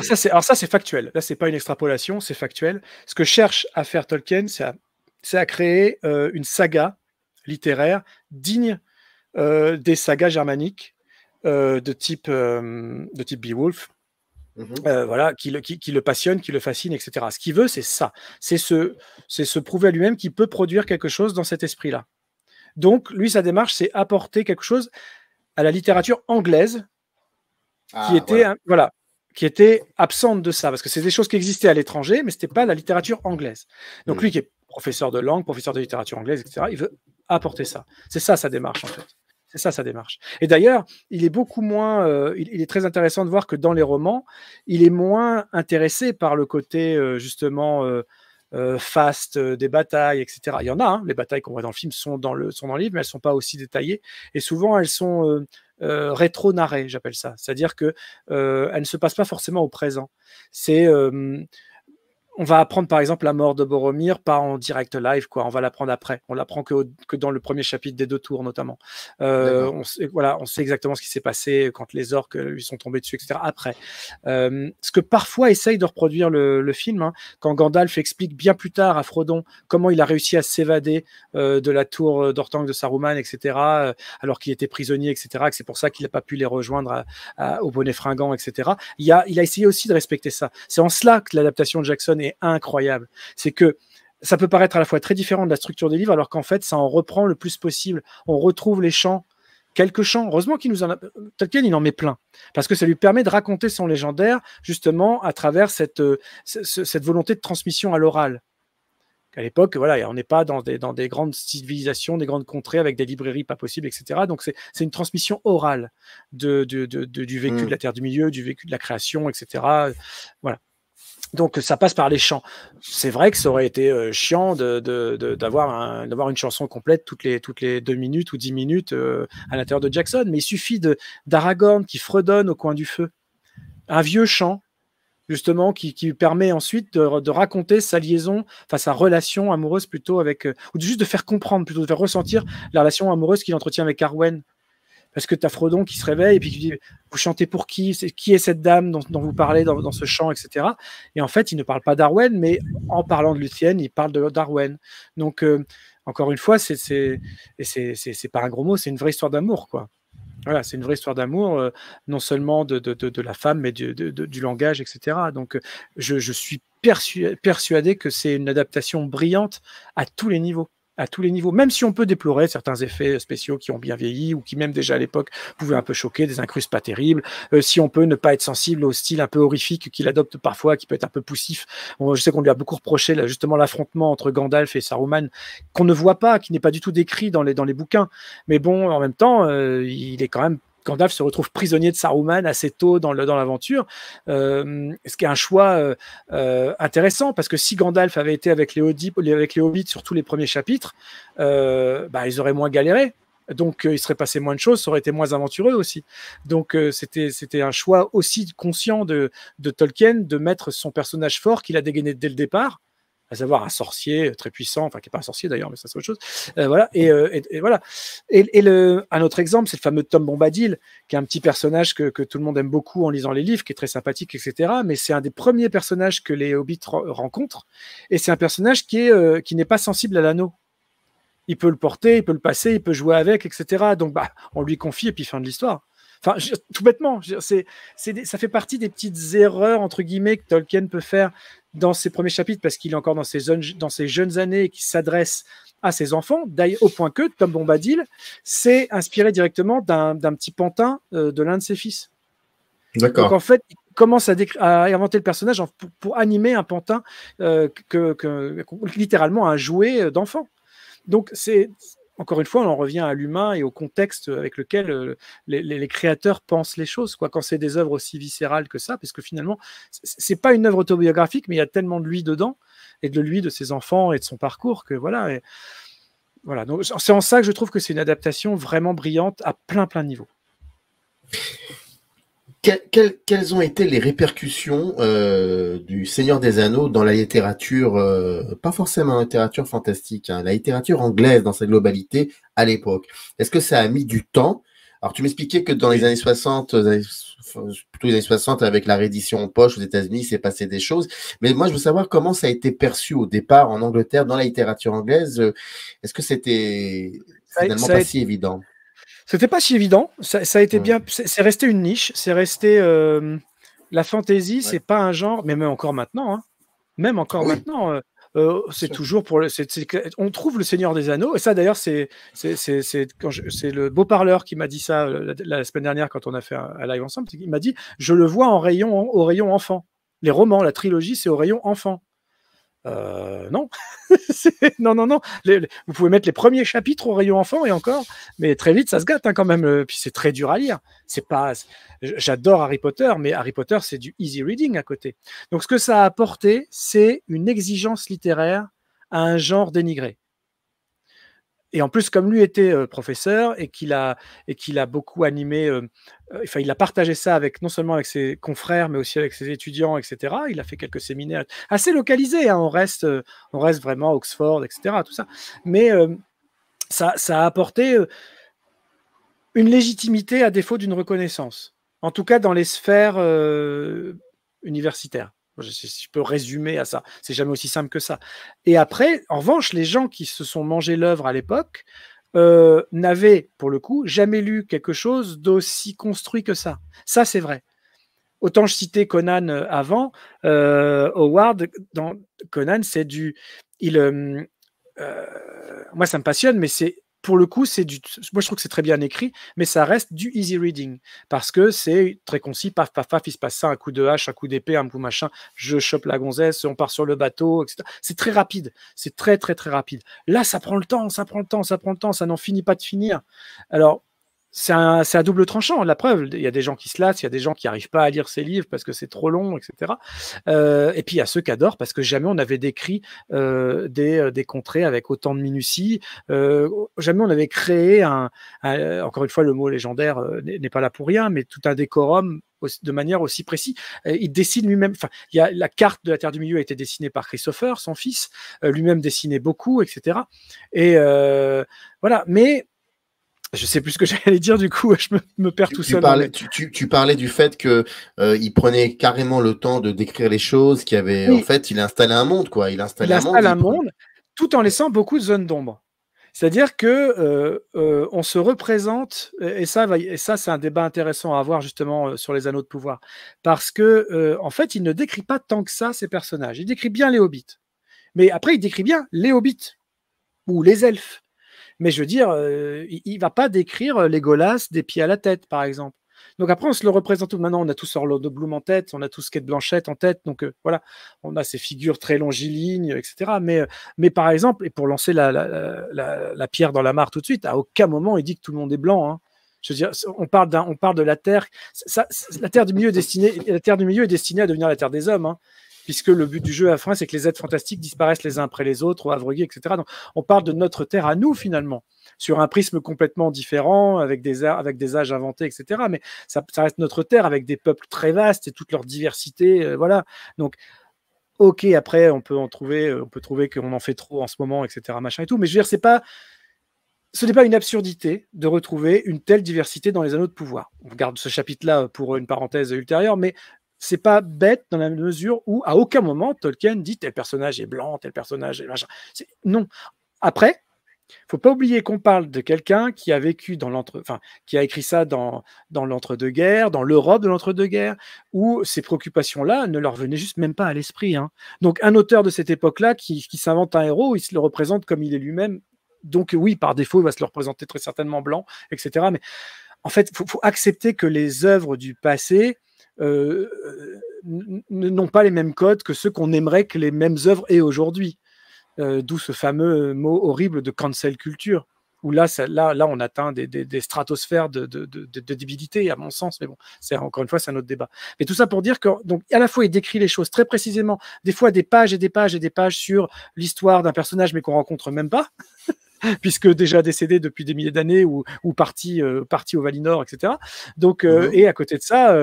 ça c'est Alors ça, c'est factuel. Là, c'est pas une extrapolation, c'est factuel. Ce que cherche à faire Tolkien, c'est à, à, créer euh, une saga littéraire digne euh, des sagas germaniques euh, de, type, euh, de type Beowulf. Mhm. voilà, qui le, qui, le, passionne, qui le fascine, etc. Ce qu'il veut, c'est ça. C'est se, prouver à lui-même qu'il peut produire quelque chose dans cet esprit-là. Donc, lui, sa démarche, c'est apporter quelque chose à la littérature anglaise, qui ah, était, voilà, qui était absente de ça, parce que c'est des choses qui existaient à l'étranger, mais ce n'était pas la littérature anglaise. Donc mm. lui qui est professeur de langue, professeur de littérature anglaise, etc., il veut apporter ça. C'est ça sa démarche en fait. C'est ça sa démarche. Et d'ailleurs, il est beaucoup moins. Euh, il, est très intéressant de voir que dans les romans, il est moins intéressé par le côté euh, justement euh, euh, Fast euh, des batailles, etc. Il y en a, hein. les batailles qu'on voit dans le film sont dans le, sont dans livre, mais elles ne sont pas aussi détaillées. Et souvent, elles sont euh, rétro-narrées, j'appelle ça. C'est-à-dire qu'elles elles ne se passent pas forcément au présent. C'est on va apprendre par exemple la mort de Boromir pas en direct live, quoi. On va l'apprendre après. On l'apprend que, dans le premier chapitre des deux tours, notamment. Euh, on, sait, voilà, on sait exactement ce qui s'est passé quand les orques euh, lui sont tombés dessus, etc. Après, euh, ce que parfois essaye de reproduire le, film, hein, quand Gandalf explique bien plus tard à Frodon comment il a réussi à s'évader de la tour d'Ortang de Saruman, etc. alors qu'il était prisonnier, etc. Que c'est pour ça qu'il n'a pas pu les rejoindre au bonnet fringant, etc. il a essayé aussi de respecter ça. C'est en cela que l'adaptation de Jackson est incroyable. C'est que ça peut paraître à la fois très différent de la structure des livres, alors qu'en fait, ça en reprend le plus possible. On retrouve les chants, quelques chants. Heureusement qu'il nous en a. Tolkien, il en met plein, parce que ça lui permet de raconter son légendaire, justement, à travers cette, euh, cette volonté de transmission à l'oral. À l'époque, voilà, on n'est pas dans des, grandes civilisations, des grandes contrées avec des librairies pas possibles, etc. Donc, c'est une transmission orale de, du vécu mm. de la Terre du Milieu, du vécu de la création, etc. Voilà. Donc ça passe par les chants. C'est vrai que ça aurait été euh, chiant d'avoir de, une chanson complète toutes les, toutes les deux minutes ou dix minutes euh, à l'intérieur de Jackson, mais il suffit d'Aragorn qui fredonne au coin du feu. Un vieux chant, justement, qui, lui permet ensuite de, raconter sa liaison, enfin sa relation amoureuse plutôt avec, euh, ou juste de faire comprendre, plutôt de faire ressentir la relation amoureuse qu'il entretient avec Arwen parce que tu as Frodon qui se réveille et puis qui dit Vous chantez pour qui Qui est cette dame dont, vous parlez dans, ce chant, etc. Et en fait, il ne parle pas d'Arwen, mais en parlant de Lucienne, il parle de d'Arwen. Donc, euh, encore une fois, c'est pas un gros mot, c'est une vraie histoire d'amour, quoi. Voilà, c'est une vraie histoire d'amour, euh, non seulement de, la femme, mais du, langage, etc. Donc, euh, je, suis persuadé que c'est une adaptation brillante à tous les niveaux à tous les niveaux, même si on peut déplorer certains effets spéciaux qui ont bien vieilli ou qui même déjà à l'époque pouvaient un peu choquer, des incrustes pas terribles, euh, si on peut ne pas être sensible au style un peu horrifique qu'il adopte parfois, qui peut être un peu poussif. je sais qu'on lui a beaucoup reproché là, justement l'affrontement entre Gandalf et Saruman, qu'on ne voit pas, qui n'est pas du tout décrit dans les, dans les bouquins. Mais bon, en même temps, euh, il est quand même Gandalf se retrouve prisonnier de Saruman assez tôt dans l'aventure, dans euh, ce qui est un choix euh, euh, intéressant parce que si Gandalf avait été avec les, Hobbits sur tous les premiers chapitres, bah, ils auraient moins galéré. Donc, il serait passé moins de choses, ça aurait été moins aventureux aussi. Donc, c'était un choix aussi conscient de Tolkien de mettre son personnage fort qu'il a dégainé dès le départ à savoir un sorcier euh, très puissant, enfin qui n'est pas un sorcier d'ailleurs, mais ça c'est autre chose. Euh, voilà, et, euh, voilà. Et, le, un autre exemple, c'est le fameux Tom Bombadil, qui est un petit personnage que, tout le monde aime beaucoup en lisant les livres, qui est très sympathique, etc. Mais c'est un des premiers personnages que les hobbits rencontrent, et c'est un personnage qui qui n'est pas sensible à l'anneau. Il peut le porter, il peut le passer, il peut jouer avec, etc. Donc bah, on lui confie et puis fin de l'histoire. Enfin, tout bêtement, ça fait partie des petites erreurs, entre guillemets, que Tolkien peut faire dans ses premiers chapitres parce qu'il est encore dans ses, jeunes années et qu'il s'adresse à ses enfants, D'ailleurs, au point que Tom Bombadil s'est inspiré directement d'un petit pantin euh, de l'un de ses fils. D'accord. Donc en fait, il commence à, inventer le personnage pour, animer un pantin, euh, littéralement un jouet euh, d'enfant. Donc c'est encore une fois, on en revient à l'humain et au contexte avec lequel euh, les, créateurs pensent les choses. Quand c'est des œuvres aussi viscérales que ça, parce que finalement, n'est pas une œuvre autobiographique, mais il y a tellement de lui dedans, et de lui, de ses enfants et de son parcours, que voilà. voilà. Donc, c'est en ça que je trouve que c'est une adaptation vraiment brillante à plein, plein de niveaux quelles ont été les répercussions euh, du Seigneur des Anneaux dans la littérature, euh, pas forcément la littérature fantastique, hein, la littérature anglaise dans sa globalité à l'époque Est-ce que ça a mis du temps Alors tu m'expliquais que dans les années 60, euh, plutôt les années 60, avec la réédition en poche aux États-Unis, c'est passé des choses. Mais moi, je veux savoir comment ça a été perçu au départ en Angleterre dans la littérature anglaise. Euh, est-ce que c'était finalement ça, pas si évident c'était pas si évident. Ça, a été bien. C'est resté une niche. C'est resté. Euh, la fantaisie, c'est pas un genre, mais même encore maintenant. Hein. même encore maintenant. Euh, euh, c'est toujours pour le. on trouve le Seigneur des Anneaux, et ça d'ailleurs, c'est le beau parleur qui m'a dit ça la, semaine dernière quand on a fait un, un live ensemble. Il m'a dit Je le vois en rayon, au rayon enfant. Les romans, la trilogie, c'est au rayon enfant. Euh, *laughs* non, non, non, non. vous pouvez mettre les premiers chapitres au rayon enfant et encore, mais très vite ça se gâte hein, quand même. Euh, puis c'est très dur à lire. C'est pas. J'adore Harry Potter, mais Harry Potter c'est du easy reading à côté. Donc ce que ça a apporté, c'est une exigence littéraire à un genre dénigré. Et en plus, comme lui était professeur et qu'il a, et qu'il a beaucoup animé, enfin, il a partagé ça avec non seulement avec ses confrères, mais aussi avec ses étudiants, etc. Il a fait quelques séminaires assez localisés. Hein. on, reste, on reste vraiment à Oxford, etc. Tout ça. Mais ça, ça a apporté une légitimité à défaut d'une reconnaissance, en tout cas dans les sphères universitaires. Si je peux résumer à ça, c'est jamais aussi simple que ça. Et après, en revanche, les gens qui se sont mangés l'œuvre à l'époque euh, n'avaient, pour le coup, jamais lu quelque chose d'aussi construit que ça. Ça, c'est vrai. Autant je citais Conan euh, avant, euh, Howard, dans Conan, c'est du. moi, ça me passionne, mais c'est pour le coup, c'est du. Moi, je trouve que c'est très bien écrit, mais ça reste du easy reading parce que c'est très concis. Paf, paf, paf, il se passe ça, un coup de hache, un coup d'épée, un coup machin. Je chope la gonzesse, on part sur le bateau, etc. C'est très rapide. C'est très, très, très rapide. Là, ça prend le temps, ça prend le temps, ça prend le temps, ça n'en finit pas de finir. Alors, c'est un, à double tranchant. La preuve, il y a des gens qui se lassent, il y a des gens qui n'arrivent pas à lire ces livres parce que c'est trop long, etc. Euh, et puis il y a ceux qui adorent parce que jamais on avait décrit euh, des, euh, des, contrées avec autant de minutie. jamais on avait créé un, encore une fois, le mot légendaire n'est pas là pour rien, mais tout un décorum de manière aussi précise. il dessine lui-même, enfin, il y la carte de la Terre du Milieu a été dessinée par Christopher, son fils, lui-même dessinait beaucoup, etc. Et voilà, mais je sais plus ce que *laughs* j'allais dire du coup, *laughs* je me, perds tout seul. Tu parlais, tu, parlais, du fait que euh, il prenait carrément le temps de décrire les choses, qu'il avait en fait, il installait un monde quoi, il installait un, installe monde, un monde, tout en laissant beaucoup de zones d'ombre. C'est-à-dire que euh, euh, on se représente, et ça, et ça, c'est un débat intéressant à avoir justement sur les anneaux de pouvoir, parce que en fait, il ne décrit pas tant que ça ces personnages. Il décrit bien les hobbits, mais après, il décrit bien les hobbits ou les elfes mais je veux dire, euh, il ne va pas décrire euh, les Golas des pieds à la tête, par exemple. Donc après, on se le représente tout. Maintenant, on a tous Orlando Bloom en tête, on a tous Kate Blanchette en tête. Donc euh, voilà, on a ces figures très longilignes, etc. Mais, mais par exemple, et pour lancer la, pierre dans la mare tout de suite, à aucun moment il dit que tout le monde est blanc. Hein. Je veux dire, on parle, on parle de la Terre. Ça, la Terre du milieu est destinée, la Terre du milieu est destinée à devenir la Terre des hommes. Hein puisque le but du jeu à fin, c'est que les êtres fantastiques disparaissent les uns après les autres, au avrugués, etc. Donc, on parle de notre Terre à nous, finalement, sur un prisme complètement différent, avec des, avec des âges inventés, etc. Mais ça, ça reste notre Terre, avec des peuples très vastes et toute leur diversité, euh, voilà. Donc, ok, après, on peut en trouver, euh, on peut trouver qu'on en fait trop en ce moment, etc., machin et tout, mais je veux dire, c'est pas ce n'est pas une absurdité de retrouver une telle diversité dans les anneaux de pouvoir. On garde ce chapitre-là pour une parenthèse ultérieure, mais c'est pas bête dans la mesure où à aucun moment Tolkien dit tel personnage est blanc, tel personnage est machin. Non. Après, faut pas oublier qu'on parle de quelqu'un qui a vécu dans l'entre, enfin, qui a écrit ça dans, dans l'entre-deux-guerres, dans l'Europe de l'entre-deux-guerres, où ces préoccupations-là ne leur venaient juste même pas à l'esprit. Hein. Donc, un auteur de cette époque-là qui, s'invente un héros, il se le représente comme il est lui-même. Donc, oui, par défaut, il va se le représenter très certainement blanc, etc. Mais en fait, faut, faut accepter que les œuvres du passé euh, euh, n'ont pas les mêmes codes que ceux qu'on aimerait que les mêmes œuvres aient aujourd'hui. Euh, d'où ce fameux mot horrible de cancel culture où là, là, là, on atteint des, stratosphères de, débilité, à mon sens. Mais bon, c'est encore une fois, c'est un autre débat. Mais tout ça pour dire que, donc, à la fois, il décrit les choses très précisément, des fois des pages et des pages et des pages sur l'histoire d'un personnage, mais qu'on rencontre même pas. *laughs* puisque déjà décédé depuis des milliers d'années ou, parti, parti au Valinor, etc. Donc, mmh et à côté de ça,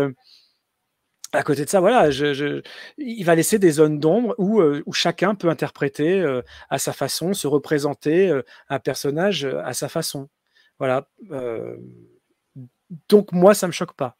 à côté de ça, voilà, je, il va laisser des zones d'ombre où, euh, chacun peut interpréter euh, à sa façon, se représenter euh, un personnage à sa façon. Voilà. donc moi, ça me choque pas.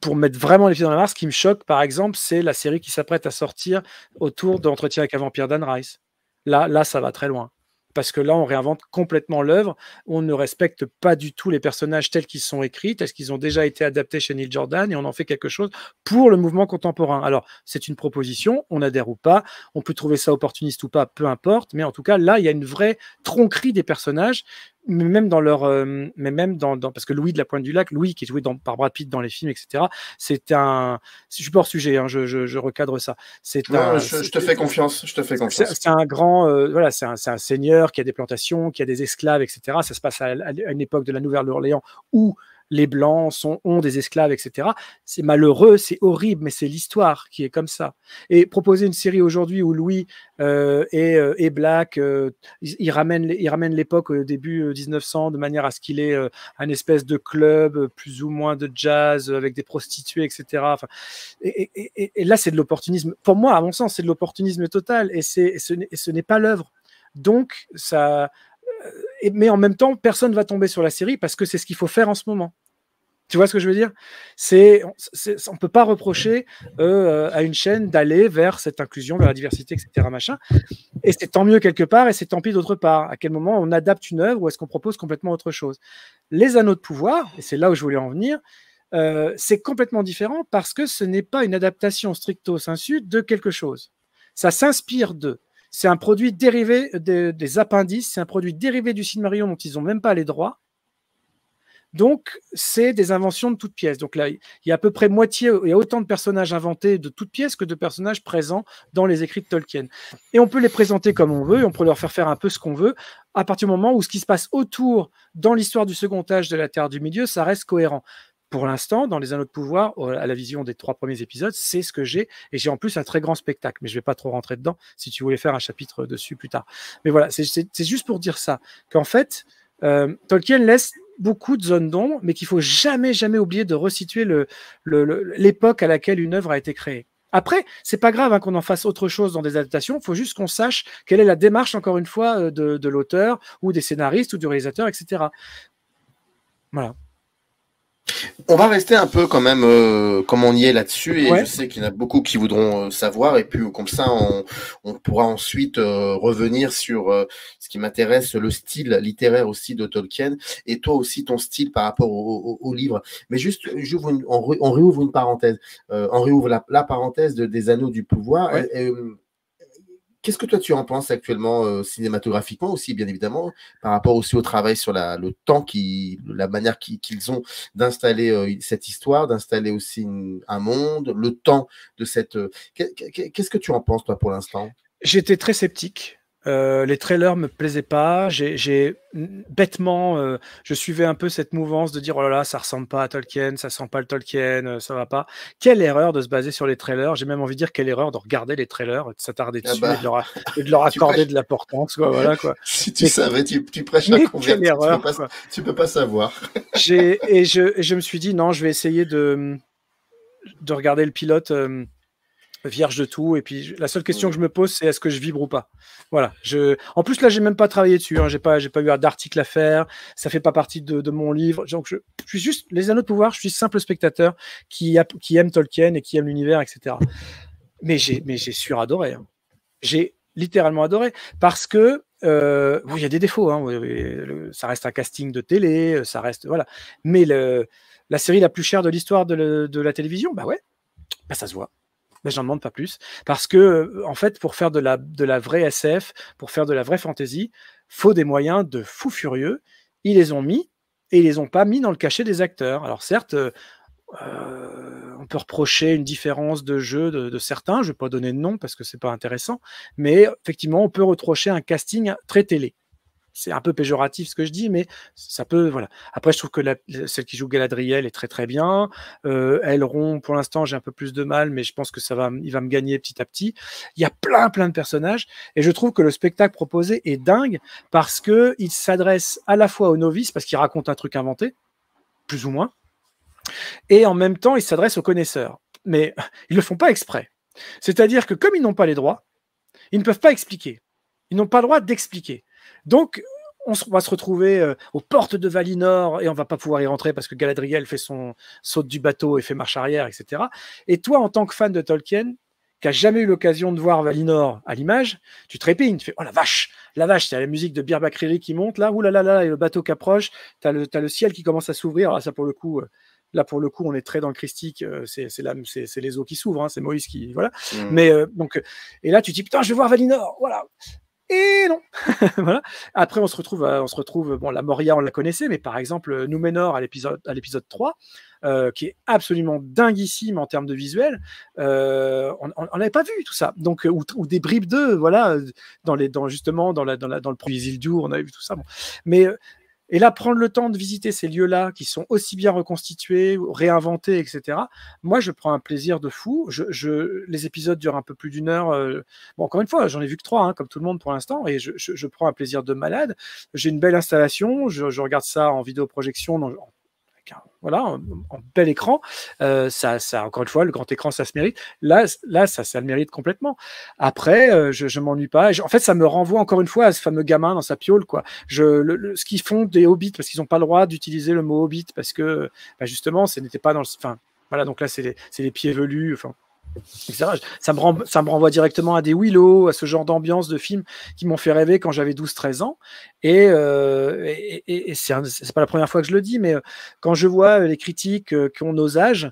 pour mettre vraiment les pieds dans la mare, ce qui me choque, par exemple, c'est la série qui s'apprête à sortir autour d'Entretien avec un vampire Dan Rice. Là, là, ça va très loin parce que là, on réinvente complètement l'œuvre. On ne respecte pas du tout les personnages tels qu'ils sont écrits, tels qu'ils ont déjà été adaptés chez Neil Jordan, et on en fait quelque chose pour le mouvement contemporain. Alors, c'est une proposition, on adhère ou pas, on peut trouver ça opportuniste ou pas, peu importe, mais en tout cas, là, il y a une vraie tronquerie des personnages mais même dans leur, euh, mais même dans, dans, parce que Louis de la Pointe du Lac, Louis qui est joué dans, par Brad Pitt dans les films, etc. C'est un, hein, je suis hors sujet, je, je, recadre ça. C'est un, je, te fais confiance, je te fais confiance. C'est un grand, euh, voilà, c'est un, un, seigneur qui a des plantations, qui a des esclaves, etc. Ça se passe à, à une époque de la Nouvelle-Orléans où les blancs sont, ont des esclaves, etc. C'est malheureux, c'est horrible, mais c'est l'histoire qui est comme ça. Et proposer une série aujourd'hui où Louis euh, euh Black, euh, il, ramène, l'époque au euh, début 1900 de manière à ce qu'il ait un espèce de club plus ou moins de jazz avec des prostituées, etc. et, là, c'est de l'opportunisme. Pour moi, à mon sens, c'est de l'opportunisme total et, et ce n'est pas l'œuvre. Donc, ça, mais en même temps, personne va tomber sur la série parce que c'est ce qu'il faut faire en ce moment. Tu vois ce que je veux dire C'est on ne peut pas reprocher euh, à une chaîne d'aller vers cette inclusion, vers la diversité, etc. Et c'est tant mieux quelque part et c'est tant pis d'autre part. À quel moment on adapte une œuvre ou est-ce qu'on propose complètement autre chose Les anneaux de pouvoir, et c'est là où je voulais en venir, euh, c'est complètement différent parce que ce n'est pas une adaptation stricto sensu de quelque chose. Ça s'inspire d'eux. C'est un produit dérivé des, appendices, c'est un produit dérivé du Silmarillion dont ils n'ont même pas les droits. Donc, c'est des inventions de toutes pièces. Donc là, il y a à peu près moitié, il y a autant de personnages inventés de toutes pièces que de personnages présents dans les écrits de Tolkien. Et on peut les présenter comme on veut, on peut leur faire faire un peu ce qu'on veut, à partir du moment où ce qui se passe autour dans l'histoire du second âge de la Terre du Milieu, ça reste cohérent pour l'instant, dans Les Anneaux de Pouvoir, à la vision des trois premiers épisodes, c'est ce que j'ai. Et j'ai en plus un très grand spectacle, mais je ne vais pas trop rentrer dedans si tu voulais faire un chapitre dessus plus tard. Mais voilà, c'est juste pour dire ça, qu'en fait, euh, Tolkien laisse beaucoup de zones d'ombre, mais qu'il faut jamais, jamais oublier de resituer l'époque le, à laquelle une œuvre a été créée. Après, c'est pas grave hein, qu'on en fasse autre chose dans des adaptations. Il faut juste qu'on sache quelle est la démarche, encore une fois, euh, de l'auteur ou des scénaristes ou du réalisateur, etc. Voilà. On va rester un peu quand même euh, comme on y est là-dessus et je sais qu'il y en a beaucoup qui voudront euh, savoir et puis comme ça on, pourra ensuite euh, revenir sur ce qui m'intéresse, le style littéraire aussi de Tolkien et toi aussi ton style par rapport au, livre. Mais juste, une, on, on, réouvre une parenthèse, on réouvre la, parenthèse de, des Anneaux du Pouvoir. Hum, Qu'est-ce que toi tu en penses actuellement euh, cinématographiquement aussi, bien évidemment, par rapport aussi au travail sur le temps, qui, la manière qu'ils ont d'installer euh, cette histoire, d'installer aussi un monde, le temps de cette... Euh, qu'est-ce que tu en penses toi pour l'instant J'étais très sceptique euh, les trailers me plaisaient pas. J'ai bêtement, euh, je suivais un peu cette mouvance de dire oh là là, ça ressemble pas à Tolkien, ça sent pas le Tolkien, euh, ça va pas. Quelle erreur de se baser sur les trailers. J'ai même envie de dire quelle erreur de regarder les trailers, de s'attarder ah dessus bah. et, de leur, *laughs* accorder de l'importance. voilà, quoi. *laughs* si tu savais, tu, prêches la convert, tu, erreur, peux pas, tu peux pas savoir. *laughs* et, je, me suis dit non, je vais essayer de, de regarder le pilote vierge de tout. Et puis la seule question mm. que je me pose, c'est est-ce que je vibre ou pas. Voilà. Je... En plus là, j'ai même pas travaillé dessus. Hein. J'ai pas, pas eu d'article à faire. Ça fait pas partie de, mon livre. Donc je, suis juste les anneaux de pouvoir. Je suis simple spectateur qui, qui aime Tolkien et qui aime l'univers, etc. Mais j'ai, mais j'ai suradoré. Hein. J'ai littéralement adoré parce que euh, oui, il y a des défauts. Hein, ça reste un casting de télé, euh, ça reste voilà. Mais le, la série la plus chère de l'histoire de, la télévision, bah ouais, bah ça se voit mais je demande pas plus. Parce que, euh, en fait, pour faire de la, de la vraie SF, pour faire de la vraie fantasy, faut des moyens de fou furieux. Ils les ont mis et ils les ont pas mis dans le cachet des acteurs. Alors, certes, euh, euh, on peut reprocher une différence de jeu de, certains. Je ne vais pas donner de nom parce que c'est pas intéressant. Mais effectivement, on peut reprocher un casting très télé c'est un peu péjoratif ce que je dis, mais ça peut. Voilà. Après, je trouve que celle qui joue Galadriel est très très bien. Euh, elle Elrond, pour l'instant, j'ai un peu plus de mal, mais je pense que ça va, il va me gagner petit à petit. Il y a plein plein de personnages, et je trouve que le spectacle proposé est dingue parce que il s'adresse à la fois aux novices parce qu'il raconte un truc inventé, plus ou moins, et en même temps, il s'adresse aux connaisseurs. Mais *laughs* ils le font pas exprès. C'est-à-dire que comme ils n'ont pas les droits, ils ne peuvent pas expliquer. Ils n'ont pas le droit d'expliquer. Donc, on, va se retrouver euh, aux portes de Valinor et on va pas pouvoir y rentrer parce que Galadriel fait son saute du bateau et fait marche arrière, etc. Et toi, en tant que fan de Tolkien, qui n'a jamais eu l'occasion de voir Valinor à l'image, tu trépignes, tu fais Oh la vache, la vache, c'est la musique de Birbakriri qui monte là, oulala, là, et le bateau qui approche, tu as le ciel qui commence à s'ouvrir, là, ah, ça pour le coup. Euh, là pour le coup on est très dans le christique euh, c'est les eaux qui s'ouvrent hein, c'est Moïse qui voilà mmh. mais donc et là tu te dis putain je vais voir Valinor voilà et non. *laughs* voilà. Après, on se retrouve, euh, on se retrouve. Bon, la Moria, on la connaissait, mais par exemple, euh, Noumenor, à l'épisode, à l'épisode 3, euh, qui est absolument dinguissime en termes de visuel. on n'avait pas vu tout ça. Donc, ou, des bribes d'eux, voilà, dans les, dans justement, dans la, dans, la, dans le premier on avait vu tout ça. Mais et là, prendre le temps de visiter ces lieux-là qui sont aussi bien reconstitués, réinventés, etc. Moi, je prends un plaisir de fou. Je, les épisodes durent un peu plus d'une heure. Euh, bon, encore une fois, j'en ai vu que trois, hein, comme tout le monde pour l'instant, et je, je, prends un plaisir de malade. J'ai une belle installation. Je, regarde ça en vidéo en voilà, en, bel écran. Euh, ça, ça, encore une fois, le grand écran, ça se mérite. Là, là ça, ça le mérite complètement. Après, euh, je, je m'ennuie pas. en fait, ça me renvoie encore une fois à ce fameux gamin dans sa piole, quoi. Je, le, ce qu'ils font des hobbits, parce qu'ils n'ont pas le droit d'utiliser le mot hobbit, parce que bah, justement, ce n'était pas dans le. Enfin, voilà, donc là, c'est les, les pieds velus. Enfin, ça me, ça me renvoie directement à des Willow, à ce genre d'ambiance de films qui m'ont fait rêver quand j'avais 12-13 ans. Et, euh, et, c'est pas la première fois que je le dis, mais euh, quand je vois euh, les critiques euh, qui ont nos âges,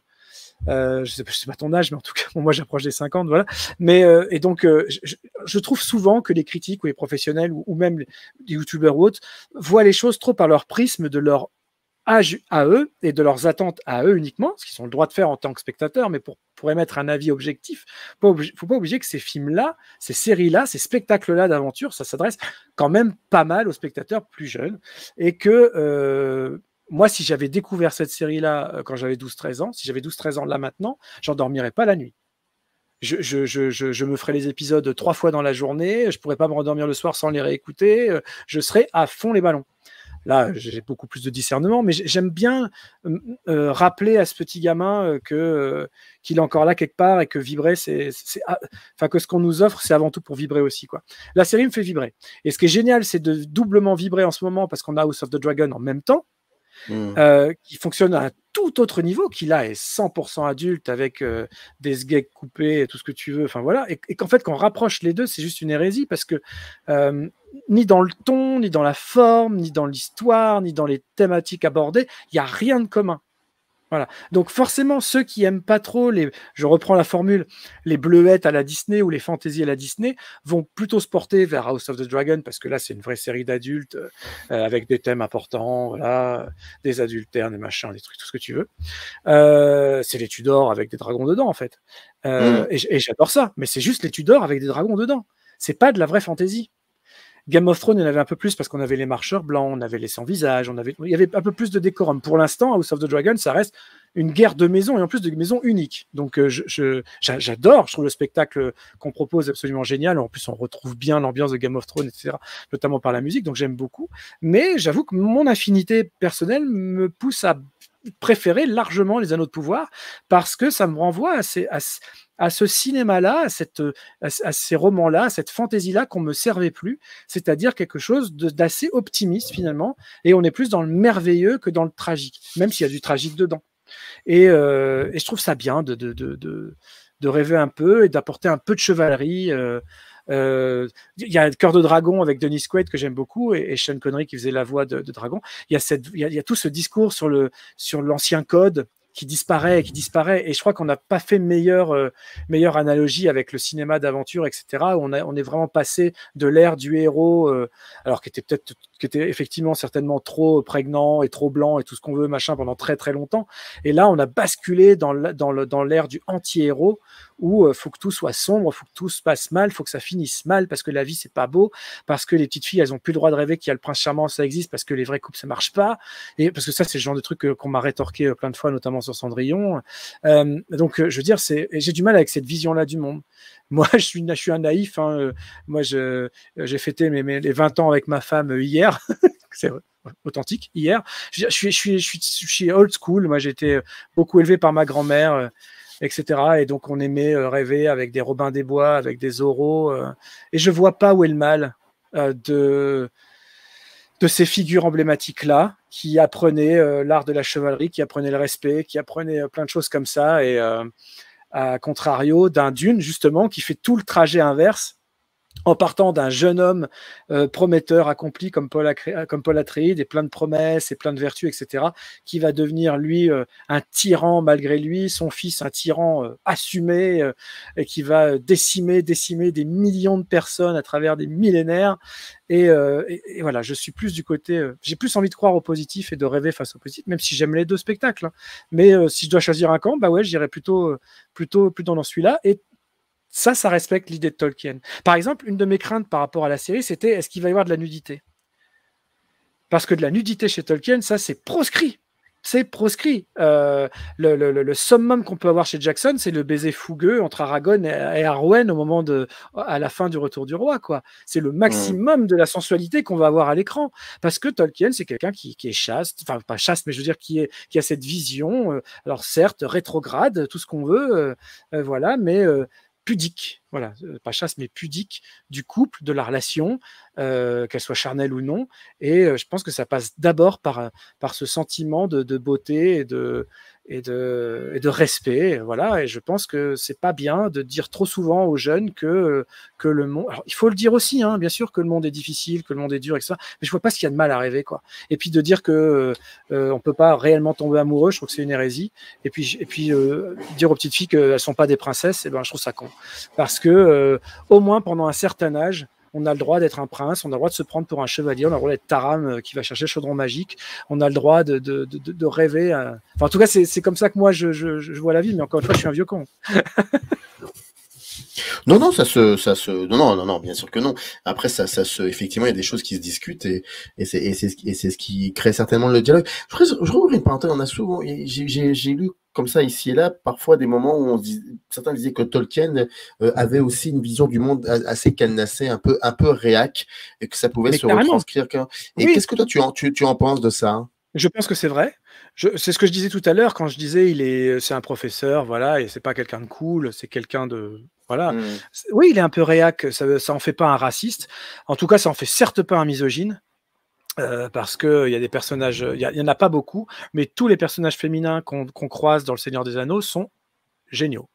je, sais, sais pas ton âge, mais en tout cas, *laughs* moi j'approche des 50, voilà. Mais et donc, je, trouve souvent que les critiques ou les professionnels ou, même les youtubeurs ou autres voient les choses trop par leur prisme de leur à, eux et de leurs attentes à eux uniquement, ce qu'ils ont le droit de faire en tant que spectateurs, mais pour, pour émettre un avis objectif, il ne faut pas oublier que ces films-là, ces séries-là, ces spectacles-là d'aventure, ça s'adresse quand même pas mal aux spectateurs plus jeunes et que. Euh, moi, si j'avais découvert cette série-là euh, quand j'avais 12-13 ans, si j'avais 12-13 ans là maintenant, j'en dormirais pas la nuit. Je, me ferais les épisodes trois fois dans la journée, je pourrais pas me rendormir le soir sans les réécouter, euh, je serais à fond les ballons. Là, j'ai beaucoup plus de discernement, mais j'aime bien rappeler à ce petit gamin que qu'il est encore là quelque part et que vibrer, c'est, ah, enfin que ce qu'on nous offre, c'est avant tout pour vibrer aussi, quoi. La série me fait vibrer. Et ce qui est génial, c'est de doublement vibrer en ce moment parce qu'on a House of the Dragon en même temps. Mmh. Euh, qui fonctionne à un tout autre niveau, qui là est 100% adulte avec euh, des sgegs coupés, et tout ce que tu veux, enfin voilà, et, qu'en fait, quand on rapproche les deux, c'est juste une hérésie parce que ni dans le ton, ni dans la forme, ni dans l'histoire, ni dans les thématiques abordées, il n'y a rien de commun. Donc forcément, ceux qui aiment pas trop les, je reprends la formule, les bleuettes à la Disney ou les fantaisies à la Disney vont plutôt se porter vers House of the Dragon parce que là, c'est une vraie série d'adultes euh, euh, avec des thèmes importants, voilà, des adultères, des machins, des trucs, tout ce que tu veux. Euh, c'est les Tudors avec des dragons dedans, en fait. Mm. Et, j'adore ça, mais c'est juste les Tudors avec des dragons dedans. C'est pas de la vraie fantaisie. Game of Thrones, il y en avait un peu plus parce qu'on avait les marcheurs blancs, on avait les sans visage, on avait, il y avait un peu plus de décorum. Pour l'instant, House of the Dragon, ça reste une guerre de maisons et en plus de maisons uniques. Donc, euh, j'adore, je, trouve le spectacle qu'on propose absolument génial. En plus, on retrouve bien l'ambiance de Game of Thrones, etc., notamment par la musique, donc j'aime beaucoup. Mais j'avoue que mon affinité personnelle me pousse à préférer largement Les Anneaux de Pouvoir parce que ça me renvoie à, à, ce cinéma-là, à, ces romans-là, à cette fantaisie-là qu'on me servait plus, c'est-à-dire quelque chose d'assez optimiste finalement, et on est plus dans le merveilleux que dans le tragique, même s'il y a du tragique dedans. Et, euh, je trouve ça bien de, de, rêver un peu et d'apporter un peu de chevalerie. Euh, euh, il y a Cœur de Dragon avec Denis Quaid que j'aime beaucoup et, Sean Connery qui faisait la voix de, Dragon. Il y, a tout ce discours sur le sur l'ancien code qui disparaît, et qui disparaît. Et je crois qu'on n'a pas fait meilleure, euh, meilleure analogie avec le cinéma d'aventure, etc. On, on est vraiment passé de l'ère du héros, euh, alors qui était peut-être, qui était effectivement certainement trop prégnant et trop blanc et tout ce qu'on veut, machin, pendant très très longtemps. Et là, on a basculé dans l'ère dans du anti-héros où euh, faut que tout soit sombre, faut que tout se passe mal, faut que ça finisse mal parce que la vie c'est pas beau, parce que les petites filles elles ont plus le droit de rêver qu'il y a le prince charmant, ça existe, parce que les vrais couples ça marche pas, et parce que ça c'est le genre de truc euh, qu'on m'a rétorqué euh, plein de fois, notamment sur Cendrillon. donc je veux dire, c'est j'ai du mal avec cette vision là du monde. *laughs* Moi, je suis, je suis un naïf. Hein. Moi, j'ai fêté mes, mes, les 20 ans avec ma femme hier. *laughs* c'est authentique hier. Je, je, suis, je, suis, je, suis, old school. Moi, j'ai été beaucoup élevé par ma grand-mère etc. Et donc on aimait euh, rêver avec des Robins des Bois, avec des oraux. Euh. et je vois pas où est le mal euh, de de ces figures emblématiques-là, qui apprenaient l'art de la chevalerie, qui apprenaient le respect, qui apprenaient plein de choses comme ça, et à contrario d'un dune, justement, qui fait tout le trajet inverse, en partant d'un jeune homme euh, prometteur, accompli comme Paul, euh, comme Paul Atreides, et plein de promesses et plein de vertus, etc., qui va devenir, lui, euh, un tyran malgré lui, son fils un tyran assumé, et qui va décimer, décimer des millions de personnes à travers des millénaires. Et, voilà, je suis plus du côté, j'ai plus envie de croire au positif et de rêver face au positif, même si j'aime les deux spectacles. Hein. Mais si je dois choisir un camp, bah ouais, j'irai plutôt, plutôt, plutôt dans celui-là. Et ça, ça respecte l'idée de Tolkien. Par exemple, une de mes craintes par rapport à la série, c'était est-ce qu'il va y avoir de la nudité Parce que de la nudité chez Tolkien, ça, c'est proscrit. C'est proscrit. Euh, le, summum qu'on peut avoir chez Jackson, c'est le baiser fougueux entre Aragon et, Arwen au moment de, à la fin du Retour du Roi. quoi. C'est le maximum mm. de la sensualité qu'on va avoir à l'écran. Parce que Tolkien, c'est quelqu'un qui, est chaste, enfin pas chaste, mais je veux dire qui, a cette vision. Euh, alors certes, rétrograde, tout ce qu'on veut, euh, voilà, mais pudique, voilà, euh, pas chasse mais pudique du couple, de la relation, euh, qu'elle soit charnelle ou non. Et euh, je pense que ça passe d'abord par, par ce sentiment de, de beauté et de, et de, de respect. Voilà, et je pense que c'est pas bien de dire trop souvent aux jeunes que, que le monde. il faut le dire aussi, hein, bien sûr, que le monde est difficile, que le monde est dur, etc. Mais je vois pas ce qu'il y a de mal à rêver, quoi. Et puis de dire que euh, on peut pas réellement tomber amoureux, je trouve que c'est une hérésie. Et puis, et puis euh, dire aux petites filles qu'elles sont pas des princesses, et eh ben, je trouve ça con. Parce que, euh, au moins pendant un certain âge, on a le droit d'être un prince, on a le droit de se prendre pour un chevalier, on a le droit d'être Taram euh, qui va chercher chaudron magique, on a le droit de, rêver. Euh. Enfin, en tout cas, c'est comme ça que moi je, je, vois la vie, mais encore une fois, je suis un vieux con. Non, non, ça se, ça se, non, non, non, non bien sûr que non. Après, ça, ça se, effectivement, il y a des choses qui se discutent et, et c'est, et c'est, ce qui crée certainement le dialogue. Je, je rouvre une parenthèse. On a souvent, j'ai lu comme ça ici et là, parfois des moments où on certains disaient que Tolkien euh, avait aussi une vision du monde assez canassée, un peu, un peu réac, et que ça pouvait se retranscrire. Et qu'est-ce que toi tu en, tu, en penses de ça Je pense que c'est vrai c'est ce que je disais tout à l'heure quand je disais il est, euh, c'est un professeur, voilà, et c'est pas quelqu'un de cool, c'est quelqu'un de, voilà. Mmh. Oui, il est un peu réac, ça, ça en fait pas un raciste. En tout cas, ça en fait certes pas un misogyne. Euh, parce qu'il y a des personnages, il y, en a pas beaucoup, mais tous les personnages féminins qu'on croise dans Le Seigneur des Anneaux sont géniaux.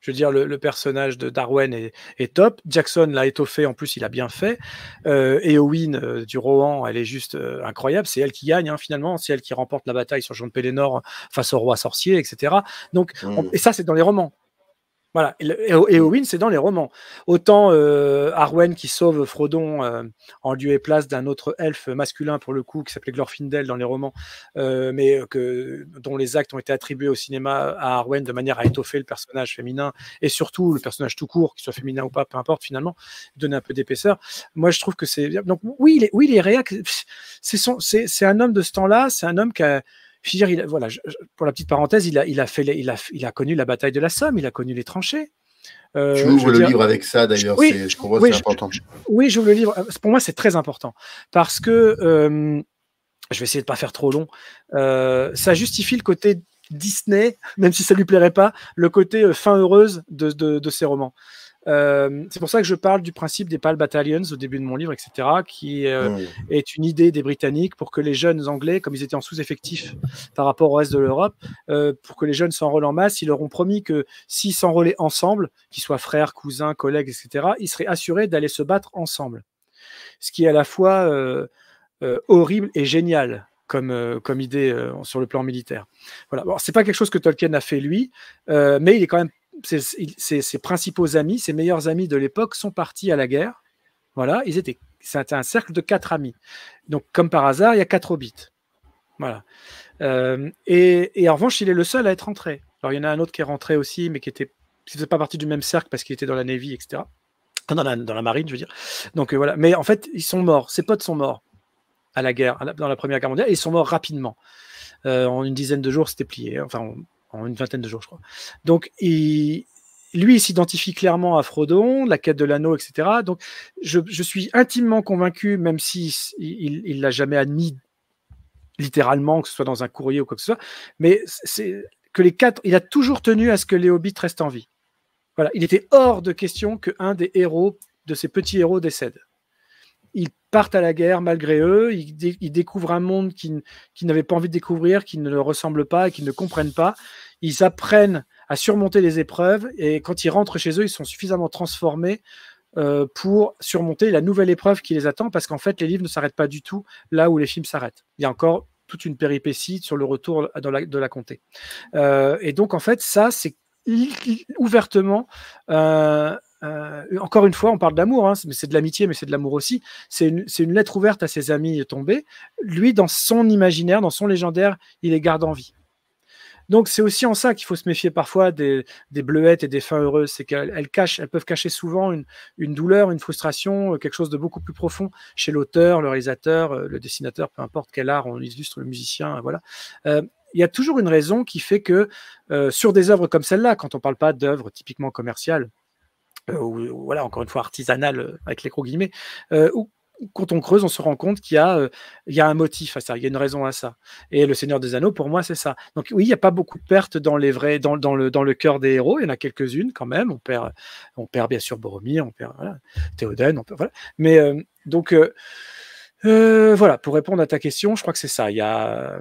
Je veux dire, le, personnage de Darwin est, top. Jackson l'a étoffé, en plus, il a bien fait. Euh, et euh, du Rohan, elle est juste euh, incroyable. C'est elle qui gagne, hein, finalement. C'est elle qui remporte la bataille sur Jean de Pélénor euh, face au roi sorcier, etc. Donc, hmm. et ça, c'est dans les romans. Voilà. Et, Owen, c'est dans les romans. Autant euh, Arwen qui sauve Frodon euh, en lieu et place d'un autre elfe masculin, pour le coup, qui s'appelait Glorfindel dans les romans, euh, mais que, dont les actes ont été attribués au cinéma à Arwen de manière à étoffer le personnage féminin, et surtout le personnage tout court, qu'il soit féminin ou pas, peu importe finalement, donner un peu d'épaisseur. Moi, je trouve que c'est. Donc, oui, il oui, il C'est, c'est un homme de ce temps-là, c'est un homme qui a voilà, pour la petite parenthèse, il a, fait, il, a, connu la bataille de la Somme, il a connu les tranchées. Euh, tu le livre avec ça d'ailleurs, oui, je trouve c'est important. Je, oui, le livre. Euh, pour moi, c'est très important parce que euh, je vais essayer de ne pas faire trop long. Euh, ça justifie le côté Disney, même si ça ne lui plairait pas, le côté fin heureuse de, de, de ses romans. Euh, c'est pour ça que je parle du principe des PAL Battalions au début de mon livre, etc., qui euh, est une idée des Britanniques pour que les jeunes Anglais, comme ils étaient en sous-effectif par rapport au reste de l'Europe, euh, pour que les jeunes s'enrôlent en masse, ils leur ont promis que s'ils s'enrôlaient ensemble, qu'ils soient frères, cousins, collègues, etc., ils seraient assurés d'aller se battre ensemble. Ce qui est à la fois horrible et génial. Comme, idée sur le plan militaire. Voilà. c'est pas quelque chose que Tolkien a fait lui, mais il est quand même ses, principaux amis, ses meilleurs amis de l'époque sont partis à la guerre. Voilà, ils étaient. C'était un cercle de quatre amis. Donc, comme par hasard, il y a quatre hobbits. Voilà. Euh, et, en revanche, il est le seul à être rentré. Alors, il y en a un autre qui est rentré aussi, mais qui était, qui faisait pas partie du même cercle parce qu'il était dans la Navy, etc. Dans la, dans la marine, je veux dire. Donc euh, voilà. Mais en fait, ils sont morts. Ses potes sont morts à la guerre, dans la Première Guerre mondiale, et ils sont morts rapidement. Euh, en une dizaine de jours, c'était plié. Enfin, une vingtaine de jours, je crois. Donc, il, lui, il s'identifie clairement à Frodon, la quête de l'anneau, etc. Donc, je, suis intimement convaincu, même si il l'a jamais admis littéralement, que ce soit dans un courrier ou quoi que ce soit, mais c'est que les quatre, il a toujours tenu à ce que les hobbits restent en vie. Voilà, il était hors de question que un des héros, de ces petits héros, décède. Ils partent à la guerre malgré eux, ils, découvrent un monde qu'ils qui n'avaient pas envie de découvrir, qui ne le ressemble pas et qu'ils ne comprennent pas ils apprennent à surmonter les épreuves et quand ils rentrent chez eux, ils sont suffisamment transformés euh, pour surmonter la nouvelle épreuve qui les attend parce qu'en fait, les livres ne s'arrêtent pas du tout là où les films s'arrêtent. Il y a encore toute une péripétie sur le retour dans de la comté. Euh, et donc, en fait, ça, c'est ouvertement euh, encore une fois, on parle d'amour, hein, mais c'est de l'amitié, mais c'est de l'amour aussi. C'est une, une, lettre ouverte à ses amis tombés. Lui, dans son imaginaire, dans son légendaire, il les garde en vie. Donc c'est aussi en ça qu'il faut se méfier parfois des, des bleuettes et des fins heureuses, c'est qu'elles cachent, elles peuvent cacher souvent une, une, douleur, une frustration, euh, quelque chose de beaucoup plus profond chez l'auteur, le réalisateur, euh, le dessinateur, peu importe quel art on illustre, le musicien, euh, voilà. il y a toujours une raison qui fait que sur des œuvres comme celle-là, quand on ne parle pas d'œuvres typiquement commerciales, ou, voilà, encore une fois, artisanales, avec les gros guillemets, euh, ou quand on creuse, on se rend compte qu'il y, il y, a un motif à ça, il y a une raison à ça. Et le Seigneur des Anneaux, pour moi, c'est ça. Donc oui, il n'y a pas beaucoup de pertes dans les vrais, dans, dans, le, dans le cœur des héros. Il y en a quelques-unes quand même. On perd, on perd bien sûr Boromir, on perd Théoden, on perd, Mais donc voilà, pour répondre à ta question, je crois que c'est ça. Il y a,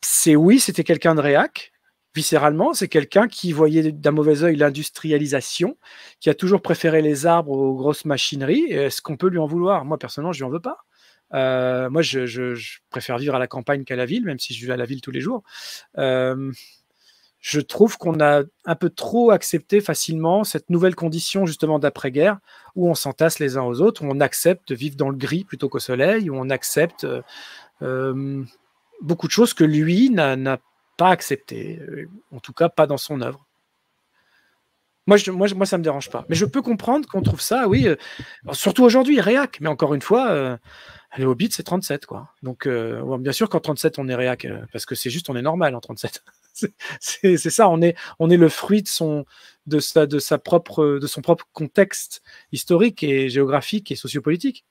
c'est oui, c'était quelqu'un de réac, viscéralement, c'est quelqu'un qui voyait d'un mauvais oeil l'industrialisation, qui a toujours préféré les arbres aux grosses machineries. Est-ce qu'on peut lui en vouloir Moi, personnellement, je lui en veux pas. Euh, moi, je, préfère vivre à la campagne qu'à la ville, même si je vis à la ville tous les jours. Euh, je trouve qu'on a un peu trop accepté facilement cette nouvelle condition justement d'après-guerre où on s'entasse les uns aux autres, où on accepte de vivre dans le gris plutôt qu'au soleil, où on accepte euh, beaucoup de choses que lui n'a pas accepté, euh, en tout cas pas dans son œuvre. Moi, je, moi, moi, ça me dérange pas. Mais je peux comprendre qu'on trouve ça, oui, euh, surtout aujourd'hui, réac. Mais encore une fois, euh, le Hobbit, c'est 37, quoi. Donc, bien sûr qu'en 37, on est réac, parce que c'est juste, on est normal en 37. *laughs* c'est ça, on est, on est le fruit de son, de sa, de sa propre, de son propre contexte historique et géographique et sociopolitique.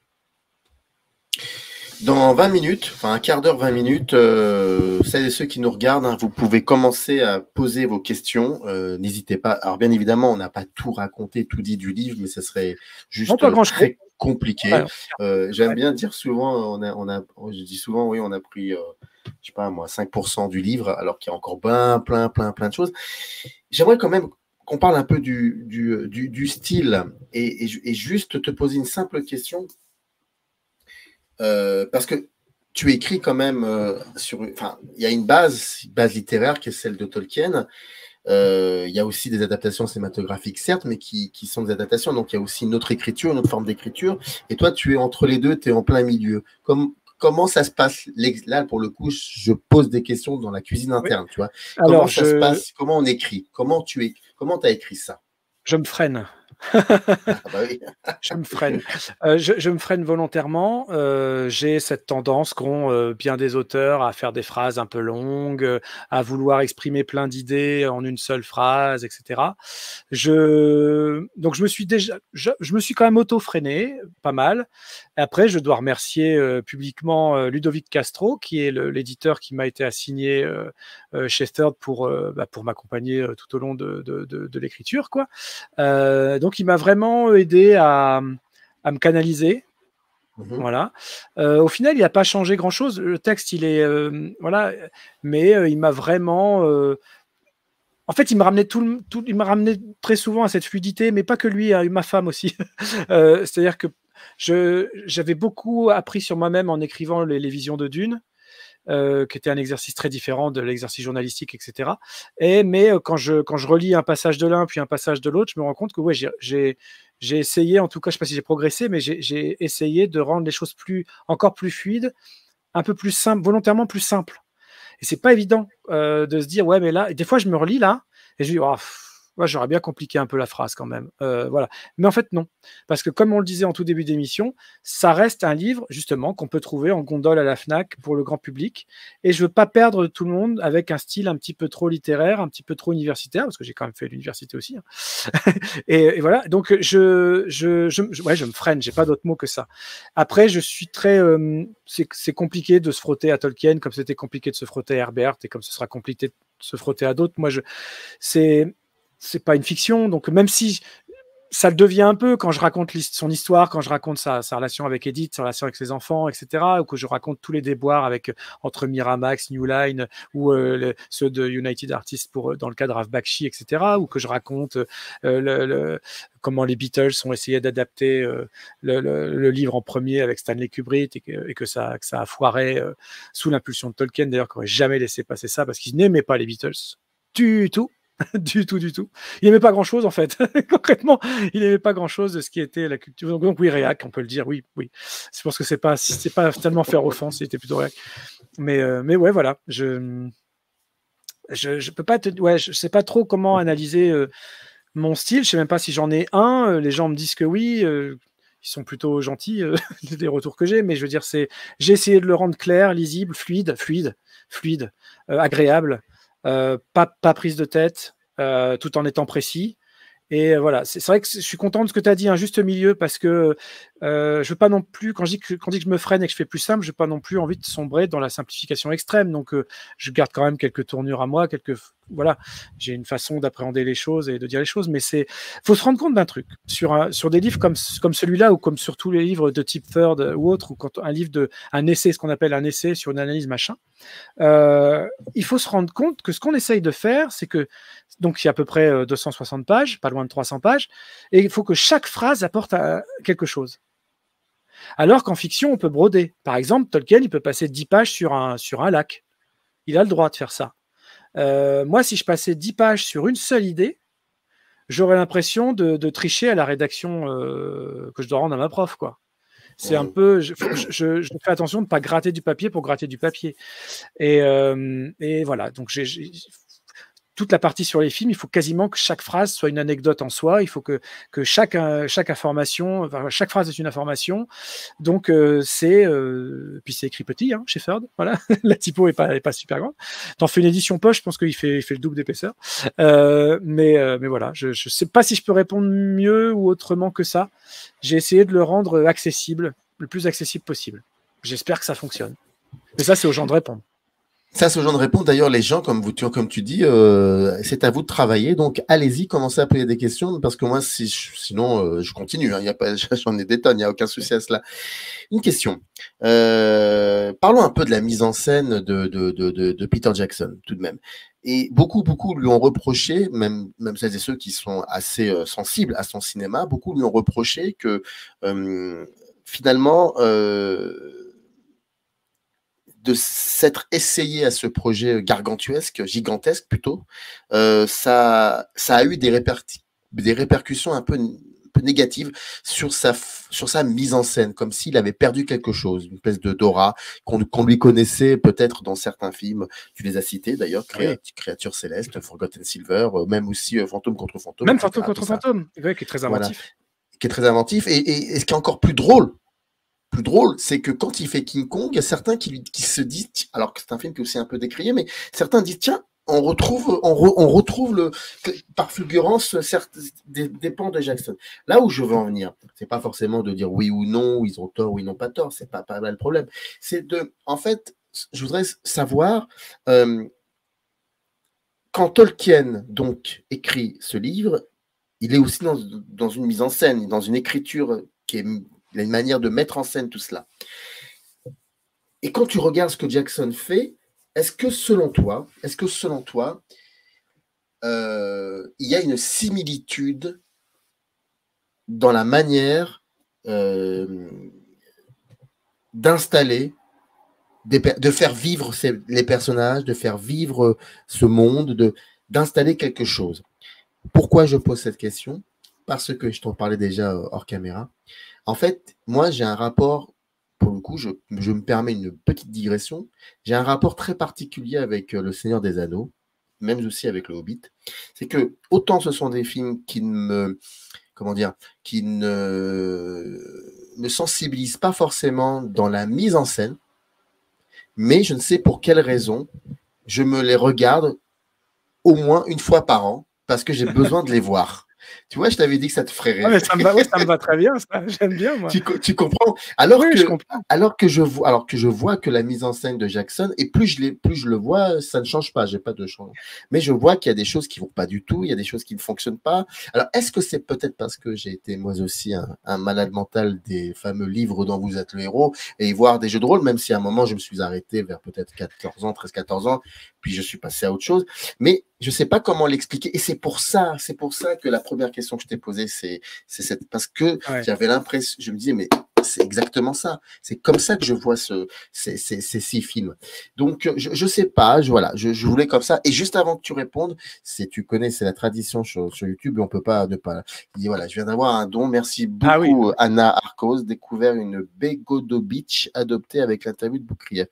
Dans 20 minutes, enfin un quart d'heure, 20 minutes, euh, celles et ceux qui nous regardent, hein, vous pouvez commencer à poser vos questions. Euh, n'hésitez pas. Alors bien évidemment, on n'a pas tout raconté, tout dit du livre, mais ce serait juste très compliqué. Ah, euh, j'aime bien dire souvent, on a, on a, je dis souvent, oui, on a pris, je sais pas moi, 5% du livre, alors qu'il y a encore plein, plein, plein, plein de choses. J'aimerais quand même qu'on parle un peu du, du, du, du style et, et juste te poser une simple question euh, parce que tu écris quand même euh, sur. Enfin, il y a une base, base littéraire qui est celle de Tolkien. Euh, il y a aussi des adaptations cinématographiques, certes, mais qui, sont des adaptations. Donc, il y a aussi une autre écriture, une autre forme d'écriture. Et toi, tu es entre les deux, tu es en plein milieu. comment ça se passe Là, pour le coup, je pose des questions dans la cuisine interne. Tu vois comment ça se passe Comment on écrit Comment tu es... comment as écrit ça Je me freine. Ah bah *laughs* je me freine. Euh, je, me freine volontairement. Euh, j'ai cette tendance qu'ont euh, bien des auteurs à faire des phrases un peu longues, à vouloir exprimer plein d'idées en une seule phrase, etc. Je... Donc je me suis déjà, je, me suis quand même auto-freiné, pas mal. Après, je dois remercier publiquement Ludovic Castro, qui est l'éditeur qui m'a été assigné chez Third pour, bah, pour m'accompagner tout au long de, de l'écriture, quoi. donc donc il m'a vraiment euh, aidé à, me canaliser. Mhm. Voilà. Euh, au final, il n'a pas changé grand-chose. Le texte, il est euh, voilà, mais il m'a vraiment. en fait, il me ramenait tout, tout il m'a ramené très souvent à cette fluidité, mais pas que lui, a hein, eu ma femme aussi. *laughs* C'est-à-dire que j'avais beaucoup appris sur moi-même en écrivant les visions de Dune. Euh, qui était un exercice très différent de l'exercice journalistique, etc. Et, mais euh, quand, je, quand je relis un passage de l'un puis un passage de l'autre, je me rends compte que ouais, j'ai essayé, en tout cas, je ne sais pas si j'ai progressé, mais j'ai essayé de rendre les choses plus, encore plus fluides, un peu plus simple volontairement plus simple Et c'est pas évident euh, de se dire, ouais, mais là, des fois, je me relis là, et je dis, oh, j'aurais bien compliqué un peu la phrase quand même. Euh, voilà. Mais en fait, non. Parce que comme on le disait en tout début d'émission, ça reste un livre, justement, qu'on peut trouver en gondole à la FNAC pour le grand public. Et je veux pas perdre tout le monde avec un style un petit peu trop littéraire, un petit peu trop universitaire, parce que j'ai quand même fait l'université aussi. Hein. *laughs* et, voilà. Donc, je, je, je, je, ouais, je me freine, j'ai pas d'autre mot que ça. Après, je suis très. Euh, c'est compliqué de se frotter à Tolkien, comme c'était compliqué de se frotter à Herbert, et comme ce sera compliqué de se frotter à d'autres. Moi, je. C'est c'est pas une fiction. Donc même si ça le devient un peu quand je raconte son histoire, quand je raconte sa, relation avec Edith, sa relation avec ses enfants, etc., ou que je raconte tous les déboires avec euh, entre Miramax, New Line ou euh, ceux de United Artists pour euh, dans le cadre de Bakshi, etc., ou que je raconte le, comment les Beatles ont essayé d'adapter le, livre en premier avec Stanley Kubrick et que, ça, que ça, a foiré sous l'impulsion de Tolkien, d'ailleurs, qui n'aurait jamais laissé passer ça parce qu'il n'aimait pas les Beatles du tout. *laughs* du tout, du tout. Il n'aimait pas grand-chose, en fait. *laughs* Concrètement, il n'aimait pas grand-chose de ce qui était la culture. Donc, oui, réac, on peut le dire, oui, oui. C'est parce que c'est pas, pas tellement faire offense, il était plutôt réac. Mais, euh, mais ouais, voilà. Je, je, peux pas te, ouais, je sais pas trop comment analyser euh, mon style. Je sais même pas si j'en ai un. Euh, les gens me disent que oui. ils sont plutôt gentils *laughs* des retours que j'ai, mais je veux dire, c'est j'ai essayé de le rendre clair, lisible, fluide, fluide, fluide, agréable, euh, pas, prise de tête, euh, tout en étant précis. Et euh, voilà, c'est vrai que je suis content de ce que tu as dit, un hein, juste milieu, parce que euh, je veux pas non plus, quand je, dis que, quand je que je me freine et que je fais plus simple, je n'ai pas non plus envie de sombrer dans la simplification extrême. Donc, euh, je garde quand même quelques tournures à moi, quelques. Voilà, j'ai une façon d'appréhender les choses et de dire les choses, mais c'est. faut se rendre compte d'un truc. Sur, sur des livres comme, comme celui-là ou comme sur tous les livres de type Third ou autre, ou quand un livre de. un essai, ce qu'on appelle un essai sur une analyse machin, euh, il faut se rendre compte que ce qu'on essaye de faire, c'est que. Donc, il y a à peu près 260 pages, pas loin de 300 pages, et il faut que chaque phrase apporte quelque chose. Alors qu'en fiction, on peut broder. Par exemple, Tolkien, il peut passer 10 pages sur un, sur un lac. Il a le droit de faire ça. Euh, moi, si je passais 10 pages sur une seule idée, j'aurais l'impression de, tricher à la rédaction euh, que je dois rendre à ma prof. quoi. C'est un peu. Je, fais attention de ne pas gratter du papier pour gratter du papier. Et, euh, et voilà. Donc, j'ai toute la partie sur les films, il faut quasiment que chaque phrase soit une anecdote en soi. Il faut que, euh, chaque, information, chaque phrase est une information. Donc, euh, c'est. Euh, puis c'est écrit petit hein, chez Voilà. *laughs* la typo n'est pas, est pas super grande. T'en fais une édition poche, je pense qu'il fait, fait le double d'épaisseur. mais, mais voilà, je ne sais pas si je peux répondre mieux ou autrement que ça. J'ai essayé de le rendre accessible, le plus accessible possible. J'espère que ça fonctionne. Mais ça, c'est aux gens de répondre. Ça, ce genre de réponse, d'ailleurs, les gens, comme, vous, tu, comme tu dis, euh, c'est à vous de travailler. Donc, allez-y, commencez à poser des questions, parce que moi, si sinon, euh, je continue. Hein, *laughs* J'en ai des tonnes, il n'y a aucun souci à cela. Une question. Euh, parlons un peu de la mise en scène de, de, de, de, Peter Jackson, tout de même. Et beaucoup, beaucoup lui ont reproché, même, même celles et ceux qui sont assez sensibles à son cinéma, beaucoup lui ont reproché que, finalement, euh, de s'être essayé à ce projet gargantuesque, gigantesque plutôt, euh, ça, ça a eu des, répercussions un peu, négatives sur sa, sur sa mise en scène, comme s'il avait perdu quelque chose, une espèce de Dora qu'on lui connaissait peut-être dans certains films. Tu les as cités d'ailleurs, Créature Céleste, Forgotten Silver, euh, même aussi euh, Fantôme contre Fantôme. Même Fantôme contre Fantôme, qui est très inventif. qui est très inventif et, ce qui est encore plus drôle plus drôle, c'est que quand il fait King Kong, il y a certains qui, se disent, alors que c'est un film qui est un peu décrié, mais certains disent, tiens, on retrouve, on, retrouve le, par fulgurance certes, des, pans de Jackson. Là où je veux en venir, c'est pas forcément de dire oui ou non, ils ont tort ou ils n'ont pas tort, c'est pas, pas le problème. C'est de, en fait, je voudrais savoir, euh, quand Tolkien donc écrit ce livre, il est aussi dans, dans une mise en scène, dans une écriture qui est il a une manière de mettre en scène tout cela. Et quand tu regardes ce que Jackson fait, est-ce que selon toi, est-ce que selon toi, euh, il y a une similitude dans la manière euh, d'installer, de faire vivre les personnages, de faire vivre ce monde, d'installer quelque chose Pourquoi je pose cette question parce que je t'en parlais déjà euh, hors caméra. En fait, moi, j'ai un rapport, pour le coup, je, me permets une petite digression, j'ai un rapport très particulier avec euh, Le Seigneur des Anneaux, même aussi avec Le Hobbit. C'est que, autant ce sont des films qui ne me, comment dire, qui ne me sensibilisent pas forcément dans la mise en scène, mais je ne sais pour quelle raison, je me les regarde au moins une fois par an, parce que j'ai besoin de les voir. Tu vois, je t'avais dit que ça te ferait rire. Ah, ça, me va, ça me va très bien, ça. *laughs* J'aime bien, moi. Tu, comprends, alors, que, je comprends. Alors, que je vois, alors que je vois que la mise en scène de Jackson, et plus je, plus je le vois, ça ne change pas. J'ai pas de changement. Mais je vois qu'il y a des choses qui vont pas du tout. Il y a des choses qui ne fonctionnent pas. Alors, est-ce que c'est peut-être parce que j'ai été moi aussi un, un, malade mental des fameux livres dont vous êtes le héros et voir des jeux de rôle, même si à un moment je me suis arrêté vers peut-être 14 ans, 13-14 ans, puis je suis passé à autre chose. Mais je ne sais pas comment l'expliquer. Et c'est pour ça, c'est pour ça que la première question que je t'ai posée, c'est cette. Parce que j'avais l'impression, je me disais, mais c'est exactement ça. C'est comme ça que je vois ce, ces, ces, ces six films. Donc, je ne sais pas, je, voilà, je, je, voulais comme ça. Et juste avant que tu répondes, si tu connais, c'est la tradition sur, sur, YouTube, on peut pas ne pas. voilà, je viens d'avoir un don. Merci ah beaucoup, Anna Arcos. Découvert une Begodo Beach adoptée avec l'interview de Boukria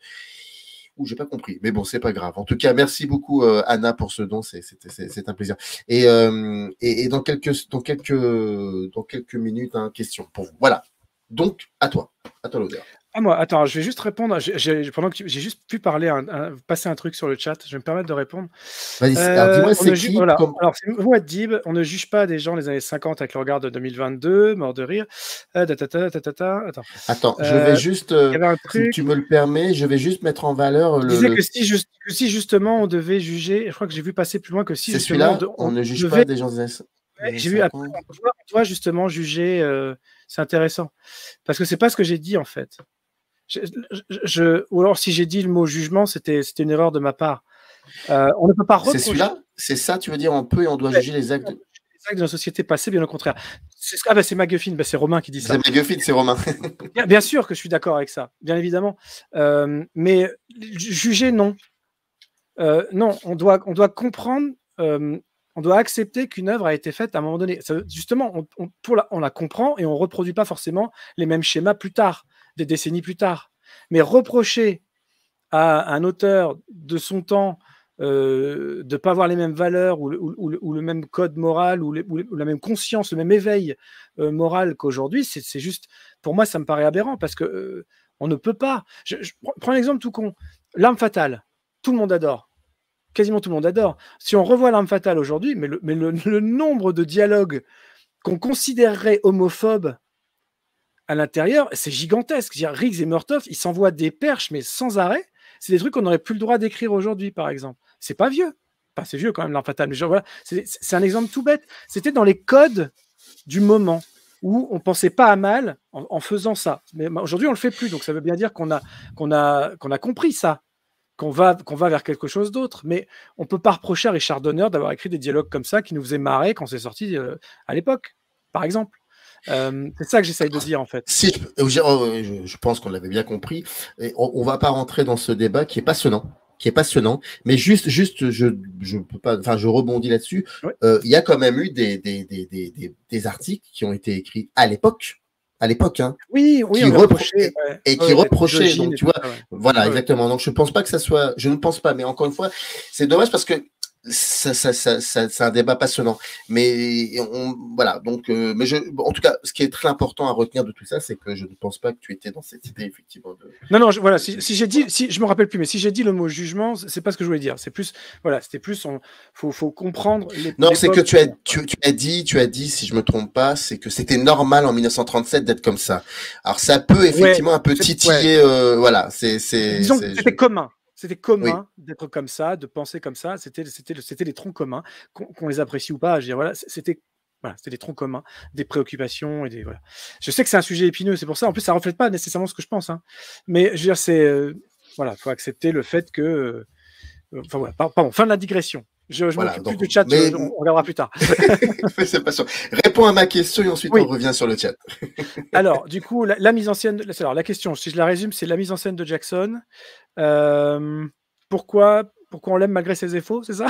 ou j'ai pas compris. Mais bon, c'est pas grave. En tout cas, merci beaucoup euh, Anna pour ce don, c'est un plaisir. Et, euh, dans quelques quelques minutes, hein, question pour vous. Voilà. Donc à toi, à toi l'odeur. Ah, attends, je vais juste répondre. J'ai, pendant que j'ai juste pu parler, passer un truc sur le chat. Je vais me permettre de répondre. Vas-y, c'est euh, qui Alors, c'est On ne juge pas des gens les années 50 avec le regard de 2022, mort de rire. Euh, attends. je euh, vais juste, si tu me le permets, je vais juste mettre en valeur le. Je disais que si, justement on devait juger, je crois que j'ai vu passer plus loin que si. C'est celui-là, on, ne juge pas des gens des j'ai vu justement juger, c'est intéressant. Parce que c'est pas ce que j'ai dit en fait je, ou alors si j'ai dit le mot jugement, c'était une erreur de ma part. Euh, on ne peut pas C'est là C'est ça, tu veux dire, on peut et on doit juger les actes. Les actes de la société passée, bien au contraire. Ah ben c'est McGuffin, ben c'est Romain qui dit ça. C'est McGuffin, c'est Romain. *laughs* bien, sûr que je suis d'accord avec ça, bien évidemment. Euh, mais juger, non. Euh, non, on doit, on doit comprendre, on doit accepter qu'une œuvre a été faite à un moment donné. justement, on, pour la, on la comprend et on ne reproduit pas forcément les mêmes schémas plus tard des décennies plus tard. Mais reprocher à un auteur de son temps euh, de ne pas avoir les mêmes valeurs ou le, même code moral ou, la même conscience, le même éveil euh, moral qu'aujourd'hui, c'est juste, pour moi, ça me paraît aberrant parce que euh, on ne peut pas. Je, prends un exemple tout con. L'arme fatale, tout le monde adore. Quasiment tout le monde adore. Si on revoit l'arme fatale aujourd'hui, mais, mais le nombre de dialogues qu'on considérerait homophobes à l'intérieur, c'est gigantesque. Riggs et Murtoff, ils s'envoient des perches, mais sans arrêt. C'est des trucs qu'on n'aurait plus le droit d'écrire aujourd'hui, par exemple. C'est pas vieux. c'est vieux quand même, l'art c'est un exemple tout bête. C'était dans les codes du moment où on pensait pas à mal en, faisant ça. Mais aujourd'hui, on le fait plus. Donc, ça veut bien dire qu'on a, qu'on a, a compris ça, qu'on va, va vers quelque chose d'autre. Mais on peut pas reprocher à Richard Donner d'avoir écrit des dialogues comme ça qui nous faisaient marrer quand c'est sorti euh, à l'époque, par exemple. Euh, c'est ça que j'essaye de dire en fait. Si je, oh, pense qu'on l'avait bien compris. Et on, ne va pas rentrer dans ce débat qui est passionnant, qui est passionnant. Mais juste, juste, je, peux pas. Enfin, je rebondis là-dessus. Euh, il y a quand même eu des, des, des, des articles qui ont été écrits à l'époque à l'époque, hein. oui, oui, qui et qui reprochaient Donc tu vois, voilà, exactement. Donc je pense pas que ça soit, je ne pense pas, mais encore une fois, c'est dommage parce que ça, c'est un débat passionnant. Mais on, voilà, donc, euh, mais je, en tout cas, ce qui est très important à retenir de tout ça, c'est que je ne pense pas que tu étais dans cette idée effectivement. Non, non, je, voilà, si, j'ai dit, si je me rappelle plus, mais si j'ai dit le mot jugement, c'est pas ce que je voulais dire. C'est plus, voilà, c'était plus, il faut, comprendre. Les, non, c'est que tu as, dit, tu as dit, si je me trompe pas, c'est que c'était normal en 1937 d'être comme ça. Alors ça peut effectivement un peu titiller, euh, voilà, c'est, Disons que c'était commun c'était commun d'être comme ça, de penser comme ça. C'était les troncs communs, qu'on les apprécie ou pas. Je voilà, c'était c'était des troncs communs, des préoccupations et des Je sais que c'est un sujet épineux, c'est pour ça. En plus, ça reflète pas nécessairement ce que je pense, hein. mais je veux dire, c'est euh, voilà, faut accepter le fait que, euh, enfin voilà, pardon, fin de la digression. Je, je m'occupe plus du chat, on, verra regardera plus tard. *laughs* *laughs* Réponds à ma question et ensuite on revient sur le chat. *laughs* alors, du coup, la, mise en scène. Alors, la question, si je la résume, c'est la mise en scène de Jackson. Euh, pourquoi pourquoi on l'aime malgré ses défauts, c'est ça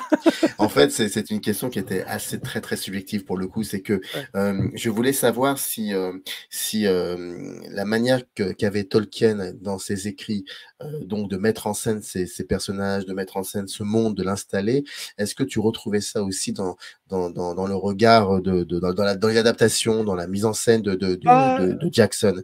En fait, c'est une question qui était assez très très subjective pour le coup. C'est que euh, je voulais savoir si, euh, si euh, la manière qu'avait Tolkien dans ses écrits, donc de mettre en scène ses, personnages, de mettre en scène ce monde, de l'installer, est-ce que tu retrouvais ça aussi dans, dans, le regard, de, dans, dans l'adaptation, dans la mise en scène de, Jackson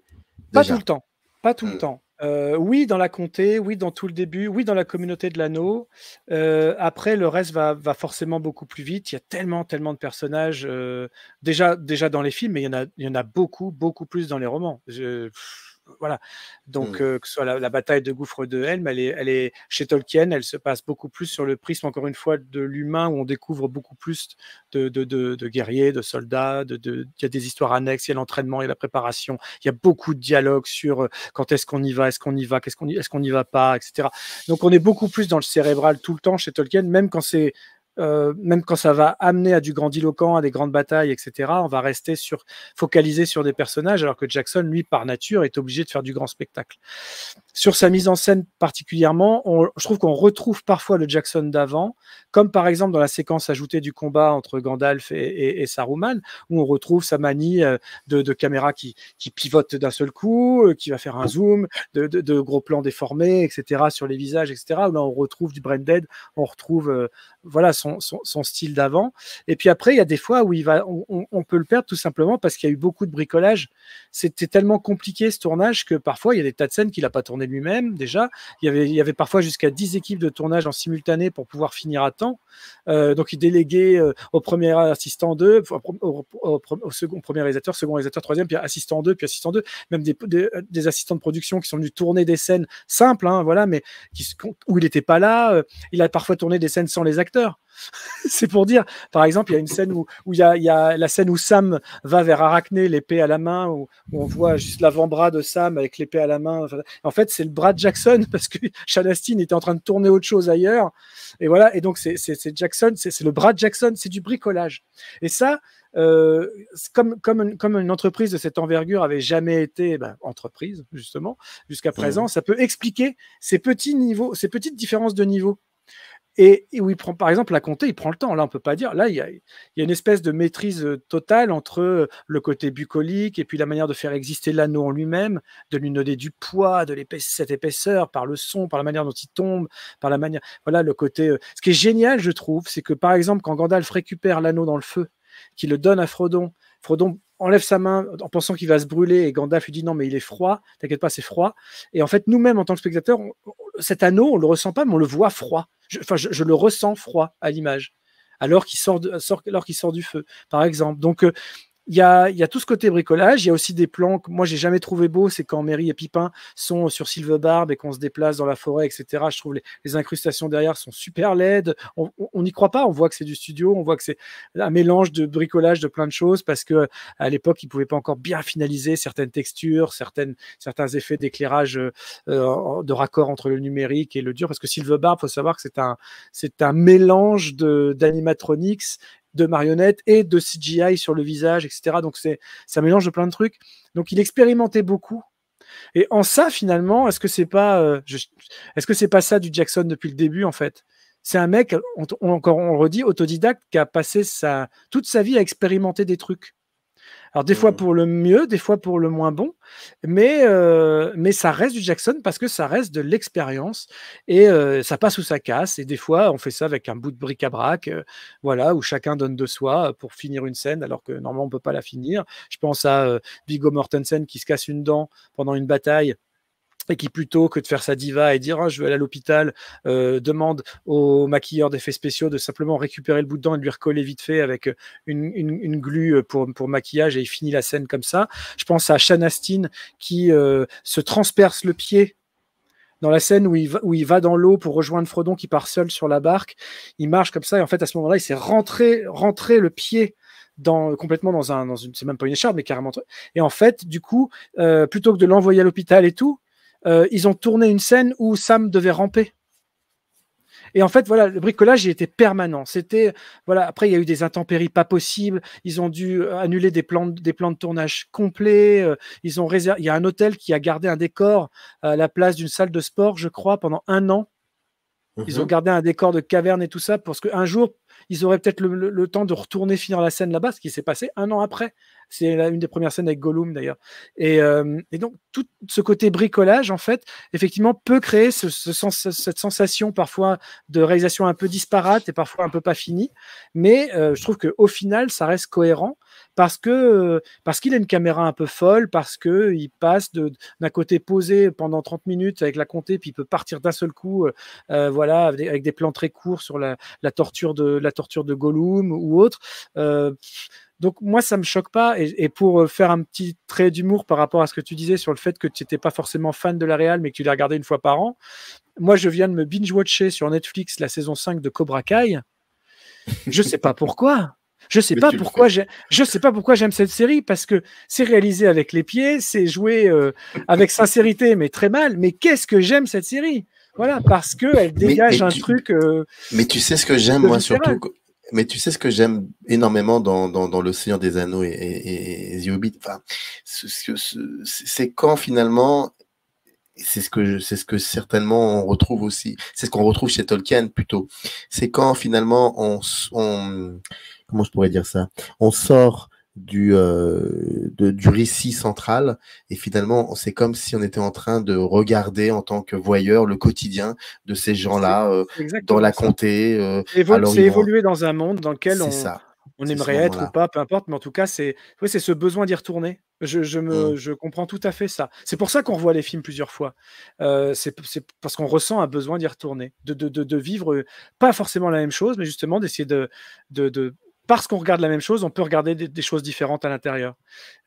Pas tout le temps. Pas tout le hmm. temps. Euh, oui, dans la comté, oui, dans tout le début, oui, dans la communauté de l'anneau. Euh, après, le reste va, forcément beaucoup plus vite. Il y a tellement, tellement de personnages, euh, déjà, déjà dans les films, mais il y, en a, beaucoup, beaucoup plus dans les romans. Je, voilà. Donc, mmh. euh, que ce soit la, bataille de gouffre de Helm, elle est, elle est chez Tolkien, elle se passe beaucoup plus sur le prisme, encore une fois, de l'humain, où on découvre beaucoup plus de, de, guerriers, de soldats, il y a des histoires annexes, il y a l'entraînement, il y a la préparation, il y a beaucoup de dialogues sur euh, quand est-ce qu'on y va, est-ce qu'on y va, qu'est-ce qu'on est-ce qu'on y va pas, etc. Donc, on est beaucoup plus dans le cérébral tout le temps chez Tolkien, même quand c'est euh, même quand ça va amener à du grandiloquent, à des grandes batailles, etc., on va rester sur, focalisé sur des personnages, alors que Jackson, lui, par nature, est obligé de faire du grand spectacle. Sur sa mise en scène particulièrement, on, je trouve qu'on retrouve parfois le Jackson d'avant, comme par exemple dans la séquence ajoutée du combat entre Gandalf et, et, Saruman, où on retrouve sa manie euh, de, de caméra qui, qui pivote d'un seul coup, euh, qui va faire un zoom, de, gros plans déformés, etc., sur les visages, etc., où là on retrouve du brain dead, on retrouve voilà son, son, style d'avant. Et puis après, il y a des fois où il va, on, peut le perdre tout simplement parce qu'il y a eu beaucoup de bricolage. C'était tellement compliqué ce tournage que parfois il y a des tas de scènes qu'il n'a pas tourné lui-même déjà. Il y avait, il y avait parfois jusqu'à 10 équipes de tournage en simultané pour pouvoir finir à temps. Euh, donc il déléguait euh, au premier assistant 2, au, second, premier réalisateur, second réalisateur, troisième, puis assistant 2, puis assistant 2, même des, euh, des, assistants de production qui sont venus tourner des scènes simples, hein, voilà, mais qui, où il n'était pas là. il a parfois tourné des scènes sans les acteurs *laughs* c'est pour dire, par exemple, il y a une scène où il y, a, la scène où Sam va vers Arachné, l'épée à la main, où, on voit juste l'avant-bras de Sam avec l'épée à la main. en fait, c'est le bras de Jackson *laughs* parce que Chanastine était en train de tourner autre chose ailleurs. Et voilà, et donc c'est Jackson, c'est le bras de Jackson, c'est du bricolage. Et ça, euh, comme, une, entreprise de cette envergure avait jamais été eh ben, entreprise, justement, jusqu'à mmh. présent, ça peut expliquer ces petits niveaux, ces petites différences de niveau et, où il prend, par exemple, la comté il prend le temps. Là, on peut pas dire. Là, il y a, une espèce de maîtrise euh, totale entre euh, le côté bucolique et puis la manière de faire exister l'anneau en lui-même, de lui donner du poids, de cette épaisseur, par le son, par la manière dont il tombe, par la manière. Voilà le côté. Euh. Ce qui est génial, je trouve, c'est que par exemple, quand Gandalf récupère l'anneau dans le feu, qu'il le donne à Frodon, Frodon enlève sa main en pensant qu'il va se brûler et Gandalf lui dit non mais il est froid, t'inquiète pas c'est froid. Et en fait nous-mêmes en tant que spectateurs, cet anneau on le ressent pas mais on le voit froid je, le ressens froid à l'image alors qu'il sort, alors sort du feu, par exemple. Donc, euh, il y a, y tout ce côté bricolage. Il y a aussi des plans que moi j'ai jamais trouvé beaux. C'est quand Mary et Pipin sont sur Sylve Barbe et qu'on se déplace dans la forêt, etc. Je trouve les, incrustations derrière sont super laides. On n'y croit pas. On voit que c'est du studio. On voit que c'est un mélange de bricolage de plein de choses parce que à l'époque ils pouvaient pas encore bien finaliser certaines textures, certaines, certains effets d'éclairage, euh, de raccord entre le numérique et le dur. Parce que Sylve Barbe, faut savoir que c'est un, un mélange d'animatronics de marionnettes et de CGI sur le visage, etc. Donc c'est ça mélange de plein de trucs. Donc il expérimentait beaucoup. Et en ça, finalement, est-ce que c'est pas, euh, est-ce que c'est pas ça du Jackson depuis le début en fait C'est un mec, on, encore on le redit, autodidacte qui a passé sa, toute sa vie à expérimenter des trucs. Alors des fois mmh. pour le mieux, des fois pour le moins bon, mais, euh, mais ça reste du Jackson parce que ça reste de l'expérience et euh, ça passe ou ça casse. Et des fois on fait ça avec un bout de bric-à-brac, euh, voilà, où chacun donne de soi pour finir une scène alors que normalement on ne peut pas la finir. Je pense à Viggo Mortensen qui se casse une dent pendant une bataille et qui plutôt que de faire sa diva et dire ah, je vais aller à l'hôpital, euh, demande au maquilleur d'effets spéciaux de simplement récupérer le bout de dent et de lui recoller vite fait avec une, une, glue euh, pour, pour, maquillage et il finit la scène comme ça. Je pense à Astin qui euh, se transperce le pied dans la scène où il va, où il va dans l'eau pour rejoindre Frodon qui part seul sur la barque. Il marche comme ça et en fait à ce moment-là il s'est rentré, rentré le pied dans, complètement dans un, dans une, c'est même pas une écharpe mais carrément. Et en fait du coup, plutôt que de l'envoyer à l'hôpital et tout, euh, ils ont tourné une scène où Sam devait ramper. Et en fait, voilà, le bricolage, il était permanent. C'était, voilà, après, il y a eu des intempéries pas possibles. Ils ont dû euh, annuler des plans, des plans de tournage complets. Euh, ils ont réservé, il y a un hôtel qui a gardé un décor à la place d'une salle de sport, je crois, pendant un an ils ont mhm. gardé un décor de caverne et tout ça parce qu'un jour, ils auraient peut-être le, temps de retourner finir la scène là-bas, ce qui s'est passé un an après. C'est une des premières scènes avec Gollum d'ailleurs. Et, euh, et, donc tout ce côté bricolage, en fait, effectivement, peut créer ce, ce sens, cette sensation parfois de réalisation un peu disparate et parfois un peu pas finie. Mais euh, je trouve qu'au final, ça reste cohérent parce que euh, parce qu'il a une caméra un peu folle, parce que il passe d'un côté posé pendant 30 minutes avec la comté puis il peut partir d'un seul coup, euh, euh, voilà, avec des, plans très courts sur la, torture de la torture de Gollum ou autre. donc moi, ça me choque pas. Et, pour faire un petit trait d'humour par rapport à ce que tu disais sur le fait que tu n'étais pas forcément fan de la Real, mais que tu l'as regardé une fois par an, moi, je viens de me binge-watcher sur Netflix la saison 5 de Cobra Kai. Je sais pas pourquoi. Je sais pas pourquoi j'ai, je sais pas pourquoi j'aime cette série parce que c'est réalisé avec les pieds, c'est joué euh, avec *laughs* sincérité mais très mal. Mais qu'est-ce que j'aime cette série Voilà parce que elle dégage un truc. Euh, mais tu sais ce que j'aime moi surtout. Mais tu sais ce que j'aime énormément dans, dans, dans Seigneur des Anneaux et, et, et The Hobbit, enfin, c'est quand finalement c'est ce que c'est ce que certainement on retrouve aussi. C'est ce qu'on retrouve chez Tolkien plutôt. C'est quand finalement on, on, comment je pourrais dire ça On sort du euh, de, du récit central et finalement c'est comme si on était en train de regarder en tant que voyeur le quotidien de ces gens-là euh, dans la comté. Euh, c'est évoluer dans un monde dans lequel on, ça. On aimerait être ou pas, peu importe, mais en tout cas, c'est ce besoin d'y retourner. Je, je me, mmh. je comprends tout à fait ça. C'est pour ça qu'on revoit les films plusieurs fois. Euh, c'est parce qu'on ressent un besoin d'y retourner, de, de, de, vivre euh, pas forcément la même chose, mais justement d'essayer de, de, parce qu'on regarde la même chose, on peut regarder des, choses différentes à l'intérieur,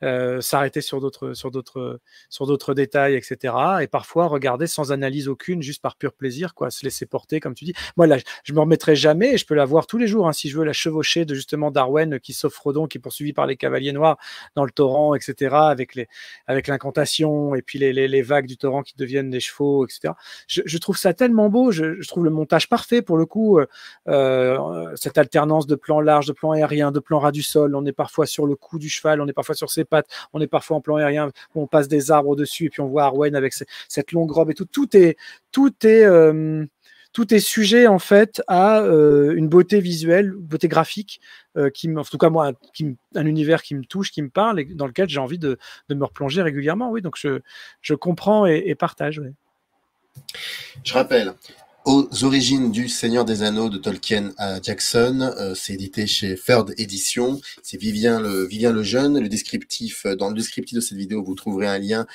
euh, s'arrêter sur d'autres, sur d'autres, sur d'autres détails, etc. Et parfois regarder sans analyse aucune, juste par pur plaisir, quoi, se laisser porter, comme tu dis. Moi, là, je me remettrai jamais. je peux la voir tous les jours, hein, si je veux la chevaucher de justement Darwin qui s'offre don, qui est poursuivi par les cavaliers noirs dans le torrent, etc. Avec les, avec l'incantation et puis les, vagues du torrent qui deviennent des chevaux, etc. Je, trouve ça tellement beau. Je, trouve le montage parfait pour le coup, euh, euh, cette alternance de plan large, de plans aérien, de plan ras du sol, on est parfois sur le cou du cheval, on est parfois sur ses pattes, on est parfois en plan aérien, on passe des arbres au-dessus et puis on voit Arwen avec cette longue robe et tout. Tout est, tout est, euh, tout est sujet en fait à euh, une beauté visuelle, beauté graphique, euh, qui en tout cas moi, un univers qui me touche, qui me parle et dans lequel j'ai envie de, me replonger régulièrement. Oui, donc je, comprends et, partage. Je rappelle, aux origines du Seigneur des Anneaux de Tolkien à Jackson. Euh, c'est édité chez Ferd Édition. C'est Vivien le, Vivien le Jeune. Le descriptif, euh, dans le descriptif de cette vidéo, vous trouverez un lien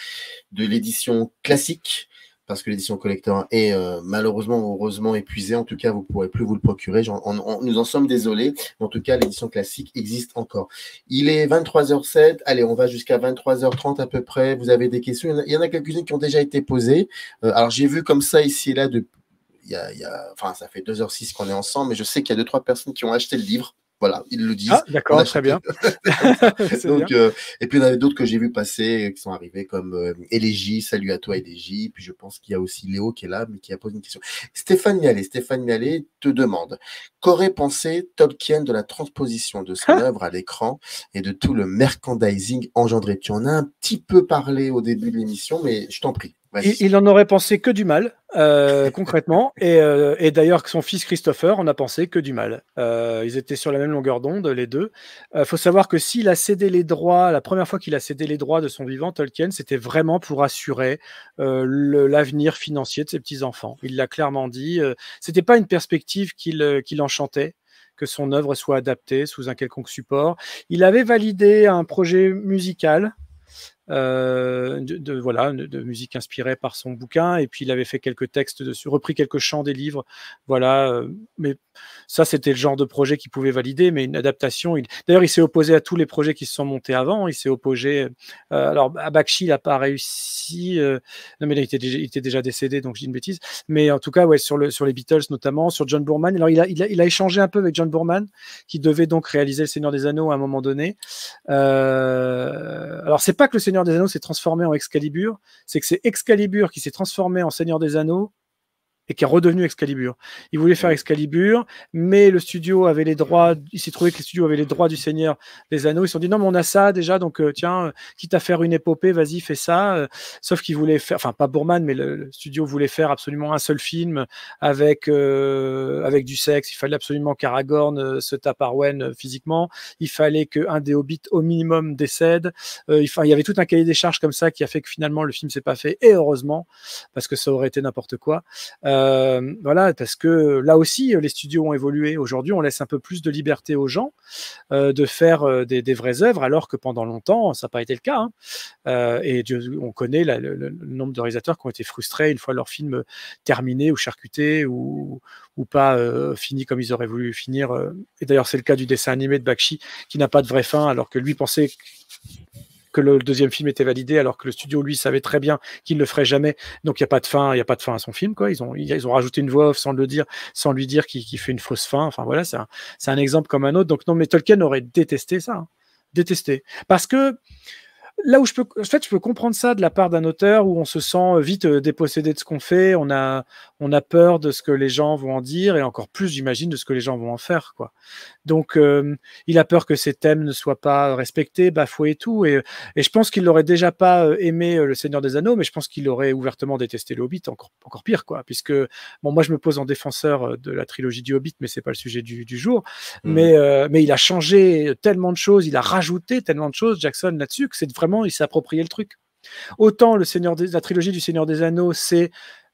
de l'édition classique parce que l'édition collector est euh, malheureusement heureusement épuisée. En tout cas, vous ne pourrez plus vous le procurer. nous en sommes désolés. En tout cas, l'édition classique existe encore. Il est 23h07. Allez, on va jusqu'à 23h30 à peu près. Vous avez des questions. Il y en a, quelques-unes qui ont déjà été posées. alors, j'ai vu comme ça ici et là de, y y a, enfin, ça fait 2h06 qu'on est ensemble, mais je sais qu'il y a 2-3 personnes qui ont acheté le livre. Voilà, ils le disent. Ah, d'accord, très bien. *laughs* *laughs* Euh, et puis, il y en avait d'autres que j'ai vu passer, qui sont arrivés, comme euh, salut à toi Elégie. Puis, je pense qu'il y a aussi Léo qui est là, mais qui a posé une question. Stéphane Mialet, Stéphane te demande Qu'aurait pensé Tolkien de la transposition de son ah. œuvre à l'écran et de tout le merchandising engendré Tu en as un petit peu parlé au début de l'émission, mais je t'en prie il, en aurait pensé que du mal, euh, *laughs* concrètement. Et, euh, et d'ailleurs, son fils Christopher en a pensé que du mal. Euh, ils étaient sur la même longueur d'onde, les deux. Il euh, faut savoir que s'il a cédé les droits, la première fois qu'il a cédé les droits de son vivant, Tolkien, c'était vraiment pour assurer l'avenir financier de ses petits-enfants. Il l'a clairement dit. c'était pas une perspective qu'il qu enchantait que son œuvre soit adaptée sous un quelconque support. Il avait validé un projet musical euh, de, voilà, de musique inspirée par son bouquin. Et puis il avait fait quelques textes dessus, repris quelques chants des livres. Voilà, euh, mais ça c'était le genre de projet qu'il pouvait valider, mais une adaptation. Il... D'ailleurs, il s'est opposé à tous les projets qui se sont montés avant. Il s'est opposé. Euh, alors à Bakshi, il n'a pas réussi. Non, mais il était, déjà, il était, déjà, décédé, donc je dis une bêtise. Mais en tout cas, ouais, sur, le, sur les Beatles notamment, sur John Boorman. Alors il a, il a, il a échangé un peu avec John Boorman, qui devait donc réaliser Le Seigneur des Anneaux à un moment donné. alors c'est pas que le Seigneur des Anneaux s'est transformé en Excalibur, c'est que c'est Excalibur qui s'est transformé en Seigneur des Anneaux et qui est redevenu Excalibur. Il voulait faire Excalibur, mais le studio avait les droits, il s'est trouvé que le studio avait les droits du Seigneur des Anneaux. Ils se sont dit non, mais on a ça déjà, donc euh, tiens, euh, quitte à faire une épopée, vas-y, fais ça. Euh, sauf qu'il voulait faire, enfin, pas Bourman, mais le, studio voulait faire absolument un seul film avec, avec du sexe. Il fallait absolument qu'Aragorn se tape Arwen physiquement. Il fallait qu'un des hobbits au minimum décède. il, il y avait tout un cahier des charges comme ça qui a fait que finalement le film s'est pas fait, et heureusement, parce que ça aurait été n'importe quoi. Euh, voilà, parce que là aussi, euh, les studios ont évolué. Aujourd'hui, on laisse un peu plus de liberté aux gens euh, de faire des, vraies œuvres, alors que pendant longtemps, ça n'a pas été le cas. Hein. et on connaît le, nombre de réalisateurs qui ont été frustrés une fois leur film terminé ou charcuté ou, ou pas fini comme ils auraient voulu finir. Et d'ailleurs, c'est le cas du dessin animé de Bakshi, qui n'a pas de vraie fin, alors que lui pensait que le deuxième film était validé, alors que le studio, lui, savait très bien qu'il ne le ferait jamais. Donc, il n'y a pas de fin, il y a pas de fin à son film, quoi. Ils ont, ils ont rajouté une voix off sans le dire, sans lui dire qu'il fait une fausse fin. Enfin, voilà, c'est un, exemple comme un autre. Donc, non, mais Tolkien aurait détesté ça. Hein. Détesté. Parce que, là où je peux, en fait, je peux comprendre ça de la part d'un auteur où on se sent euh, vite euh, dépossédé de ce qu'on fait, on a, on a peur de ce que les gens vont en dire et encore plus, j'imagine, de ce que les gens vont en faire, quoi. Donc, euh, il a peur que ses thèmes ne soient pas respectés, bafoués et tout. Et, et je pense qu'il n'aurait déjà pas aimé Le Seigneur des Anneaux, mais je pense qu'il aurait ouvertement détesté le Hobbit, encore, encore pire, quoi. Puisque, bon, moi, je me pose en défenseur de la trilogie du Hobbit, mais c'est pas le sujet du, du jour. Mmh. Mais, mais il a changé tellement de choses, il a rajouté tellement de choses, Jackson, là-dessus, que c'est il s'est approprié le truc. Autant le Seigneur des, la trilogie du Seigneur des Anneaux, c'est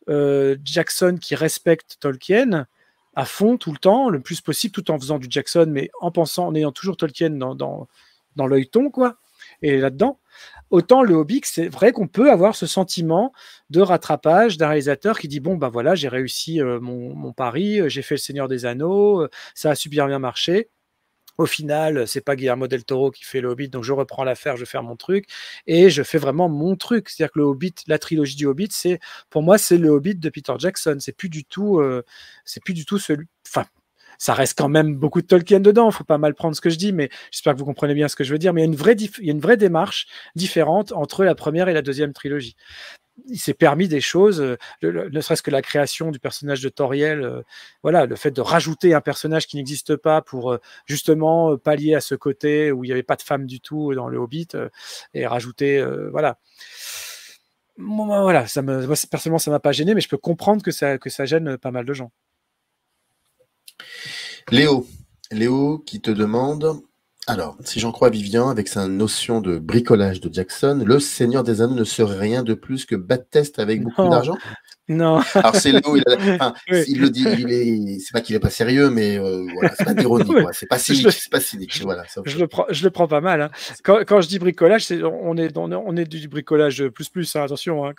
euh, Jackson qui respecte Tolkien à fond tout le temps, le plus possible, tout en faisant du Jackson, mais en pensant, en ayant toujours Tolkien dans, dans, l'œil-ton, quoi, et là-dedans. Autant le Hobbit, c'est vrai qu'on peut avoir ce sentiment de rattrapage d'un réalisateur qui dit bon ben voilà j'ai réussi euh, mon, mon, pari, euh, j'ai fait le Seigneur des Anneaux, ça a super bien marché, au final, euh, c'est pas Guillermo del Toro qui fait le Hobbit, donc je reprends l'affaire, je fais mon truc et je fais vraiment mon truc. C'est-à-dire que le Hobbit, la trilogie du Hobbit, c'est pour moi c'est le Hobbit de Peter Jackson. C'est plus du tout, euh, c'est plus du tout celui. Enfin, ça reste quand même beaucoup de Tolkien dedans, faut pas mal prendre ce que je dis, mais j'espère que vous comprenez bien ce que je veux dire. Mais il y a une vraie, il y a une vraie démarche différente entre la première et la deuxième trilogie il s'est permis des choses, euh, ne serait-ce que la création du personnage de Toriel, euh, voilà, le fait de rajouter un personnage qui n'existe pas pour euh, justement pallier à ce côté où il n'y avait pas de femme du tout dans le Hobbit et rajouter, voilà. voilà, ça me, moi, personnellement, ça m'a pas gêné, mais je peux comprendre que ça, que ça gêne pas mal de gens. Léo, Léo qui te demande alors, si j'en crois Vivian, avec sa notion de bricolage de Jackson, le Seigneur des Anneaux ne serait rien de plus que Baptiste avec beaucoup d'argent Non. Alors c'est où il, a, *laughs* le dit, il est, c'est pas qu'il est pas sérieux, mais euh, voilà, c'est pas *laughs* d'ironie, c'est pas cynique, c'est pas cynique, voilà. je, le prends, je le prends pas mal. Hein. Quand, quand, je dis bricolage, c'est, on est, on est du bricolage plus plus. Hein, attention, hein.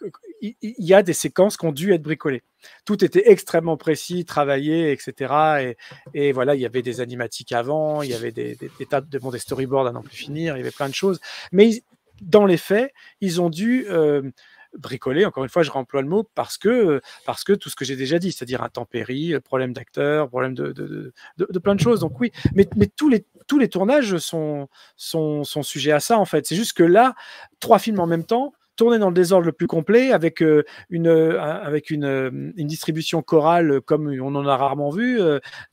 il y a des séquences qui ont dû être bricolées tout était extrêmement précis, travaillé, etc. Et, voilà, il y avait des animatiques avant, il y avait des, des, devant des storyboards à n'en plus finir, il y avait plein de choses. Mais dans les faits, ils ont dû euh, bricoler, encore une fois, je remploie le mot, parce que, parce que tout ce que j'ai déjà dit, c'est-à-dire intempéries, problème d'acteurs, problème de, de, de, plein de choses. Donc oui, mais, tous, les, tournages sont sujets à ça, en fait. C'est juste que là, trois films en même temps, tourner dans le désordre le plus complet avec euh, une euh, avec une, euh, une, distribution chorale comme on en a rarement vu.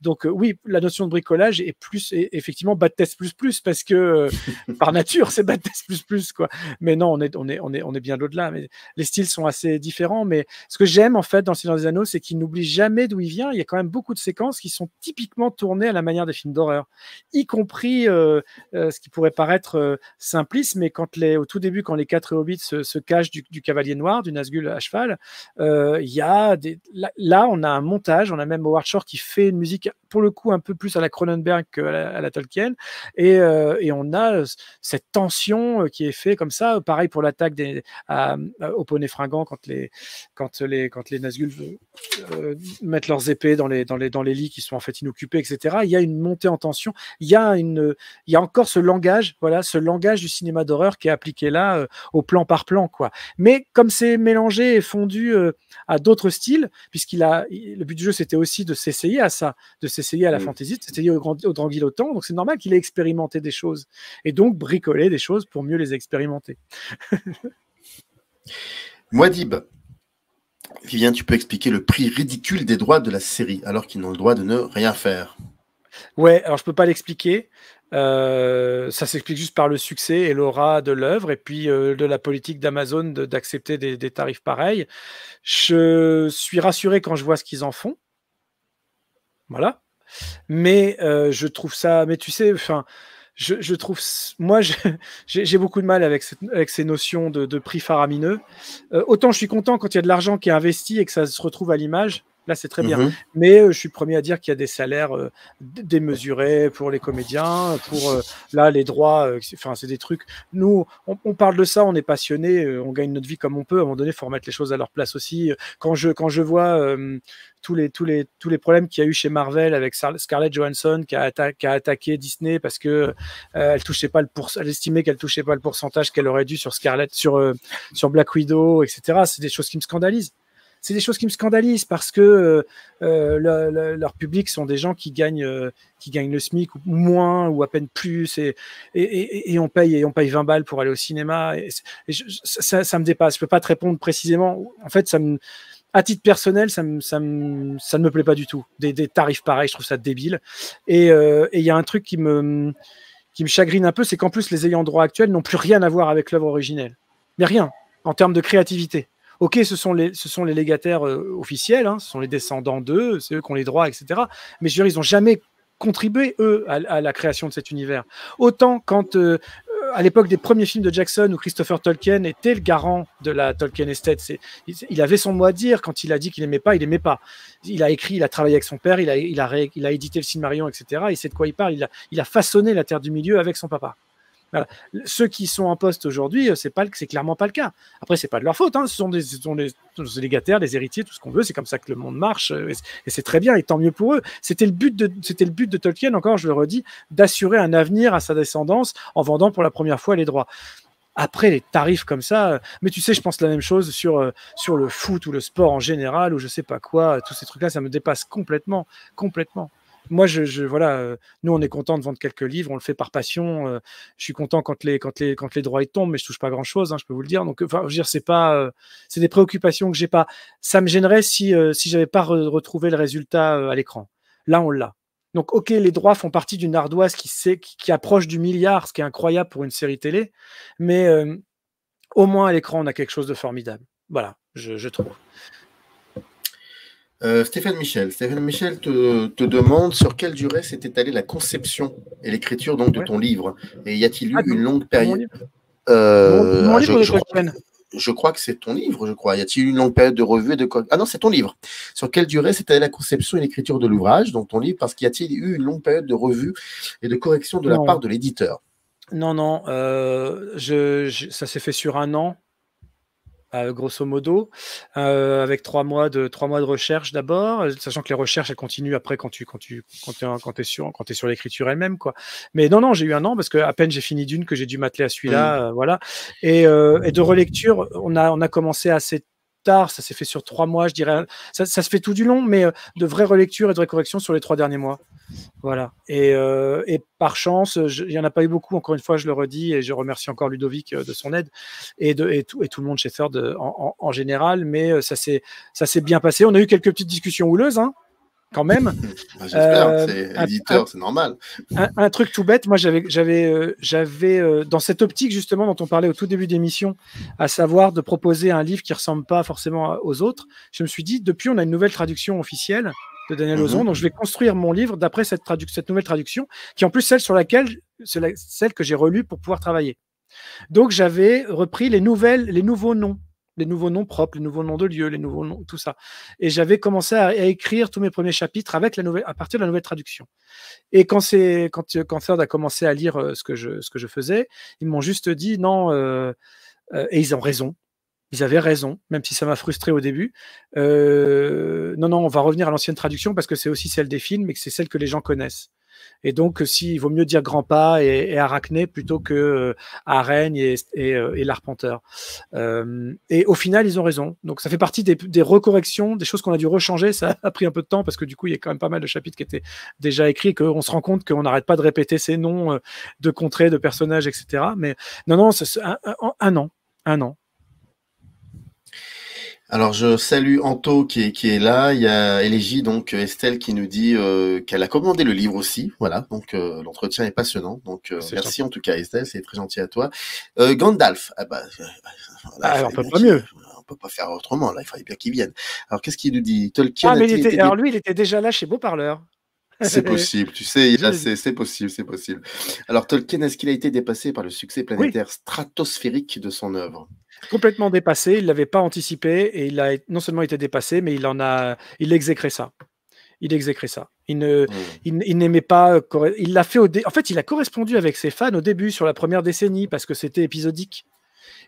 donc oui, la notion de bricolage est plus effectivement bad test plus plus parce que par nature c'est bad test plus plus quoi. Mais non, on est on est on est on est bien au-delà. Mais les styles sont assez différents. Mais ce que j'aime en fait dans Silence des Anneaux, c'est qu'il n'oublie jamais d'où il vient. Il y a quand même beaucoup de séquences qui sont typiquement tournées à la manière des films d'horreur, y compris ce qui pourrait paraître simpliste, mais quand les au tout début quand les quatre hobbits se cache du, cavalier noir, du Nazgûl à cheval. Euh, il y a des, là, on a un montage, on a même Howard Shore qui fait une musique pour le coup un peu plus à la Cronenberg qu'à la, à la Tolkien, et, euh, et, on a euh, cette tension qui est faite comme ça. Pareil pour l'attaque des à, poney fringant quand les quand les quand les mettent leurs épées dans les dans les dans les lits qui sont en fait inoccupés, etc. Il y a une montée en tension. Il y a une il y a encore ce langage, voilà, ce langage du cinéma d'horreur qui est appliqué là au plan par plan quoi. Mais comme c'est mélangé et fondu euh, à d'autres styles, puisqu'il a le but du jeu, c'était aussi de s'essayer à ça, de s'essayer à la fantaisie, mm. fantaisie, de s'essayer au, grand, au Donc c'est normal qu'il ait expérimenté des choses et donc bricolé des choses pour mieux les expérimenter. *laughs* Moadib, Vivien, tu peux expliquer le prix ridicule des droits de la série alors qu'ils n'ont le droit de ne rien faire. Ouais, alors je peux pas l'expliquer. Euh, ça s'explique juste par le succès et l'aura de l'œuvre et puis euh, de la politique d'Amazon d'accepter des, tarifs pareils. Je suis rassuré quand je vois ce qu'ils en font. Voilà. Mais euh, je trouve ça. Mais tu sais, enfin. Je, trouve, moi, *laughs* j'ai beaucoup de mal avec, ces notions de, de prix faramineux. autant je suis content quand il y a de l'argent qui est investi et que ça se retrouve à l'image, Là, c'est très bien. Mhm. Mais euh, je suis premier à dire qu'il y a des salaires euh, démesurés pour les comédiens, pour euh, là les droits. Enfin, c'est des trucs. Nous, on, parle de ça, on est passionné, on gagne notre vie comme on peut. À un moment donné, il faut remettre les choses à leur place aussi. Quand je quand je vois tous les, tous, les, tous les problèmes qu'il y a eu chez Marvel avec Scarlett Johansson qui a, attaqué Disney parce que elle touchait pas le elle estimait qu'elle touchait pas le pourcentage qu'elle aurait dû sur Scarlett sur sur Black Widow etc c'est des choses qui me scandalisent c'est des choses qui me scandalisent parce que euh, euh, leur public sont des gens qui gagnent, euh, qui gagnent le SMIC ou moins ou à peine plus et, et, on paye on paye 20 balles pour aller au cinéma. ça, me dépasse. Je peux pas te répondre précisément. En fait, ça me, à titre personnel, ça, ne me plaît pas du tout. Des, tarifs pareils, je trouve ça débile. Et il y a un truc qui me, qui me chagrine un peu, c'est qu'en plus les ayants droit actuels n'ont plus rien à voir avec l'œuvre originelle. Mais rien en termes de créativité. Ok, ce sont les, ce sont les légataires euh, officiels, hein, ce sont les descendants d'eux, c'est eux qui ont les droits, etc. Mais je veux ils n'ont jamais contribué, eux, à, la création de cet univers. Autant quand, euh, euh, à l'époque des premiers films de Jackson, où Christopher Tolkien était le garant de la Tolkien Estate, c'est, il, avait son mot à dire quand il a dit qu'il n'aimait pas, il n'aimait pas. Il a écrit, il a travaillé avec son père, il a, il a, édité le Cinémarion, etc. Il sait de quoi il parle, il il a façonné la Terre du Milieu avec son papa. Ceux qui sont en poste aujourd'hui, euh, c'est pas, clairement pas le cas. Après, c'est pas de leur faute. Hein. Ce sont des, ce des, légataires, héritiers, tout ce qu'on veut. C'est comme ça que le monde marche, euh, et, c'est très bien. Et tant mieux pour eux. C'était le but de, Tolkien. Encore, je le redis, d'assurer un avenir à sa descendance en vendant pour la première fois les droits. Après, les tarifs comme ça, euh, mais tu sais, je pense la même chose sur, sur le foot ou le sport en général ou je sais pas quoi. Tous ces trucs-là, ça me dépasse complètement, complètement moi, je, voilà, euh, nous, on est content de vendre quelques livres, on le fait par passion. Euh, je suis content quand les, quand les, quand les droits tombent, mais je touche pas grand chose, hein, je peux vous le dire. Donc, euh, enfin, je c'est pas, c'est des préoccupations que j'ai pas. Ça me gênerait si, si j'avais pas retrouvé le résultat à l'écran. Là, on l'a. Donc, ok, les droits font partie d'une ardoise qui, approche du milliard, ce qui est incroyable pour une série télé, mais au moins à l'écran, on a quelque chose de formidable. Voilà, je, je trouve. Euh, Stéphane Michel, Stéphane Michel te, demande sur quelle durée s'est étalée la conception et l'écriture donc de ton livre. Et y a-t-il eu ah, une longue période je, crois, que c'est ton livre, je crois. Y a-t-il eu une longue période de revue et de Ah non, c'est ton livre. Sur quelle durée s'est étalée la conception et l'écriture de l'ouvrage, donc ton livre, parce qu'y a-t-il eu une longue période de revue et de correction de la part de l'éditeur Non, non, euh, ça s'est fait sur un an. Euh, grosso modo, euh, avec trois mois de trois mois de recherche d'abord, euh, sachant que les recherches elles continuent après quand tu quand tu quand tu quand es sur quand es sur l'écriture elle-même quoi. Mais non non, j'ai eu un an parce que à peine j'ai fini d'une que j'ai dû m'atteler à celui-là, mmh. voilà. Et, et, de relecture, on a on a commencé assez tard, ça s'est fait sur trois mois, je dirais. Ça, ça se fait tout du long, mais de vraies relectures et de vraies corrections sur les trois derniers mois. Voilà. Euh, et, par chance, il n'y en a pas eu beaucoup, encore une fois, je le redis, et je remercie encore Ludovic euh, de son aide et, de, et, tout, et tout le monde chez Third euh, en, général, mais ça s'est bien passé. On a eu quelques petites discussions houleuses, hein, quand même. *laughs* Bah, j'espère, c'est normal. Un, truc tout bête, moi j'avais, dans cette optique justement dont on parlait au tout début d'émission, à savoir de proposer un livre qui ressemble pas forcément aux autres, je me suis dit, depuis on a une nouvelle traduction officielle de Daniel Ozon. Mhm. Donc, je vais construire mon livre d'après cette, cette, nouvelle traduction, qui en plus celle sur laquelle, celle que j'ai relu pour pouvoir travailler. Donc, j'avais repris les nouvelles, les nouveaux noms, les nouveaux noms propres, les nouveaux noms de lieux, les nouveaux noms, tout ça. Et j'avais commencé à, écrire tous mes premiers chapitres avec la nouvelle, à partir de la nouvelle traduction. Et quand c'est, quand, quand Third a commencé à lire euh, ce que je, ce que je faisais, ils m'ont juste dit non. Euh, euh, et ils ont raison. Ils avaient raison, même si ça m'a frustré au début. Euh, non, non, on va revenir à l'ancienne traduction parce que c'est aussi celle des films et que c'est celle que les gens connaissent. Et donc, euh, si, il vaut mieux dire Grand Pas et, Arachné plutôt que euh, Arène et, et, euh, L'Arpenteur. et au final, ils ont raison. Donc, ça fait partie des, recorrections, des choses qu'on a dû rechanger. Ça a pris un peu de temps parce que du coup, il y a quand même pas mal de chapitres qui étaient déjà écrits, qu'on se rend compte qu'on n'arrête pas de répéter ces noms de contrées, de personnages, etc. Mais non, non, un an. Un an. Alors je salue Anto qui est, qui est là, il y a Elégie, donc euh, Estelle qui nous dit euh, qu'elle a commandé le livre aussi, voilà, donc euh, l'entretien est passionnant, donc merci en tout cas Estelle, c'est très gentil à toi. Gandalf, ah bah, ah, on peut pas mieux. On peut pas faire autrement, là, il fallait bien qu'il vienne. Alors qu'est-ce qu'il nous dit ah, Tolkien ah, mais il était... Alors lui, il était déjà là chez Beau c'est *laughs* possible, tu sais, c'est possible, c'est possible. Alors Tolkien, est-ce qu'il a été dépassé par le succès planétaire stratosphérique de son œuvre Complètement dépassé, il ne l'avait pas anticipé et il a non seulement été dépassé, mais il en a, il exécrait ça. Il exécrait ça. Il ne, il, n'aimait pas. Euh, il l'a fait En fait, il a correspondu avec ses fans au début sur la première décennie parce que c'était épisodique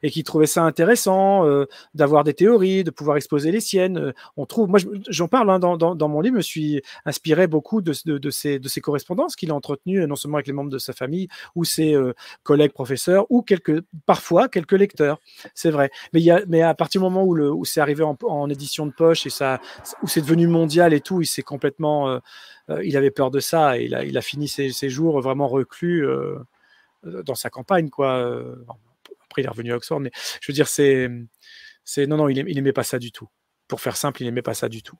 et qui trouvait ça intéressant euh, d'avoir des théories, de pouvoir exposer les siennes. Euh, on trouve, moi j'en parle hein, dans, mon livre, je me suis inspiré beaucoup de, de, ces, de correspondances qu'il a entretenues non seulement avec les membres de sa famille ou ses euh, collègues professeurs ou quelques, parfois quelques lecteurs, c'est vrai. Mais, mais à partir du moment où, c'est arrivé en, édition de poche et ça, où c'est devenu mondial et tout, il s'est complètement, il avait peur de ça et il a, il a fini ses, jours vraiment reclus dans sa campagne, quoi après, il est revenu à Oxford, mais je veux dire, c'est. Non, non, il n'aimait pas ça du tout. Pour faire simple, il n'aimait pas ça du tout.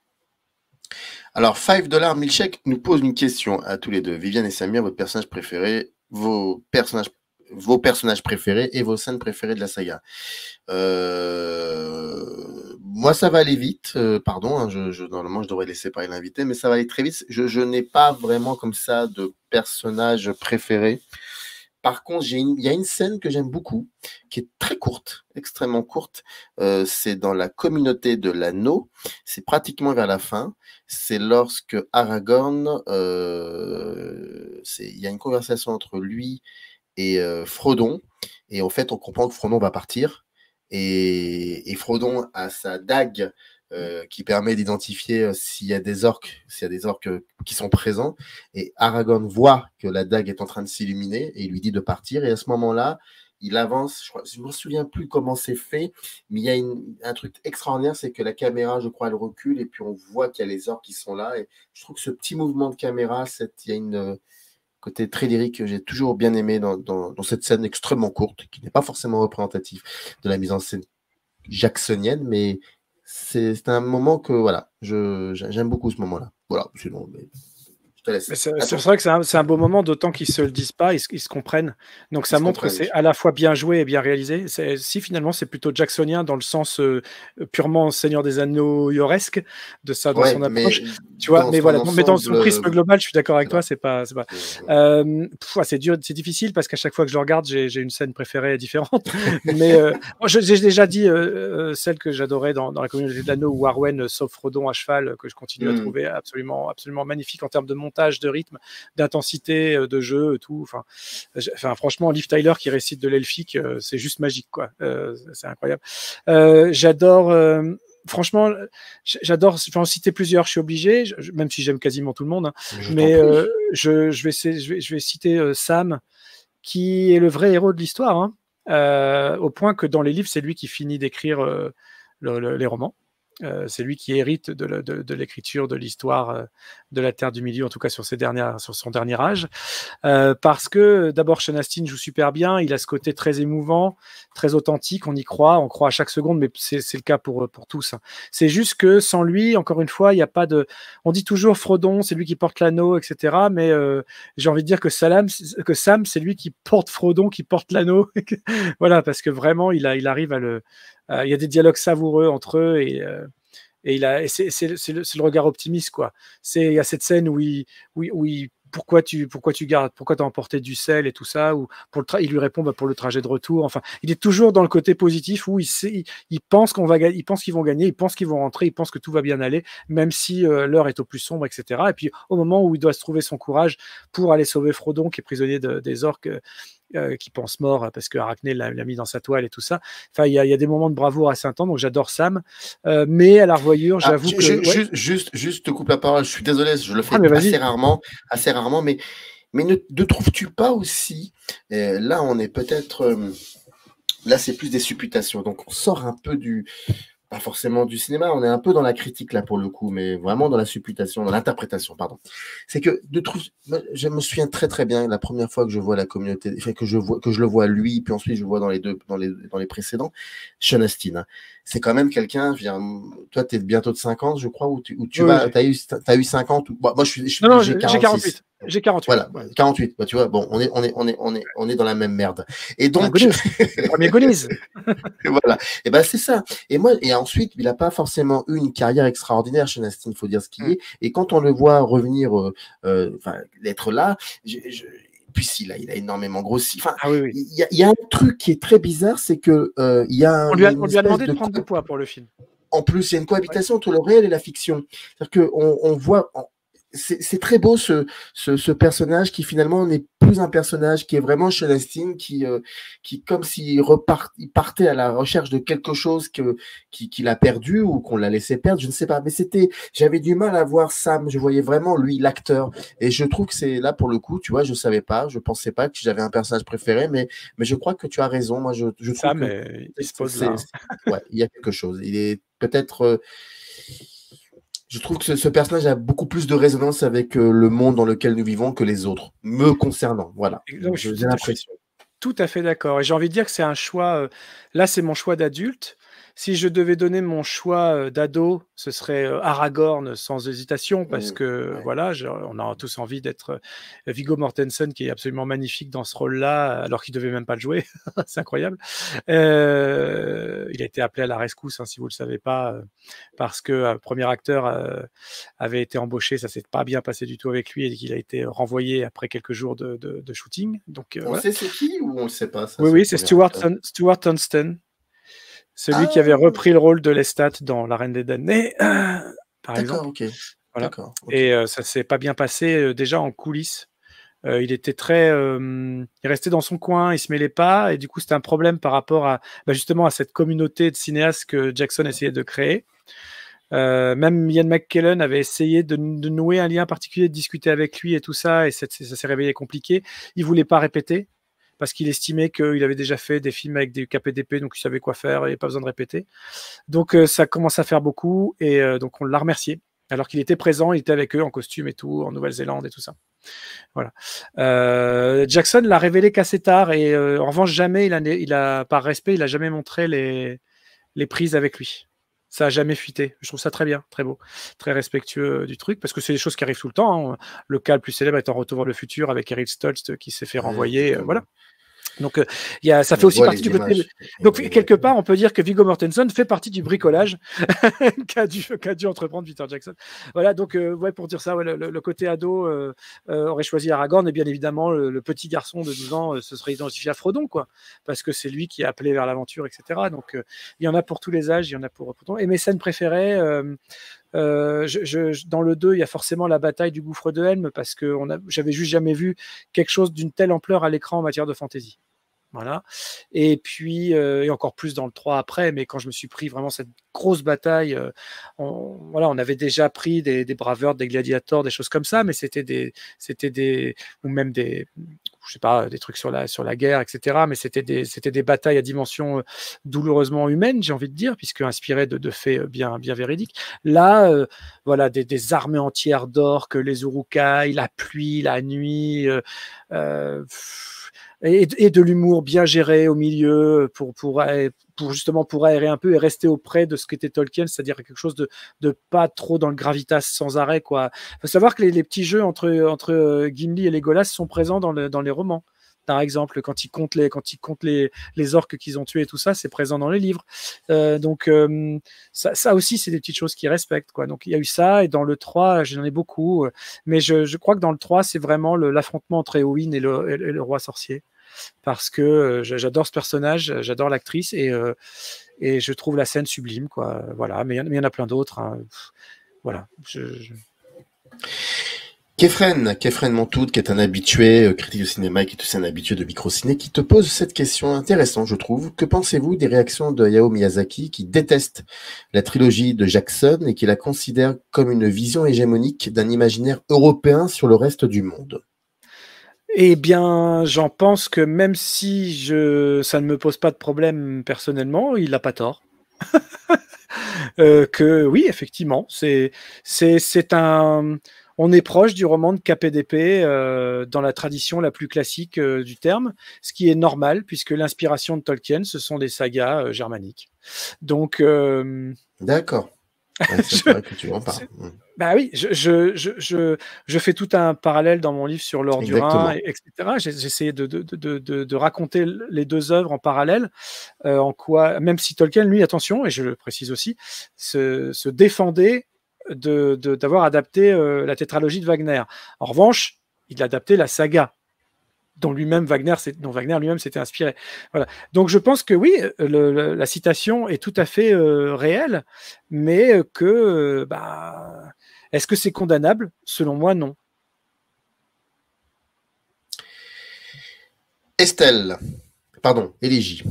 Alors, 5 dollars chèques nous pose une question à tous les deux. Viviane et Samir, votre personnage préféré, vos personnages vos personnages préférés et vos scènes préférées de la saga. Euh, moi, ça va aller vite. Euh, pardon, hein, je, normalement, je devrais laisser parler l'invité, mais ça va aller très vite. Je, je n'ai pas vraiment comme ça de personnage préféré. Par contre, il y a une scène que j'aime beaucoup, qui est très courte, extrêmement courte. Euh, c'est dans la communauté de l'anneau. C'est pratiquement vers la fin. C'est lorsque Aragorn, euh, il y a une conversation entre lui et euh, Frodon. Et en fait, on comprend que Frodon va partir. Et, et Frodon a sa dague euh, qui permet d'identifier euh, s'il y a des orques, s'il y a des orques euh, qui sont présents. Et Aragon voit que la dague est en train de s'illuminer et il lui dit de partir. Et à ce moment-là, il avance. Je ne me souviens plus comment c'est fait, mais il y a un truc extraordinaire, c'est que la caméra, je crois, elle recule et puis on voit qu'il y a les orques qui sont là. Et je trouve que ce petit mouvement de caméra, il y a une côté très lyrique que j'ai toujours bien aimé dans, dans, cette scène extrêmement courte, qui n'est pas forcément représentative de la mise en scène jacksonienne, mais c'est un moment que voilà, j'aime beaucoup ce moment-là. Voilà, sinon, mais c'est vrai que c'est un, un, beau moment, d'autant qu'ils se le disent pas, ils, se comprennent. Donc ça montre que c'est à la fois bien joué et bien réalisé. Si finalement c'est plutôt jacksonien dans le sens euh, purement Seigneur des Anneaux yoresque de ça dans son approche. Tu vois, mais voilà, mais dans son prisme euh, global, je suis d'accord avec toi, c'est pas, c'est pas... Euh, dur, c'est difficile parce qu'à chaque fois que je regarde, j'ai une scène préférée différente. *laughs* mais oh, j'ai déjà dit celle que j'adorais dans, dans, la communauté de l'anneau où Arwen sauf Rodon à cheval que je continue à hmm. trouver absolument, absolument magnifique en termes de monde de rythme, d'intensité, euh, de jeu, euh, tout. Enfin, franchement, Liv Tyler qui récite de l'elfique, euh, c'est juste magique, quoi. c'est incroyable. J'adore franchement, j'adore, je en citer plusieurs, je suis obligé, même si j'aime quasiment tout le monde, hein. mais je, vais, citer Sam, qui est le vrai héros de l'histoire, hein. au point que dans les livres, c'est lui qui finit d'écrire les romans. Euh, c'est lui qui hérite de, l'écriture, de, l'histoire euh, de la Terre du Milieu, en tout cas sur, ses dernières, sur son dernier âge. Euh, parce que d'abord, Astin joue super bien, il a ce côté très émouvant, très authentique, on y croit, on croit à chaque seconde, mais c'est, le cas pour, tous. C'est juste que sans lui, encore une fois, il n'y a pas de. On dit toujours Frodon, c'est lui qui porte l'anneau, etc. Mais j'ai envie de dire que, Salam, que Sam, c'est lui qui porte Frodon, qui porte l'anneau. *laughs* voilà, parce que vraiment, il arrive à le euh, il y a des dialogues savoureux entre eux et euh, et, il a, c'est, le, regard optimiste quoi. C'est il y a cette scène où il, où, pourquoi tu pourquoi tu gardes pourquoi t'as emporté du sel et tout ça ou pour le il lui répond bah, pour le trajet de retour. Enfin, il est toujours dans le côté positif où il il, pense qu'on va il pense qu'ils vont gagner, il pense qu'ils vont rentrer, il pense que tout va bien aller même si euh, l'heure est au plus sombre etc. Et puis au moment où il doit se trouver son courage pour aller sauver Frodon qui est prisonnier des orques. Euh, qui pense mort parce que Arachné l'a mis dans sa toile et tout ça. Enfin, il y, a des moments de bravoure à Saint-Anne, donc j'adore Sam. Euh, mais à la revoyure, ah, j'avoue que. juste, juste, te coupe la parole, je suis désolé, je le fais ah, assez rarement, assez rarement, mais, mais ne, trouves-tu pas aussi, euh, là on est peut-être. Là, c'est plus des supputations. Donc, on sort un peu du, pas forcément du cinéma, on est un peu dans la critique là pour le coup, mais vraiment dans la supputation, dans l'interprétation, pardon. C'est que de je me souviens très très bien la première fois que je vois la communauté, que je vois que je le vois lui, puis ensuite je le vois dans les deux, dans les, dans les précédents, Sean Astin. Hein c'est quand même quelqu'un. Toi, tu es bientôt de 50, je crois, ou tu, tu vas, as, eu, as 50. Ou, bah, moi, je suis. j'ai 48. J'ai 48. Voilà, 48. Bah, tu vois, bon, on est, on, est, on, est, on, est, on est dans la même merde. Et donc. *laughs* Premier *laughs* voilà. Et ben, c'est ça. Et moi, et ensuite, il n'a pas forcément eu une carrière extraordinaire chez Nastin, il faut dire ce qu'il mm. est. Et quand on le voit revenir, euh, euh être là, je puis là, il a énormément grossi. Enfin, ah Il, y a, un truc qui est très bizarre, c'est que euh, il y a. On lui a, on lui a demandé de, prendre du poids pour le film. En plus, il y a une cohabitation entre le réel et la fiction. cest on voit, c'est très beau ce, ce, ce, personnage qui finalement n'est un personnage qui est vraiment Shelestine, qui, euh, qui comme s'il repart, il partait à la recherche de quelque chose que, qu'il a perdu ou qu'on l'a laissé perdre, je ne sais pas. Mais c'était, j'avais du mal à voir Sam, je voyais vraiment lui, l'acteur. Et je trouve que c'est là pour le coup, tu vois, je savais pas, je pensais pas que j'avais un personnage préféré, mais, mais je crois que tu as raison. Moi, je, je trouve que, il y a quelque chose. Il est peut-être, euh, je trouve que ce, personnage a beaucoup plus de résonance avec euh, le monde dans lequel nous vivons que les autres, me concernant. Voilà, j'ai l'impression. Tout à fait d'accord. Et j'ai envie de dire que c'est un choix. Euh, là, c'est mon choix d'adulte si je devais donner mon choix euh, d'ado, ce serait euh, Aragorn sans hésitation, parce mmh, que voilà, on a tous envie d'être euh, Vigo Mortensen, qui est absolument magnifique dans ce rôle-là, alors qu'il ne devait même pas le jouer. *laughs* C'est incroyable. il a été appelé à la rescousse, hein, si vous ne le savez pas, parce que un premier acteur avait été embauché, ça s'est pas bien passé du tout avec lui et qu'il a été renvoyé après quelques jours de, shooting. on sait c'est qui ou on ne sait pas Oui, c'est Stuart, celui qui ah. avait repris le rôle de Lestat dans La Reine des Damnés, euh, par exemple. Et ça euh, ça s'est pas bien passé euh, déjà en coulisses. il était très, il restait dans son coin, il se mêlait pas, et du coup c'était un problème par rapport à bah, justement à cette communauté de cinéastes que Jackson essayait de créer. même Ian McKellen avait essayé de, nouer un lien particulier, de discuter avec lui et tout ça, et ça, s'est réveillé compliqué. Il voulait pas répéter, parce qu'il estimait qu'il avait déjà fait des films avec des KPDP, donc il savait quoi faire et pas besoin de répéter. Donc euh, ça commence à faire beaucoup et euh, donc on l'a remercié. Alors qu'il était présent, il était avec eux en costume et tout, en Nouvelle-Zélande et tout ça. Voilà. Euh, Jackson l'a révélé qu'assez tard et en revanche jamais il a, par respect il n'a jamais montré les prises avec lui ça a jamais fuité. Je trouve ça très bien, très beau, très respectueux euh, du truc, parce que c'est des choses qui arrivent tout le temps. Hein. Le cas le plus célèbre étant Retour vers le futur avec Eric Stoltz euh, qui s'est fait renvoyer. Euh, voilà. Donc, euh, ça fait aussi partie du Donc, quelque part, on peut dire que Vigo Mortensen fait partie du bricolage *laughs* qu'a dû, entreprendre Peter Jackson. Voilà, donc, euh, ouais, pour dire ça, le, côté ado euh, aurait choisi Aragorn, et bien évidemment, le, petit garçon de 12 ans se serait identifié à Frodon, quoi, parce que c'est lui qui a appelé vers l'aventure, etc. Donc, il y en a pour tous les âges, il y en a pour. et mes scènes préférées. dans le 2, il y a forcément la bataille du gouffre de Helm parce que j'avais juste jamais vu quelque chose d'une telle ampleur à l'écran en matière de fantasy. Voilà. Et puis, euh, et encore plus dans le 3 après, mais quand je me suis pris vraiment cette grosse bataille, euh, on, voilà, on avait déjà pris des, des braveurs, des gladiators, des choses comme ça, mais c'était des, c'était des, ou même des, je sais pas, des trucs sur la, sur la guerre, etc. Mais c'était des, c'était des batailles à dimension euh, douloureusement humaine, j'ai envie de dire, puisque inspiré de, de faits euh, bien, bien véridiques. Là, euh, voilà, des, des, armées entières d'or, que les urukai, la pluie, la nuit, euh, et, et, de l'humour bien géré au milieu pour, pour, pour, justement pour aérer un peu et rester auprès de ce qu'était Tolkien, c'est-à-dire quelque chose de, de, pas trop dans le gravitas sans arrêt. quoi faut savoir que les, les, petits jeux entre, entre euh, Gimli et Legolas sont présents dans, le, dans les romans par exemple, quand ils comptent les, quand ils comptent les, les orques qu'ils ont tués et tout ça, c'est présent dans les livres. Euh, donc, euh, ça, ça, aussi, c'est des petites choses qu'ils respectent. Quoi. Donc, il y a eu ça, et dans le 3, j'en ai beaucoup. Mais je, je, crois que dans le 3, c'est vraiment l'affrontement entre Eowyn et le, et le, roi sorcier parce que euh, j'adore ce personnage, j'adore l'actrice euh, et, je trouve la scène sublime. Quoi. Voilà, mais il y, en a plein d'autres. Hein. Voilà. Je, Kefren, Montoud, qui est un habitué euh, critique de cinéma et qui est aussi un habitué de micro qui te pose cette question intéressante, je trouve. Que pensez-vous des réactions de Yao Miyazaki qui déteste la trilogie de Jackson et qui la considère comme une vision hégémonique d'un imaginaire européen sur le reste du monde eh bien, j'en pense que même si je, ça ne me pose pas de problème personnellement, il n'a pas tort. *laughs* Euh, que oui, effectivement, c'est, c'est, un. On est proche du roman de KPDP euh, dans la tradition la plus classique euh, du terme, ce qui est normal puisque l'inspiration de Tolkien, ce sont des sagas germaniques. Donc. D'accord. *laughs* que tu en parles. *laughs* Mm. Bah oui, je, je, je, fais tout un parallèle dans mon livre sur l'or du Rhin, etc. J'ai essayé de, de, raconter les deux œuvres en parallèle, euh, en quoi, même si Tolkien, lui, attention, et je le précise aussi, se, défendait d'avoir adapté euh, la tétralogie de Wagner. En revanche, il a adapté la saga dont lui-même Wagner, Wagner lui-même s'était inspiré. Voilà. Donc je pense que oui, euh, la citation est tout à fait réelle, mais que bah, est-ce que c'est condamnable Selon moi, non. Estelle, pardon, Élégie.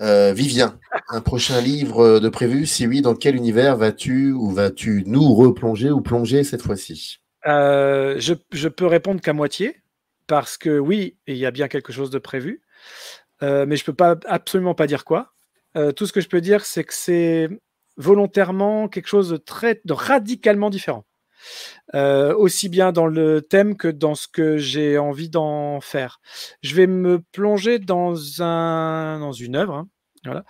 Euh, Vivien, un prochain livre de prévu Si oui, dans quel univers vas-tu ou vas-tu nous replonger ou plonger cette fois-ci euh, je, peux répondre qu'à moitié, parce que oui, il y a bien quelque chose de prévu, euh, mais je ne peux pas, absolument pas dire quoi. tout ce que je peux dire, c'est que c'est volontairement quelque chose de très radicalement différent. Euh, aussi bien dans le thème que dans ce que j'ai envie d'en faire. Je vais me plonger dans, un, dans une œuvre hein, voilà,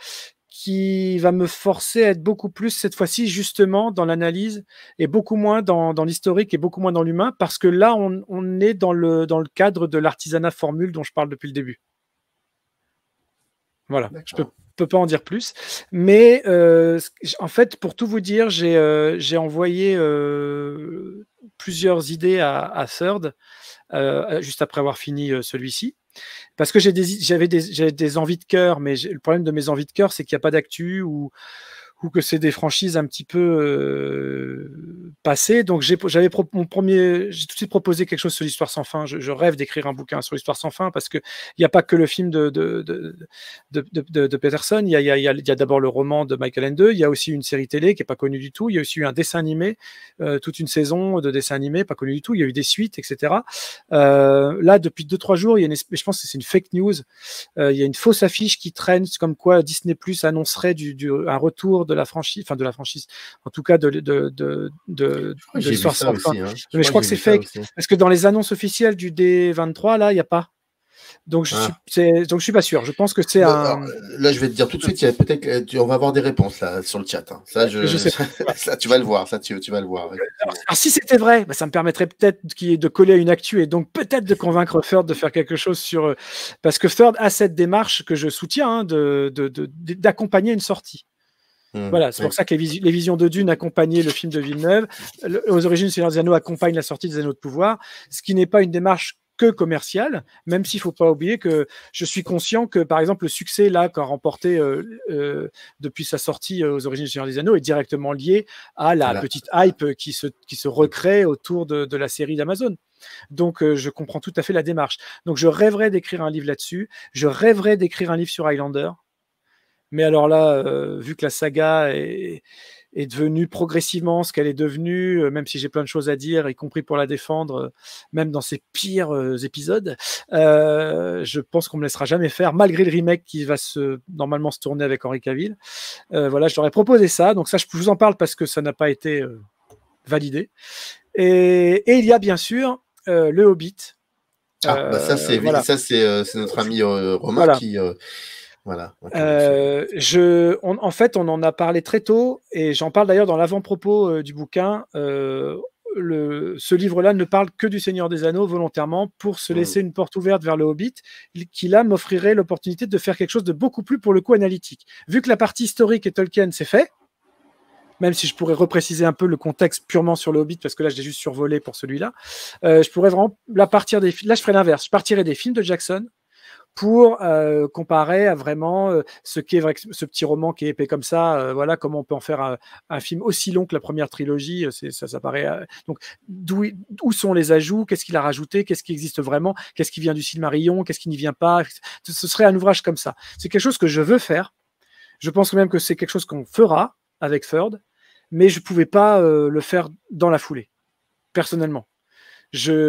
qui va me forcer à être beaucoup plus cette fois-ci justement dans l'analyse et beaucoup moins dans, l'historique et beaucoup moins dans l'humain parce que là on, on, est dans le, dans le cadre de l'artisanat formule dont je parle depuis le début. Voilà, je peux peux pas en dire plus. Mais euh, en fait, pour tout vous dire, j'ai euh, envoyé euh, plusieurs idées à, Third, juste après avoir fini celui-ci. Parce que j'avais des, envies de cœur, mais le problème de mes envies de cœur, c'est qu'il n'y a pas d'actu ou ou que c'est des franchises un petit peu euh, passées. Donc j'avais mon premier, j'ai tout de suite proposé quelque chose sur l'histoire sans fin. Je, rêve d'écrire un bouquin sur l'histoire sans fin parce que il n'y a pas que le film de de, de, de, de Peterson. Il y a, y a, a d'abord le roman de Michael Ende. Il y a aussi une série télé qui est pas connue du tout. Il y a aussi eu un dessin animé, euh, toute une saison de dessin animé pas connue du tout. Il y a eu des suites, etc. Euh, là depuis deux trois jours, il y a je pense que c'est une fake news. Euh, il y a une fausse affiche qui traîne comme quoi Disney Plus annoncerait du, du, un retour de la franchise, enfin de la franchise, en tout cas de, de, de, l'histoire hein. Mais je crois que, c'est fake. Parce que dans les annonces officielles du D23, là, il n'y a pas. Donc je, ne ah. suis, donc je suis pas sûr. Je pense que c'est un. là, je vais te dire tout de suite. Peut-être, on va avoir des réponses là sur le chat. Hein. Ça, je, *laughs* tu vas le voir. Ça, tu, vas le voir. si c'était vrai, bah, ça me permettrait peut-être de coller à une actu et donc peut-être de convaincre Ford de faire quelque chose sur. Euh, parce que Ford a cette démarche que je soutiens hein, de, d'accompagner une sortie. Mm. voilà, c'est pour mm. ça que les, visions de Dune accompagnaient le film de Villeneuve. aux origines, Seigneur des Anneaux accompagne la sortie des Anneaux de pouvoir, ce qui n'est pas une démarche que commerciale, même s'il faut pas oublier que je suis conscient que, par exemple, le succès là qu'a remporté euh, euh, depuis sa sortie euh, aux origines du Seigneur des Anneaux est directement lié à la petite hype qui se, qui se recrée autour de, de la série d'Amazon. Donc, je comprends tout à fait la démarche. Donc, je rêverais d'écrire un livre là-dessus. Je rêverais d'écrire un livre sur Highlander. Mais alors là, euh, vu que la saga est, devenue progressivement ce qu'elle est devenue, euh, même si j'ai plein de choses à dire, y compris pour la défendre, euh, même dans ses pires épisodes, je pense qu'on me laissera jamais faire, malgré le remake qui va se, normalement se tourner avec Henri Cavill. voilà, je leur proposé ça. Donc ça, je vous en parle parce que ça n'a pas été validé. Et, il y a bien sûr le Hobbit. Ah, bah, ça c'est notre ami Romain qui voilà. Euh, je, en fait, on en a parlé très tôt et j'en parle d'ailleurs dans l'avant-propos euh, du bouquin. Euh, ce livre-là ne parle que du Seigneur des Anneaux volontairement pour se hmm. laisser une porte ouverte vers le Hobbit, qui là m'offrirait l'opportunité de faire quelque chose de beaucoup plus pour le coup analytique. Vu que la partie historique et Tolkien c'est fait, même si je pourrais repréciser un peu le contexte purement sur le Hobbit, parce que là, je l'ai juste survolé pour celui-là, je pourrais vraiment, la partir des Là, je ferais l'inverse. Je partirais des films de Jackson, pour comparer à vraiment ce qui est ce petit roman qui est épais comme ça. voilà comment on peut en faire un, film aussi long que la première trilogie. Ça, ça paraît. donc d'où où sont les ajouts Qu'est-ce qu'il a rajouté Qu'est-ce qui existe vraiment Qu'est-ce qui vient du Silmarillion Qu'est-ce qui n'y vient pas Ce serait un ouvrage comme ça. C'est quelque chose que je veux faire. Je pense même que c'est quelque chose qu'on fera avec Ford, mais je ne pouvais pas le faire dans la foulée, personnellement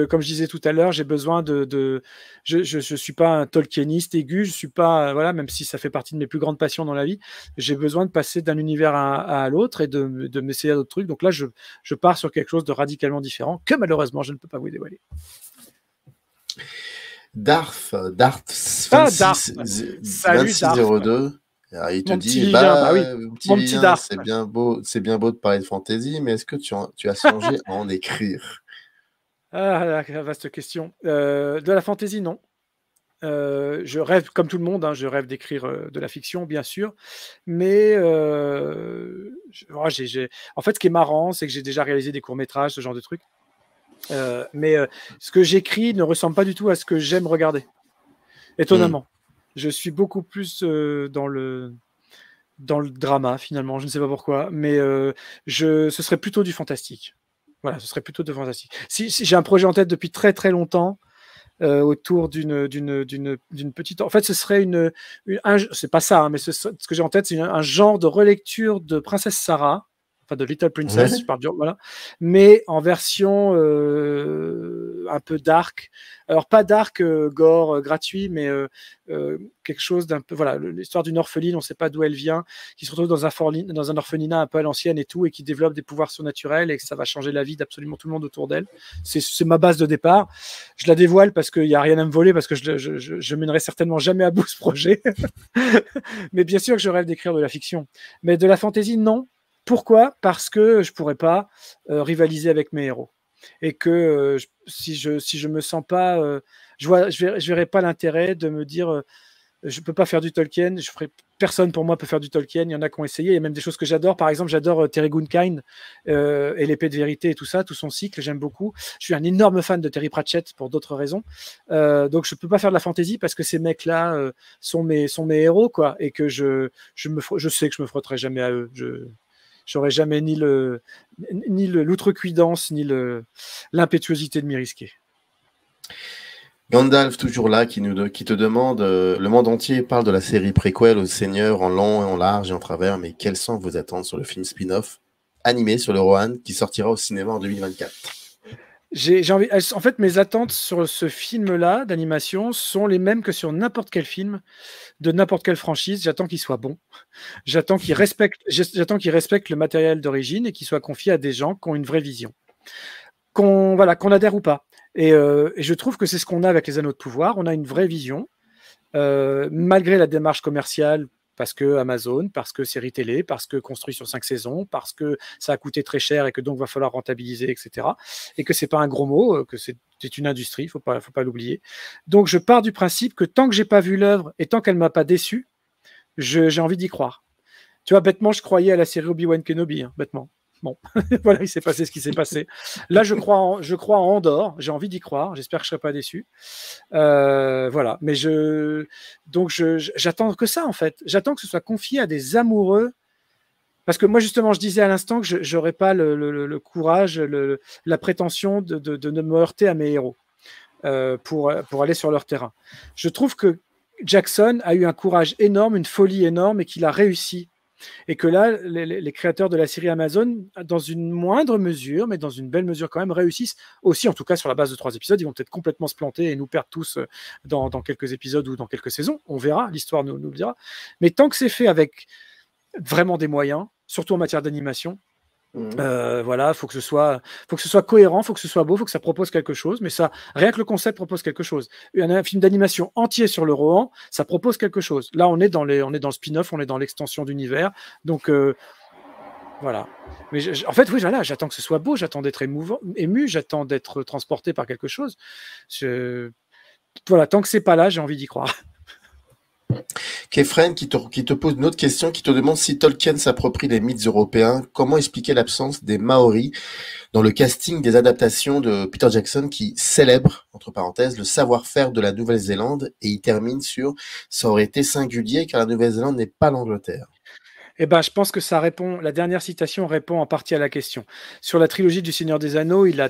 comme je disais tout à l'heure, j'ai besoin de. je, je, suis pas un Tolkieniste aigu, je suis pas. Voilà, même si ça fait partie de mes plus grandes passions dans la vie, j'ai besoin de passer d'un univers à, l'autre et de, de m'essayer à d'autres trucs. Donc là, je, je pars sur quelque chose de radicalement différent que malheureusement, je ne peux pas vous dévoiler. Darf, Darth, ah, 2602. Ah, il te dit, bah, petit, c'est bien beau, c'est bien beau de parler de fantasy mais est-ce que tu, tu as changé à en écrire ah, la vaste question. Euh, de la fantaisie, non. Euh, je rêve, comme tout le monde, hein, je rêve d'écrire euh, de la fiction, bien sûr. Mais oh, en fait, ce qui est marrant, c'est que j'ai déjà réalisé des courts-métrages, ce genre de trucs. mais ce que j'écris ne ressemble pas du tout à ce que j'aime regarder. Étonnamment. Hmm. Je suis beaucoup plus dans le dans le drama finalement, je ne sais pas pourquoi, mais je, ce serait plutôt du fantastique. Voilà, ce serait plutôt de fantastique. Si, j'ai un projet en tête depuis très très longtemps. Euh, autour d'une d'une petite. En fait, ce serait une. un... C'est pas ça, hein, mais ce que j'ai en tête, c'est un genre de relecture de Princesse Sarah enfin de Little Princess, je parle voilà, mais en version euh, un peu dark. Alors pas dark euh, gore euh, gratuit, mais quelque chose d'un peu, voilà, l'histoire d'une orpheline, on ne sait pas d'où elle vient, qui se retrouve dans un, dans un orphelinat un peu à l'ancienne et tout, et qui développe des pouvoirs surnaturels et que ça va changer la vie d'absolument tout le monde autour d'elle. C'est ma base de départ. Je la dévoile parce qu'il n'y a rien à me voler, parce que je, je, mènerai certainement jamais à bout ce projet. *laughs* mais bien sûr que je rêve d'écrire de la fiction, mais de la fantasy, non pourquoi Parce que je ne pourrais pas euh, rivaliser avec mes héros. Et que euh, si je ne si je me sens pas, euh, je ne je pas l'intérêt de me dire je ne peux pas faire du Tolkien, je ferai, personne pour moi peut faire du Tolkien, il y en a qui ont essayé, il y a même des choses que j'adore, par exemple j'adore Terry Gunkind et l'épée de vérité et tout ça, tout son cycle, j'aime beaucoup. Je suis un énorme fan de Terry Pratchett pour d'autres raisons, donc je ne peux pas faire de la fantaisie parce que ces mecs-là sont, mes, sont mes héros, quoi, et que je, je, me, je sais que je me frotterai jamais à eux. Je, j'aurais jamais ni le ni l'outrecuidance ni l'impétuosité de m'y risquer. Gandalf, toujours là, qui, nous, qui te demande euh, Le monde entier parle de la série préquel au Seigneur en long et en large et en travers, mais quelles sont vos attentes sur le film spin-off animé sur le Rohan qui sortira au cinéma en 2024 j'ai En fait, mes attentes sur ce film-là d'animation sont les mêmes que sur n'importe quel film de n'importe quelle franchise. J'attends qu'il soit bon. J'attends qu'il mhm. respecte. J'attends qu'il respecte le matériel d'origine et qu'il soit confié à des gens qui ont une vraie vision. Qu'on voilà, qu'on adhère ou pas. Et, euh, je trouve que c'est ce qu'on a avec les Anneaux de Pouvoir. On a une vraie vision. Euh, malgré la démarche commerciale parce que Amazon, parce que série télé, parce que construit sur cinq saisons, parce que ça a coûté très cher et que donc va falloir rentabiliser, etc. Et que c'est pas un gros mot, euh, que c'est une industrie, faut pas, faut pas l'oublier. Donc je pars du principe que tant que j'ai pas vu l'œuvre et tant qu'elle m'a pas déçu, j'ai envie d'y croire. Tu vois, bêtement, je croyais à la série Obi-Wan Kenobi, hein, bêtement. Bon, *laughs* voilà, il s'est passé ce qui s'est passé. Là, je crois en, je crois en Andorre. J'ai envie d'y croire. J'espère que je serai pas déçu. Euh, voilà. Mais je, donc, j'attends que ça, en fait. J'attends que ce soit confié à des amoureux. Parce que moi, justement, je disais à l'instant que je n'aurais pas le, courage, le, la prétention de, ne me heurter à mes héros euh, pour, pour aller sur leur terrain. Je trouve que Jackson a eu un courage énorme, une folie énorme et qu'il a réussi et que là, les, créateurs de la série Amazon, dans une moindre mesure, mais dans une belle mesure quand même, réussissent aussi, en tout cas sur la base de trois épisodes. Ils vont peut-être complètement se planter et nous perdre tous euh, dans, quelques épisodes ou dans quelques saisons. On verra, l'histoire nous, nous le dira. Mais tant que c'est fait avec vraiment des moyens, surtout en matière d'animation, Mmh. Euh, voilà, faut que ce soit, faut que ce soit cohérent, faut que ce soit beau, faut que ça propose quelque chose. Mais ça, rien que le concept propose quelque chose. il y a un film d'animation entier sur le Rohan, ça propose quelque chose. Là, on est dans les, on est dans le spin-off, on est dans l'extension d'univers. Donc euh, voilà. Mais en fait, oui, voilà, j'attends que ce soit beau, j'attends d'être ému, j'attends d'être transporté par quelque chose. voilà, tant que c'est pas là, j'ai envie d'y croire. *laughs* Kefren qui te, qui te pose une autre question, qui te demande si Tolkien s'approprie les mythes européens, comment expliquer l'absence des Maoris dans le casting des adaptations de Peter Jackson qui célèbre, entre parenthèses, le savoir-faire de la Nouvelle-Zélande et il termine sur « ça aurait été singulier car la Nouvelle-Zélande n'est pas l'Angleterre ». Eh ben, je pense que ça répond, la dernière citation répond en partie à la question. Sur la trilogie du Seigneur des Anneaux, il a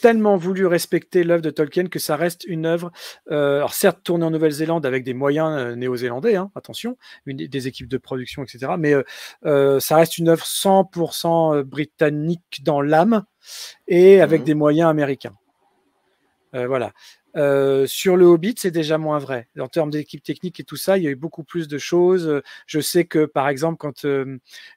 tellement voulu respecter l'œuvre de Tolkien que ça reste une œuvre, euh, alors certes tournée en Nouvelle-Zélande avec des moyens euh, néo-zélandais, hein, attention, des équipes de production, etc. Mais euh, ça reste une œuvre 100% britannique dans l'âme et avec mmh. des moyens américains. voilà sur le Hobbit, c'est déjà moins vrai. En termes d'équipe technique et tout ça, il y a eu beaucoup plus de choses. Je sais que, par exemple, quand,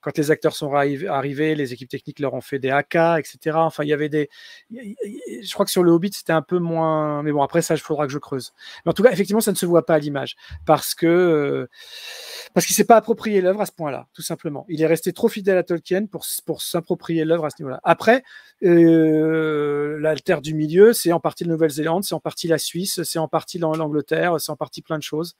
quand les acteurs sont arrivés, les équipes techniques leur ont fait des AK, etc. Enfin, il y avait des. Je crois que sur le Hobbit, c'était un peu moins. Mais bon, après ça, il faudra que je creuse. Mais en tout cas, effectivement, ça ne se voit pas à l'image parce que parce qu'il s'est pas approprié l'œuvre à ce point-là, tout simplement. Il est resté trop fidèle à Tolkien pour pour s'approprier l'œuvre à ce niveau-là. Après, la du milieu, c'est en partie de Nouvelle-Zélande, c'est en partie la Suisse, c'est en partie l'Angleterre, c'est en partie plein de choses.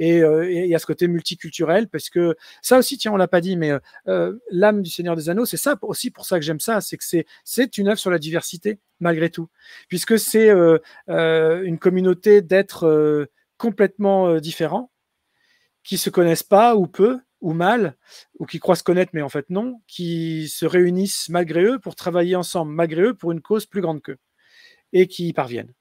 Euh, et il y a ce côté multiculturel, parce que ça aussi, tiens, on l'a pas dit, mais euh, euh, l'âme du Seigneur des Anneaux, c'est ça aussi pour ça que j'aime ça, c'est que c'est une œuvre sur la diversité, malgré tout, puisque c'est une communauté d'êtres complètement différents, qui se connaissent pas ou peu, ou mal, ou qui croient se connaître, mais en fait non, qui se réunissent malgré eux pour travailler ensemble, malgré eux, pour une cause plus grande qu'eux, et qui y parviennent.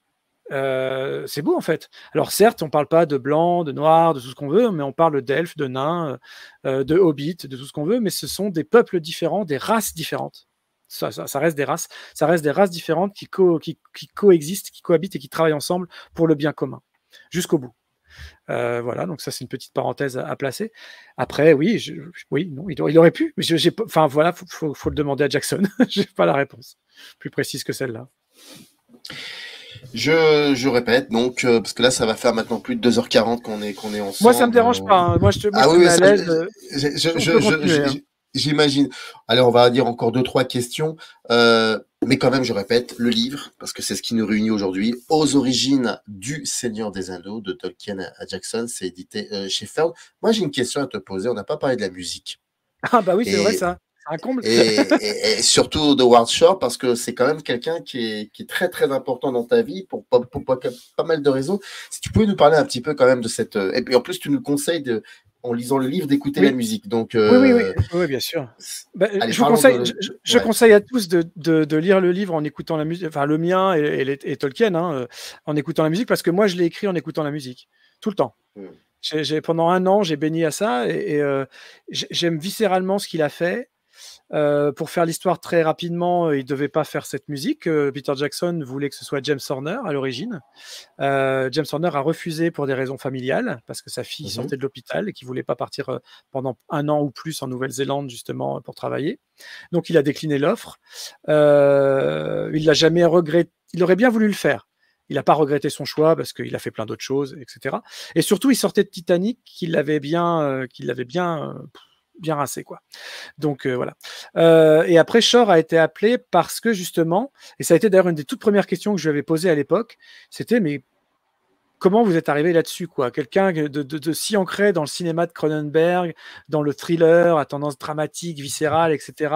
Euh, c'est beau en fait. Alors certes, on parle pas de blanc, de noir, de tout ce qu'on veut, mais on parle d'elfes, de nains, euh, euh, de hobbits, de tout ce qu'on veut, mais ce sont des peuples différents, des races différentes. Ça, reste des races, ça reste des races différentes qui, co qui, qui, coexistent, qui cohabitent et qui travaillent ensemble pour le bien commun, jusqu'au bout. voilà, donc ça c'est une petite parenthèse à, placer. Après, oui, oui, non, il, aurait pu, mais enfin voilà, faut, faut, faut, le demander à Jackson. *laughs* j'ai pas la réponse plus précise que celle-là. Je, répète, donc, euh, parce que là, ça va faire maintenant plus de 2h40 qu'on est, qu'on est ensemble. Moi, ça me dérange euh. pas. Hein. Moi, je te ah mets, à l'aise. Euh, hein. J'imagine. Alors, on va dire encore deux, trois questions. mais quand même, je répète, le livre, parce que c'est ce qui nous réunit aujourd'hui, Aux origines du Seigneur des Indos » de Tolkien à Jackson, c'est édité chez Feld. Moi, j'ai une question à te poser. On n'a pas parlé de la musique. Ah, bah oui, c'est vrai ça un comble. Et, surtout de Ward Shore, parce que c'est quand même quelqu'un qui est, qui est, très très important dans ta vie pour, pour, pas mal de raisons. Si tu pouvais nous parler un petit peu quand même de cette. Euh, et puis en plus, tu nous conseilles de, en lisant le livre d'écouter la musique. Donc, euh, oui, oui, oui, bien sûr. Bah, je, vous conseille, je, conseille à tous de, de, lire le livre en écoutant la musique, enfin le mien et, Tolkien, hein, euh, en écoutant la musique, parce que moi je l'ai écrit en écoutant la musique, tout le temps. J'ai, pendant un an, j'ai béni à ça et, j'aime viscéralement ce qu'il a fait. Euh, pour faire l'histoire très rapidement, euh, il ne devait pas faire cette musique. Euh, Peter Jackson voulait que ce soit James Horner à l'origine. James Horner a refusé pour des raisons familiales, parce que sa fille mhm. sortait de l'hôpital et qu'il ne voulait pas partir pendant un an ou plus en Nouvelle-Zélande, justement, pour travailler. Donc il a décliné l'offre. il l'a jamais regretté. Il aurait bien voulu le faire. Il n'a pas regretté son choix parce qu'il a fait plein d'autres choses, etc. Et surtout, il sortait de Titanic qu'il avait bien, qu'il avait bien, bien rincé quoi. Donc euh, voilà. Euh, et après Shore a été appelé parce que justement, et ça a été d'ailleurs une des toutes premières questions que je lui avais posées à l'époque, c'était mais comment vous êtes arrivé là-dessus quoi Quelqu'un de, de, si ancré dans le cinéma de Cronenberg, dans le thriller à tendance dramatique, viscérale, etc.,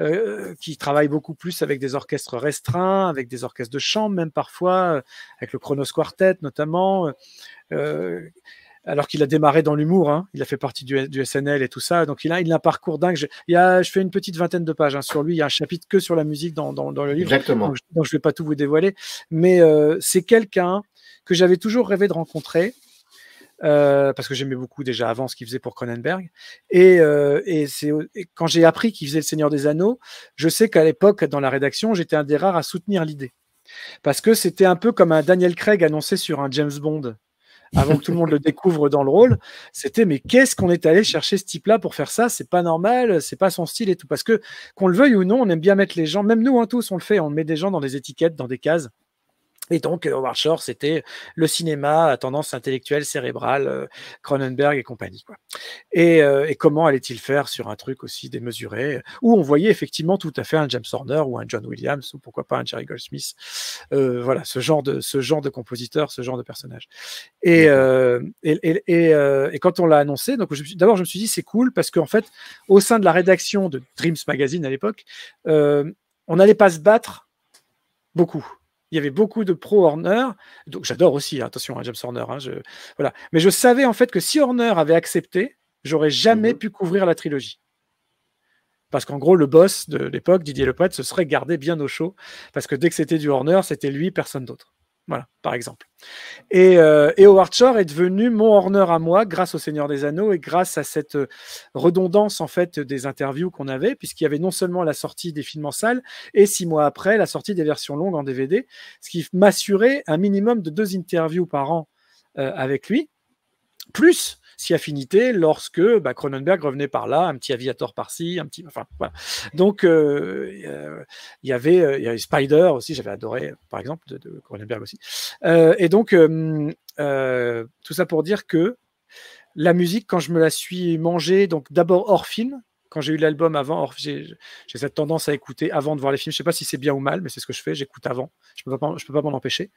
euh, qui travaille beaucoup plus avec des orchestres restreints, avec des orchestres de chambre même parfois, avec le Chronos Quartet notamment alors qu'il a démarré dans l'humour, hein. il a fait partie du, SNL et tout ça, donc il a, un parcours dingue. Je, je fais une petite vingtaine de pages hein, sur lui, il y a un chapitre que sur la musique dans, le livre, donc je ne vais pas tout vous dévoiler, mais euh, c'est quelqu'un que j'avais toujours rêvé de rencontrer, euh, parce que j'aimais beaucoup déjà avant ce qu'il faisait pour Cronenberg. Et, euh, et quand j'ai appris qu'il faisait Le Seigneur des Anneaux, je sais qu'à l'époque, dans la rédaction, j'étais un des rares à soutenir l'idée. Parce que c'était un peu comme un Daniel Craig annoncé sur un James Bond avant que tout le monde le découvre dans le rôle, c'était mais qu'est-ce qu'on est allé chercher ce type-là pour faire ça C'est pas normal, c'est pas son style et tout. Parce que qu'on le veuille ou non, on aime bien mettre les gens, même nous hein, tous, on le fait, on met des gens dans des étiquettes, dans des cases. Et donc, euh, Howard c'était le cinéma à tendance intellectuelle, cérébrale, euh, Cronenberg et compagnie. Euh, et, comment allait-il faire sur un truc aussi démesuré, où on voyait effectivement tout à fait un James Horner ou un John Williams, ou pourquoi pas un Jerry Goldsmith, voilà, ce genre, de, compositeur, ce genre de personnage. Et, et quand on l'a annoncé, d'abord je me suis dit c'est cool, parce qu'en fait, au sein de la rédaction de Dreams Magazine à l'époque, on n'allait pas se battre beaucoup il y avait beaucoup de pro Horner, donc j'adore aussi, hein, attention, hein, James Horner, hein, voilà. mais je savais en fait que si Horner avait accepté, j'aurais jamais mmh pu couvrir la trilogie. Parce qu'en gros, le boss de l'époque, Didier Prêtre, se serait gardé bien au chaud, parce que dès que c'était du Horner, c'était lui, personne d'autre. Voilà, par exemple. Euh, et, Howard Shore est devenu mon horneur à moi grâce au Seigneur des Anneaux et grâce à cette euh, redondance en fait des interviews qu'on avait, puisqu'il y avait non seulement la sortie des films en salle et six mois après la sortie des versions longues en DVD, ce qui m'assurait un minimum de deux interviews par an euh, avec lui, plus si affinité lorsque bah, Cronenberg revenait par là, un petit aviator par-ci, un petit. Enfin, voilà. Donc, euh, euh, euh, il y avait, Spider aussi, j'avais adoré, par exemple, de, de Cronenberg aussi. et donc, tout ça pour dire que la musique, quand je me la suis mangée, donc d'abord hors film, quand j'ai eu l'album avant, j'ai cette tendance à écouter avant de voir les films. Je sais pas si c'est bien ou mal, mais c'est ce que je fais. J'écoute avant. Je peux peux pas m'en empêcher.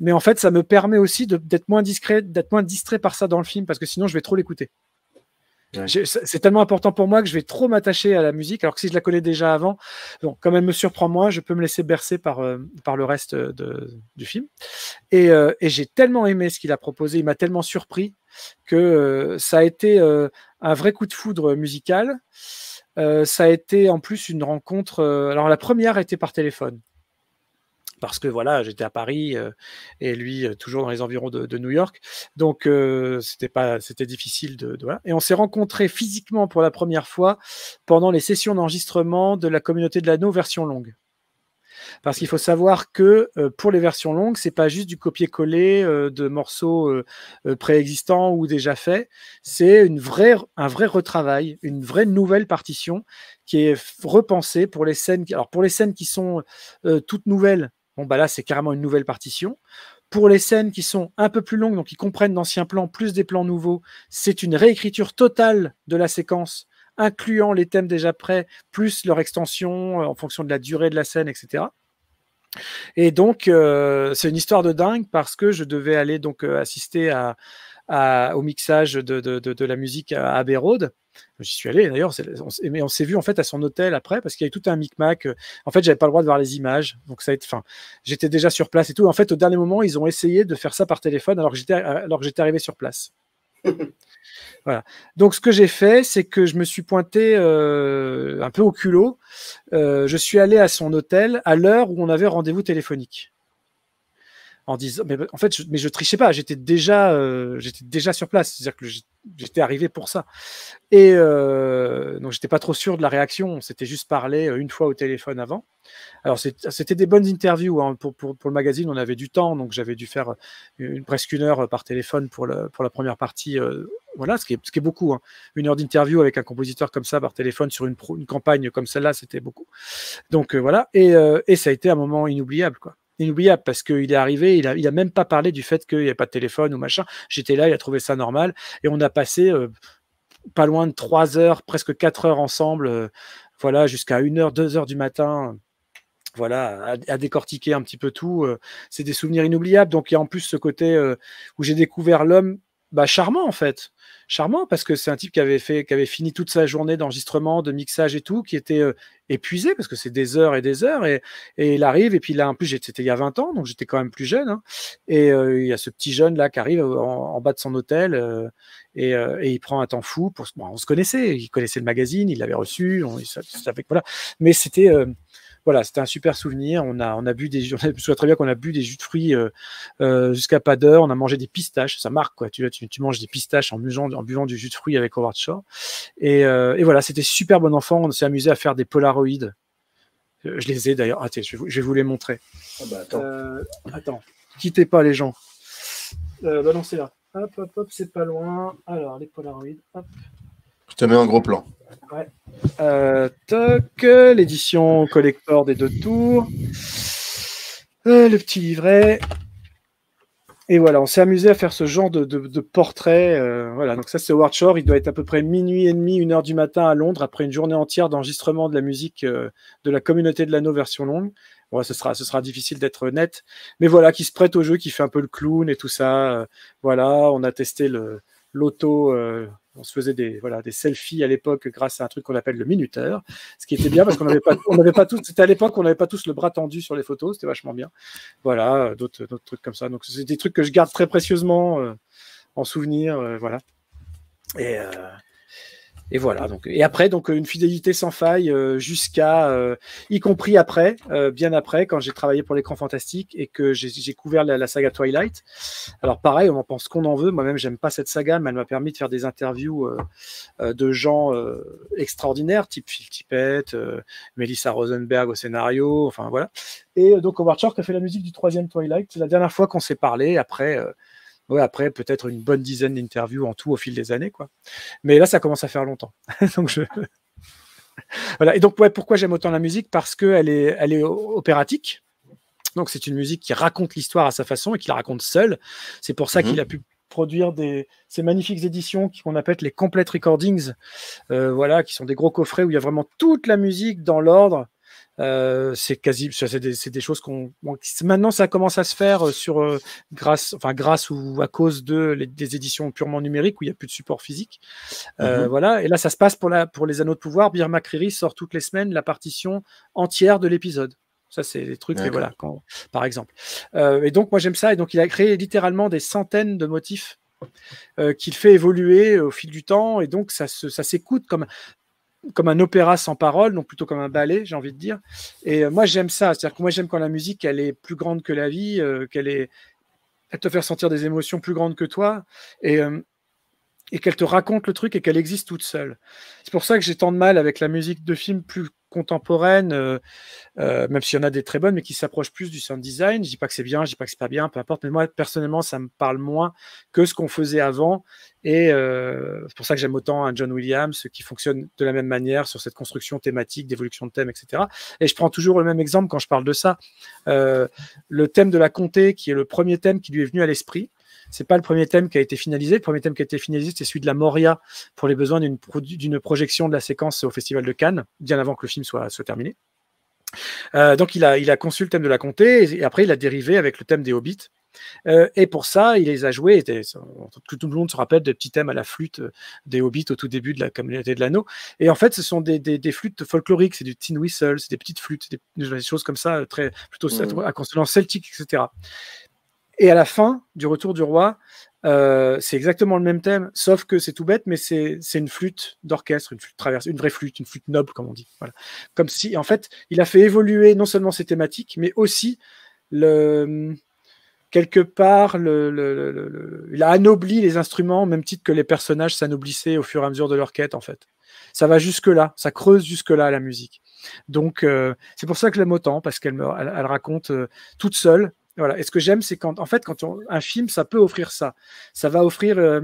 Mais en fait, ça me permet aussi d'être moins discret, d'être moins distrait par ça dans le film, parce que sinon, je vais trop l'écouter. C'est tellement important pour moi que je vais trop m'attacher à la musique, alors que si je la connais déjà avant, bon, comme elle me surprend moins, je peux me laisser bercer par, euh, le reste euh, du film. Et, euh, et j'ai tellement aimé ce qu'il a proposé, il m'a tellement surpris que euh, ça a été euh, un vrai coup de foudre musical. Euh, ça a été en plus une rencontre. alors la première était par téléphone parce que voilà, j'étais à Paris et lui toujours dans les environs de, New York, donc c'était pas, c'était difficile de, Et on s'est rencontrés physiquement pour la première fois pendant les sessions d'enregistrement de la communauté de l'anneau version longue. Parce qu'il faut savoir que euh, pour les versions longues, c'est pas juste du copier-coller euh, de morceaux euh, préexistants ou déjà faits, c'est un vrai retravail, une vraie nouvelle partition qui est repensée pour les scènes. Qui, alors pour les scènes qui sont toutes nouvelles, bon bah là c'est carrément une nouvelle partition. Pour les scènes qui sont un peu plus longues, donc qui comprennent d'anciens plans plus des plans nouveaux, c'est une réécriture totale de la séquence incluant les thèmes déjà prêts, plus leur extension euh, en fonction de la durée de la scène, etc. Et donc, euh, c'est une histoire de dingue parce que je devais aller donc euh, assister au mixage de, la musique à Abbey J'y suis allé d'ailleurs, mais on s'est vu en fait à son hôtel après parce qu'il y avait tout un micmac. En fait, j'avais pas le droit de voir les images, donc ça a j'étais déjà sur place et tout. En fait, au dernier moment, ils ont essayé de faire ça par téléphone alors alors que j'étais arrivé sur place voilà. Donc ce que j'ai fait, c'est que je me suis pointé euh, un peu au culot. Euh, je suis allé à son hôtel à l'heure où on avait rendez-vous téléphonique en disant, mais en fait, je, mais je trichais pas, j'étais déjà, euh, j'étais déjà sur place, c'est-à-dire que j'étais arrivé pour ça. Et euh, donc, j'étais pas trop sûr de la réaction, on s'était juste parlé euh, une fois au téléphone avant. Alors, c'était des bonnes interviews hein, pour, pour, le magazine, on avait du temps, donc j'avais dû faire euh, une, presque une heure par téléphone pour, le, pour la première partie, voilà, ce qui est, ce qui est beaucoup. Hein. Une heure d'interview avec un compositeur comme ça par téléphone sur une, une campagne comme celle-là, c'était beaucoup. Donc, voilà, et, et ça a été un moment inoubliable, quoi inoubliable parce qu'il est arrivé, il a, il a même pas parlé du fait qu'il n'y avait pas de téléphone ou machin. J'étais là, il a trouvé ça normal et on a passé euh, pas loin de 3 heures, presque 4 heures ensemble, euh, voilà, jusqu'à 1 heure, 2 heures du matin. Voilà, à, décortiquer un petit peu tout. Euh, c'est des souvenirs inoubliables. Donc, il y a en plus ce côté où j'ai découvert l'homme bah, charmant en fait. Charmant parce que c'est un type qui avait, fait, qui avait fini toute sa journée d'enregistrement, de mixage et tout, qui était épuisé parce que c'est des heures et des heures. Et, il arrive, et puis là, en plus, c'était il y a 20 ans, donc j'étais quand même plus jeune. Hein, et euh, il y a ce petit jeune là qui arrive euh, en, bas de son hôtel euh, et, et, il prend un temps fou. Pour, bon, on se connaissait, il connaissait le magazine, il l'avait reçu, on, il voilà. mais c'était voilà, c'était un super souvenir. On a, on a bu des, *laughs* on a, je très bien qu'on a bu des jus de fruits euh, euh, jusqu'à pas d'heure. On a mangé des pistaches, ça marque quoi. Tu, tu manges des pistaches en buvant, en buvant du jus de fruits avec Howard Shaw. Euh, et, voilà, c'était super bon enfant. On s'est amusé à faire des polaroïdes. Je les ai d'ailleurs. Attends, ah, je vais, vous, les montrer. Ah bah, attends. attends, quittez pas les gens. balancez là. Hop, hop, hop, c'est pas loin. Alors, les polaroïdes. hop. Je te mets un gros plan. Ouais. Euh, l'édition collector des deux tours. Euh, le petit livret. Et voilà, on s'est amusé à faire ce genre de, portrait. Euh, voilà, donc ça c'est Wardshore. Il doit être à peu près minuit et demi, une heure du matin à Londres, après une journée entière d'enregistrement de la musique de la communauté de l'anneau version longue. ce sera, ce sera difficile d'être net, mais voilà, qui se prête au jeu, qui fait un peu le clown et tout ça. voilà, on a testé le l'auto, on se faisait des, voilà, des selfies à l'époque grâce à un truc qu'on appelle le minuteur, ce qui était bien parce qu'on n'avait pas, on pas tous, c'était à l'époque, on n'avait pas tous le bras tendu sur les photos, c'était vachement bien. Voilà, d'autres, trucs comme ça. Donc, c'est des trucs que je garde très précieusement euh, en souvenir, euh, voilà. Et, euh, et voilà. Donc, et après, donc une fidélité sans faille euh, jusqu'à, euh, y compris après, euh, bien après, quand j'ai travaillé pour l'écran fantastique et que j'ai couvert la, saga Twilight. Alors pareil, on en pense qu'on en veut. Moi-même, j'aime pas cette saga, mais elle m'a permis de faire des interviews de gens extraordinaires, type Phil Tippett, Melissa Rosenberg au scénario, enfin voilà. Et donc Howard Shore qui a fait la musique du troisième Twilight. C'est la dernière fois qu'on s'est parlé. Après, après peut-être une bonne dizaine d'interviews en tout au fil des années. quoi. Mais là, ça commence à faire longtemps. *laughs* donc je... *laughs* voilà. Et donc, ouais, pourquoi j'aime autant la musique Parce qu'elle est, elle est opératique. Donc, c'est une musique qui raconte l'histoire à sa façon et qui la raconte seule. C'est pour ça mmh qu'il a pu produire des, ces magnifiques éditions qu'on appelle les complete recordings, euh, voilà, qui sont des gros coffrets où il y a vraiment toute la musique dans l'ordre euh, c'est quasi, c'est des, choses qu'on. maintenant, ça commence à se faire euh, sur euh, grâce, enfin grâce ou à cause de des éditions purement numériques où il n'y a plus de support physique. Mmh voilà. Et là, ça se passe pour les Anneaux de pouvoir. Birma Kriri sort toutes les semaines la partition entière de l'épisode. Ça, c'est des trucs, voilà, quand, par exemple. et donc, moi, j'aime ça. Et donc, il a créé littéralement des centaines de motifs qu'il fait évoluer au fil du temps. Et donc, ça s'écoute comme comme un opéra sans parole, donc plutôt comme un ballet, j'ai envie de dire. Et euh, moi, j'aime ça. C'est-à-dire que moi, j'aime quand la musique, elle est plus grande que la vie, euh, qu'elle est, elle te fait sentir des émotions plus grandes que toi. Et euh, et qu'elle te raconte le truc et qu'elle existe toute seule. C'est pour ça que j'ai tant de mal avec la musique de films plus contemporaine, euh, euh, même s'il y en a des très bonnes, mais qui s'approchent plus du sound design. Je dis pas que c'est bien, je dis pas que c'est pas bien, peu importe. Mais moi, personnellement, ça me parle moins que ce qu'on faisait avant. Et euh, c'est pour ça que j'aime autant un John Williams qui fonctionne de la même manière sur cette construction thématique, d'évolution de thème, etc. Et je prends toujours le même exemple quand je parle de ça. le thème de la comté, qui est le premier thème qui lui est venu à l'esprit, c'est pas le premier thème qui a été finalisé. Le premier thème qui a été finalisé, c'est celui de la Moria pour les besoins d'une projection de la séquence au Festival de Cannes, bien avant que le film soit, terminé. Euh, donc il a, il conçu le thème de la comté et, après il a dérivé avec le thème des hobbits. Euh, et pour ça, il les a joués. tout, le monde se rappelle des petits thèmes à la flûte euh, des hobbits au tout début de la communauté de l'anneau. Et en fait, ce sont des, flûtes folkloriques, c'est du tin whistle, c'est des petites flûtes, des, choses comme ça, très, plutôt à, mmh. à consonance celtique, etc. Et à la fin du retour du roi, euh, c'est exactement le même thème, sauf que c'est tout bête, mais c'est une flûte d'orchestre, une flûte traverse, une vraie flûte, une flûte noble, comme on dit. Comme si, en fait, il a fait évoluer non seulement ses thématiques, mais aussi le quelque part, le, il a anobli les instruments au même titre que les personnages s'anoblissaient au fur et à mesure de leur quête, en fait. Ça va jusque-là, ça creuse jusque-là la musique. Donc, euh, c'est pour ça que je l'aime autant, parce qu'elle raconte euh, toute seule voilà. Et ce que j'aime, c'est quand, en fait, quand un film, ça peut offrir ça. Ça va offrir, euh,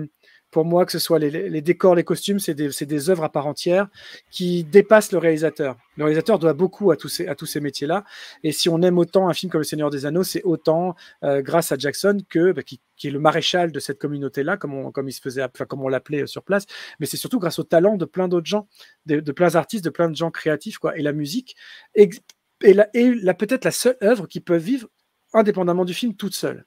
pour moi, que ce soit les, décors, les costumes, c'est des, des, œuvres à part entière qui dépassent le réalisateur. Le réalisateur doit beaucoup à tous ces, métiers-là. Et si on aime autant un film comme Le Seigneur des Anneaux, c'est autant euh, grâce à Jackson que bah, qui, est le maréchal de cette communauté-là, comme on, comme il se faisait, on l'appelait euh, sur place. Mais c'est surtout grâce au talent de plein d'autres gens, de, plein d'artistes, de plein de gens créatifs, quoi. Et la musique. Et, et, peut-être la seule œuvre qui peut vivre indépendamment du film, toute seule.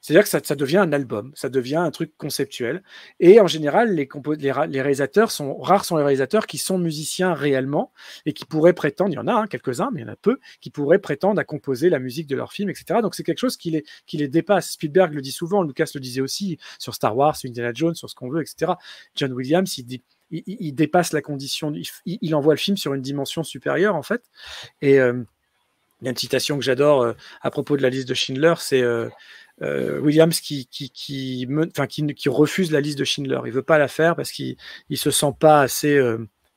C'est-à-dire que ça, devient un album, ça devient un truc conceptuel. Et en général, les, réalisateurs sont rares sont les réalisateurs qui sont musiciens réellement et qui pourraient prétendre, il y en a hein, quelques-uns, mais il y en a peu, qui pourraient prétendre à composer la musique de leur film, etc. Donc c'est quelque chose qui les, dépasse. Spielberg le dit souvent, Lucas le disait aussi sur Star Wars, Indiana Jones, sur ce qu'on veut, etc. John Williams, il dépasse la condition, il, envoie le film sur une dimension supérieure en fait. Et euh, il y a une citation que j'adore euh, à propos de la liste de Schindler, c'est euh, euh, Williams qui, qui, me, qui, refuse la liste de Schindler. Il veut pas la faire parce qu'il ne se sent pas assez, légitime,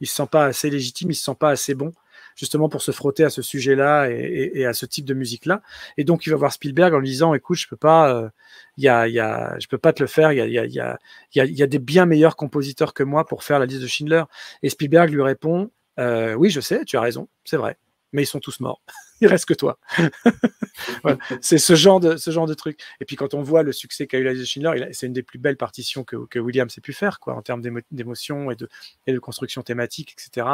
il se sent pas assez légitime, il se sent pas assez bon justement pour se frotter à ce sujet-là et, à ce type de musique-là. Et donc il va voir Spielberg en lui disant écoute, je peux pas, je peux pas te le faire. Il y a des bien meilleurs compositeurs que moi pour faire la liste de Schindler. Et Spielberg lui répond oui, je sais, tu as raison, c'est vrai mais ils sont tous morts. *laughs* Il reste que toi. *laughs* C'est ce genre de ce genre de truc. Et puis quand on voit le succès qu'a eu la de Schindler, c'est une des plus belles partitions que, que Williams ait pu faire, quoi, en termes d'émotion et de et de construction thématique, etc.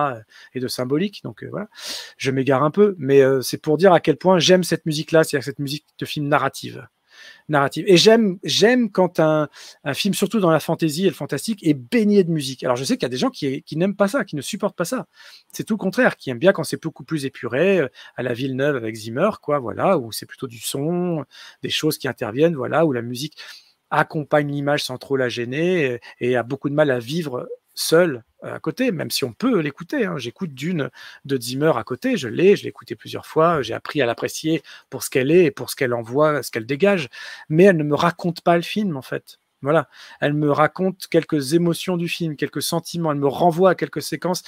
et de symbolique. Donc euh, voilà, je m'égare un peu, mais euh, c'est pour dire à quel point j'aime cette musique-là, c'est-à-dire cette musique de film narrative narrative. Et j'aime, j'aime quand un, film, surtout dans la fantasy et le fantastique, est baigné de musique. Alors je sais qu'il y a des gens qui, n'aiment pas ça, qui ne supportent pas ça. C'est tout le contraire, qui aiment bien quand c'est beaucoup plus épuré, euh, à la ville neuve avec Zimmer, quoi, voilà, où c'est plutôt du son, des choses qui interviennent, voilà, où la musique accompagne l'image sans trop la gêner euh, et a beaucoup de mal à vivre seul euh, à côté, même si on peut l'écouter. Hein. J'écoute Dune de Zimmer à côté, je l'ai, je l'ai écouté plusieurs fois, j'ai appris à l'apprécier pour ce qu'elle est pour ce qu'elle envoie, ce qu'elle dégage, mais elle ne me raconte pas le film en fait. Voilà, elle me raconte quelques émotions du film, quelques sentiments, elle me renvoie à quelques séquences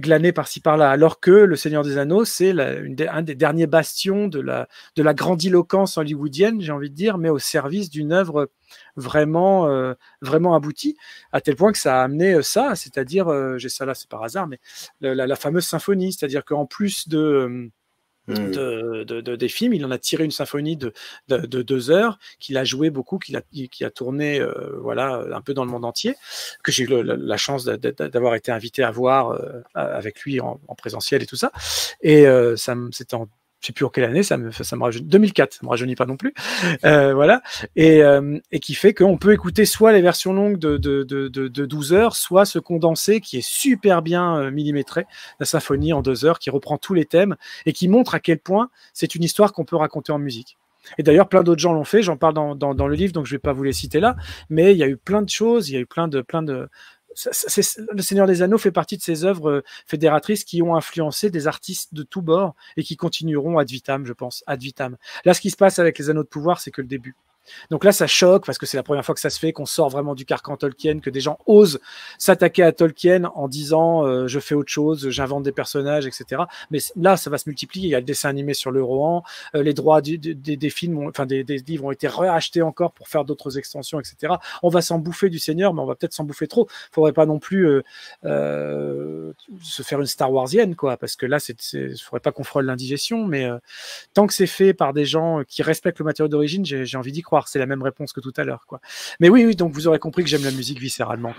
glané par-ci par-là, alors que Le Seigneur des Anneaux, c'est un des derniers bastions de la, de la grandiloquence hollywoodienne, j'ai envie de dire, mais au service d'une œuvre vraiment, euh, vraiment aboutie, à tel point que ça a amené euh, ça, c'est-à-dire, euh, j'ai ça là, c'est par hasard, mais la, la fameuse symphonie, c'est-à-dire qu'en plus de... Mm. de, des films. Il en a tiré une symphonie de, deux heures qu'il a joué beaucoup, qu'il a, a tourné euh, voilà, un peu dans le monde entier, que j'ai eu la, chance d'avoir été invité à voir euh, avec lui en, présentiel et tout ça. Et euh, ça, c'était en je sais plus en quelle année, ça me, ça me 2004, ça me rajeunit pas non plus, euh, voilà, et, euh, et qui fait qu'on peut écouter soit les versions longues de, de, de, de 12 heures, soit ce condensé qui est super bien euh, millimétré, la symphonie en deux heures, qui reprend tous les thèmes et qui montre à quel point c'est une histoire qu'on peut raconter en musique. Et d'ailleurs, plein d'autres gens l'ont fait. J'en parle dans, dans, le livre, donc je ne vais pas vous les citer là. Mais il y a eu plein de choses, il y a eu plein de, plein de, le Seigneur des Anneaux fait partie de ces œuvres euh, fédératrices qui ont influencé des artistes de tous bords et qui continueront ad vitam, je pense, ad vitam. Là, ce qui se passe avec les Anneaux de pouvoir, c'est que le début. Donc là, ça choque parce que c'est la première fois que ça se fait, qu'on sort vraiment du carcan Tolkien, que des gens osent s'attaquer à Tolkien en disant euh, je fais autre chose, j'invente des personnages, etc. Mais là, ça va se multiplier. Il y a le dessin animé sur le Rohan, euh, les droits des, films, enfin des, livres ont été rachetés encore pour faire d'autres extensions, etc. On va s'en bouffer du Seigneur, mais on va peut-être s'en bouffer trop. il Faudrait pas non plus euh, se faire une Star Warsienne, quoi, parce que là, il faudrait pas qu'on frôle l'indigestion. Mais tant que c'est fait par des gens qui respectent le matériau d'origine, j'ai envie d'y croire. C'est la même réponse que tout à l'heure. Quoi. Mais oui, oui, donc vous aurez compris que j'aime la musique viscéralement.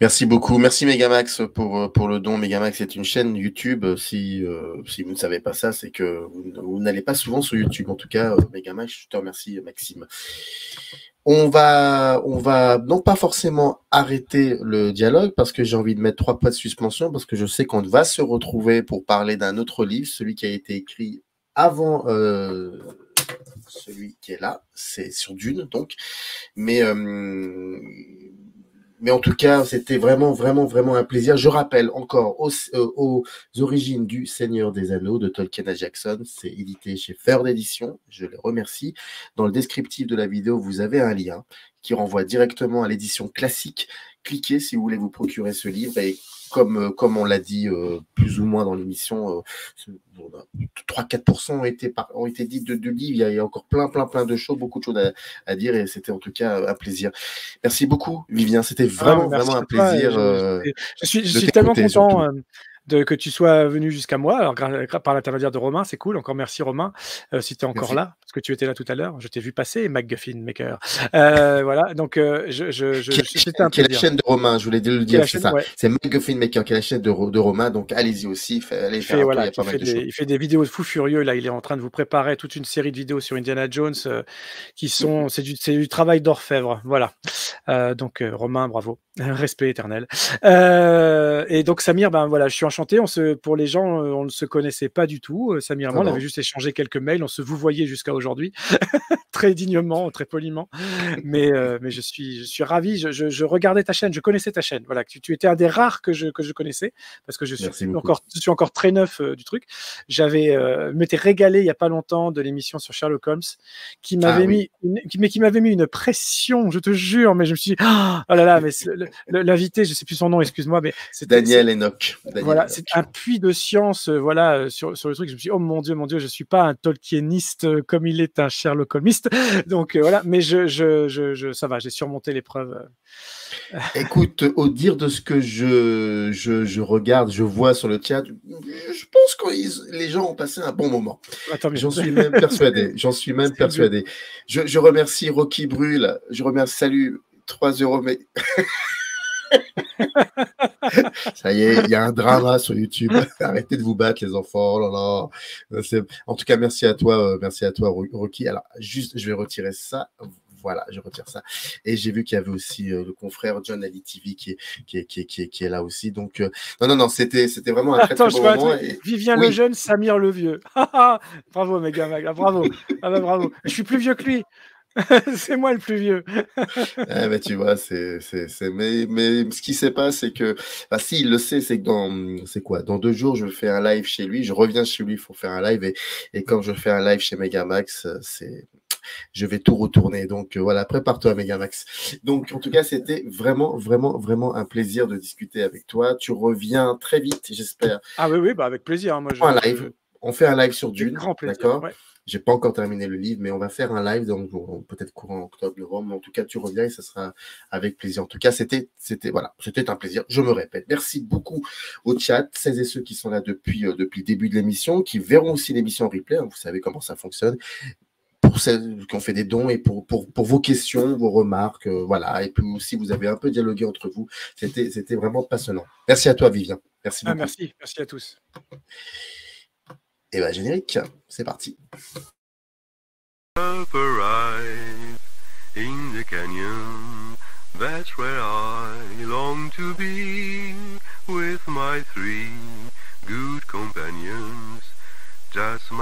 Merci beaucoup. Merci Megamax pour, euh, pour le don. Megamax est une chaîne YouTube. Si, euh, si vous ne savez pas ça, c'est que vous, n'allez pas souvent sur YouTube. En tout cas, euh, Megamax, je te remercie, Maxime. On va, on va non pas forcément arrêter le dialogue parce que j'ai envie de mettre trois points de suspension parce que je sais qu'on va se retrouver pour parler d'un autre livre, celui qui a été écrit avant celui qui est là, c'est sur Dune donc. Mais euh, mais en tout cas, c'était vraiment, vraiment, vraiment un plaisir. Je rappelle encore aux, euh, origines du Seigneur des Anneaux de Tolkien à Jackson. C'est édité chez Ferd Edition. Je les remercie. Dans le descriptif de la vidéo, vous avez un lien qui renvoie directement à l'édition classique. Cliquez si vous voulez vous procurer ce livre et comme, euh, comme on l'a dit euh, plus ou moins dans l'émission, euh, 3-4% bah, ont été, ont été dites de, de livres. Il y, a, encore plein, plein, plein de choses, beaucoup de choses à, dire et c'était en tout cas un plaisir. Merci beaucoup, Vivien. C'était vraiment, ah, vraiment un plaisir. je, euh, suis, je suis tellement content de, que tu sois venu jusqu'à moi. Alors, par l'intermédiaire de Romain, c'est cool. Encore merci Romain, euh, si tu es encore là, parce que tu étais là tout à l'heure. Je t'ai vu passer, MacGuffin Maker. Euh, *laughs* voilà, donc euh, je, je, un la chaîne de Romain, je voulais le dire, c'est ça. C'est MacGuffin Maker qui est la chaîne de, Romain, donc allez-y aussi. allez il, fait, des, vidéos de fou furieux, là, il est en train de vous préparer toute une série de vidéos sur Indiana Jones qui mm, sont, mm. c'est du, du travail d'orfèvre, voilà. donc Romain, bravo, *laughs* respect éternel. et donc Samir, ben voilà, je suis en enchanté. On se, pour les gens, euh, on ne se connaissait pas du tout. Euh, Samir ah on avait juste échangé quelques mails. On se vous voyait jusqu'à aujourd'hui, *laughs* très dignement, très poliment. Mais, euh, mais je suis, je suis ravi. Je, regardais ta chaîne. Je connaissais ta chaîne. Voilà, tu, tu étais un des rares que je, que je connaissais parce que je suis, encore, je suis encore très neuf du truc. J'avais, m'étais régalé il y a pas longtemps de l'émission sur Sherlock Holmes qui ah m'avait mis, une, qui, mais qui m'avait mis une pression. Je te jure. Mais je me suis dit, oh là là, mais l'invité, je sais plus son nom, excuse-moi, mais c'est Daniel Enoch. voilà, bah, c'est un puits de science euh, voilà, euh, sur, le truc. Je me suis dit, oh mon Dieu, mon Dieu, je ne suis pas un Tolkieniste euh, comme il est un Sherlock Holmiste. *laughs* Donc voilà, mais je, je, ça va, j'ai surmonté l'épreuve. *laughs* Écoute, au dire de ce que je, je, regarde, je vois sur le chat, je pense que les gens ont passé un bon moment. J'en suis *laughs* même persuadé. J'en suis même persuadé. Je, remercie Rocky Brûle. Je remercie, salut, 3 euros, mais. *laughs* Ça y est, il y a un drama sur YouTube. *laughs* Arrêtez de vous battre, les enfants. Oh euh, en tout cas, merci à toi, euh, merci à toi, Rocky. Alors, juste, je vais retirer ça. Voilà, je retire ça. Et j'ai vu qu'il y avait aussi euh, le confrère John Ali TV qui est, là aussi. Donc, non, non, non, c'était, vraiment un très, moment. Vivien le jeune, Samir le vieux. *laughs* bravo, mes gars, bravo. Ah bah, bravo. Je suis plus vieux que lui. *laughs* c'est moi le plus vieux. mais ah bah, tu vois, c'est, Mais, mais, ce qui ne sait pas, c'est que, bah, si il le sait, c'est que dans, c'est quoi Dans deux jours, je fais un live chez lui. Je reviens chez lui pour faire un live et, et quand je fais un live chez Megamax, c'est, je vais tout retourner. Donc euh, voilà, prépare-toi, Max. Donc en tout cas, c'était vraiment, vraiment, vraiment un plaisir de discuter avec toi. Tu reviens très vite, j'espère. Ah oui, oui, bah avec plaisir. Hein. On fait un live sur Dune. Grand plaisir, d'accord. Je n'ai pas encore terminé le livre, mais on va faire un live, donc peut-être courant octobre, novembre. Mais en tout cas, tu reviens et ça sera avec plaisir. En tout cas, c'était, c'était, voilà, c'était un plaisir. Je me répète. Merci beaucoup au chat, celles et ceux qui sont là depuis, euh, depuis le début de l'émission, qui verront aussi l'émission en replay. Hein, vous savez comment ça fonctionne pour celles qui ont fait des dons et pour, pour, vos questions, vos remarques, euh, voilà. Et puis aussi, vous avez un peu dialogué entre vous. C'était, c'était vraiment passionnant. Merci à toi, Vivien. Merci ah, beaucoup. merci, merci à tous. Et eh bah, générique, c'est parti. in the canyon. That's where I long to be with my three good companions. Just my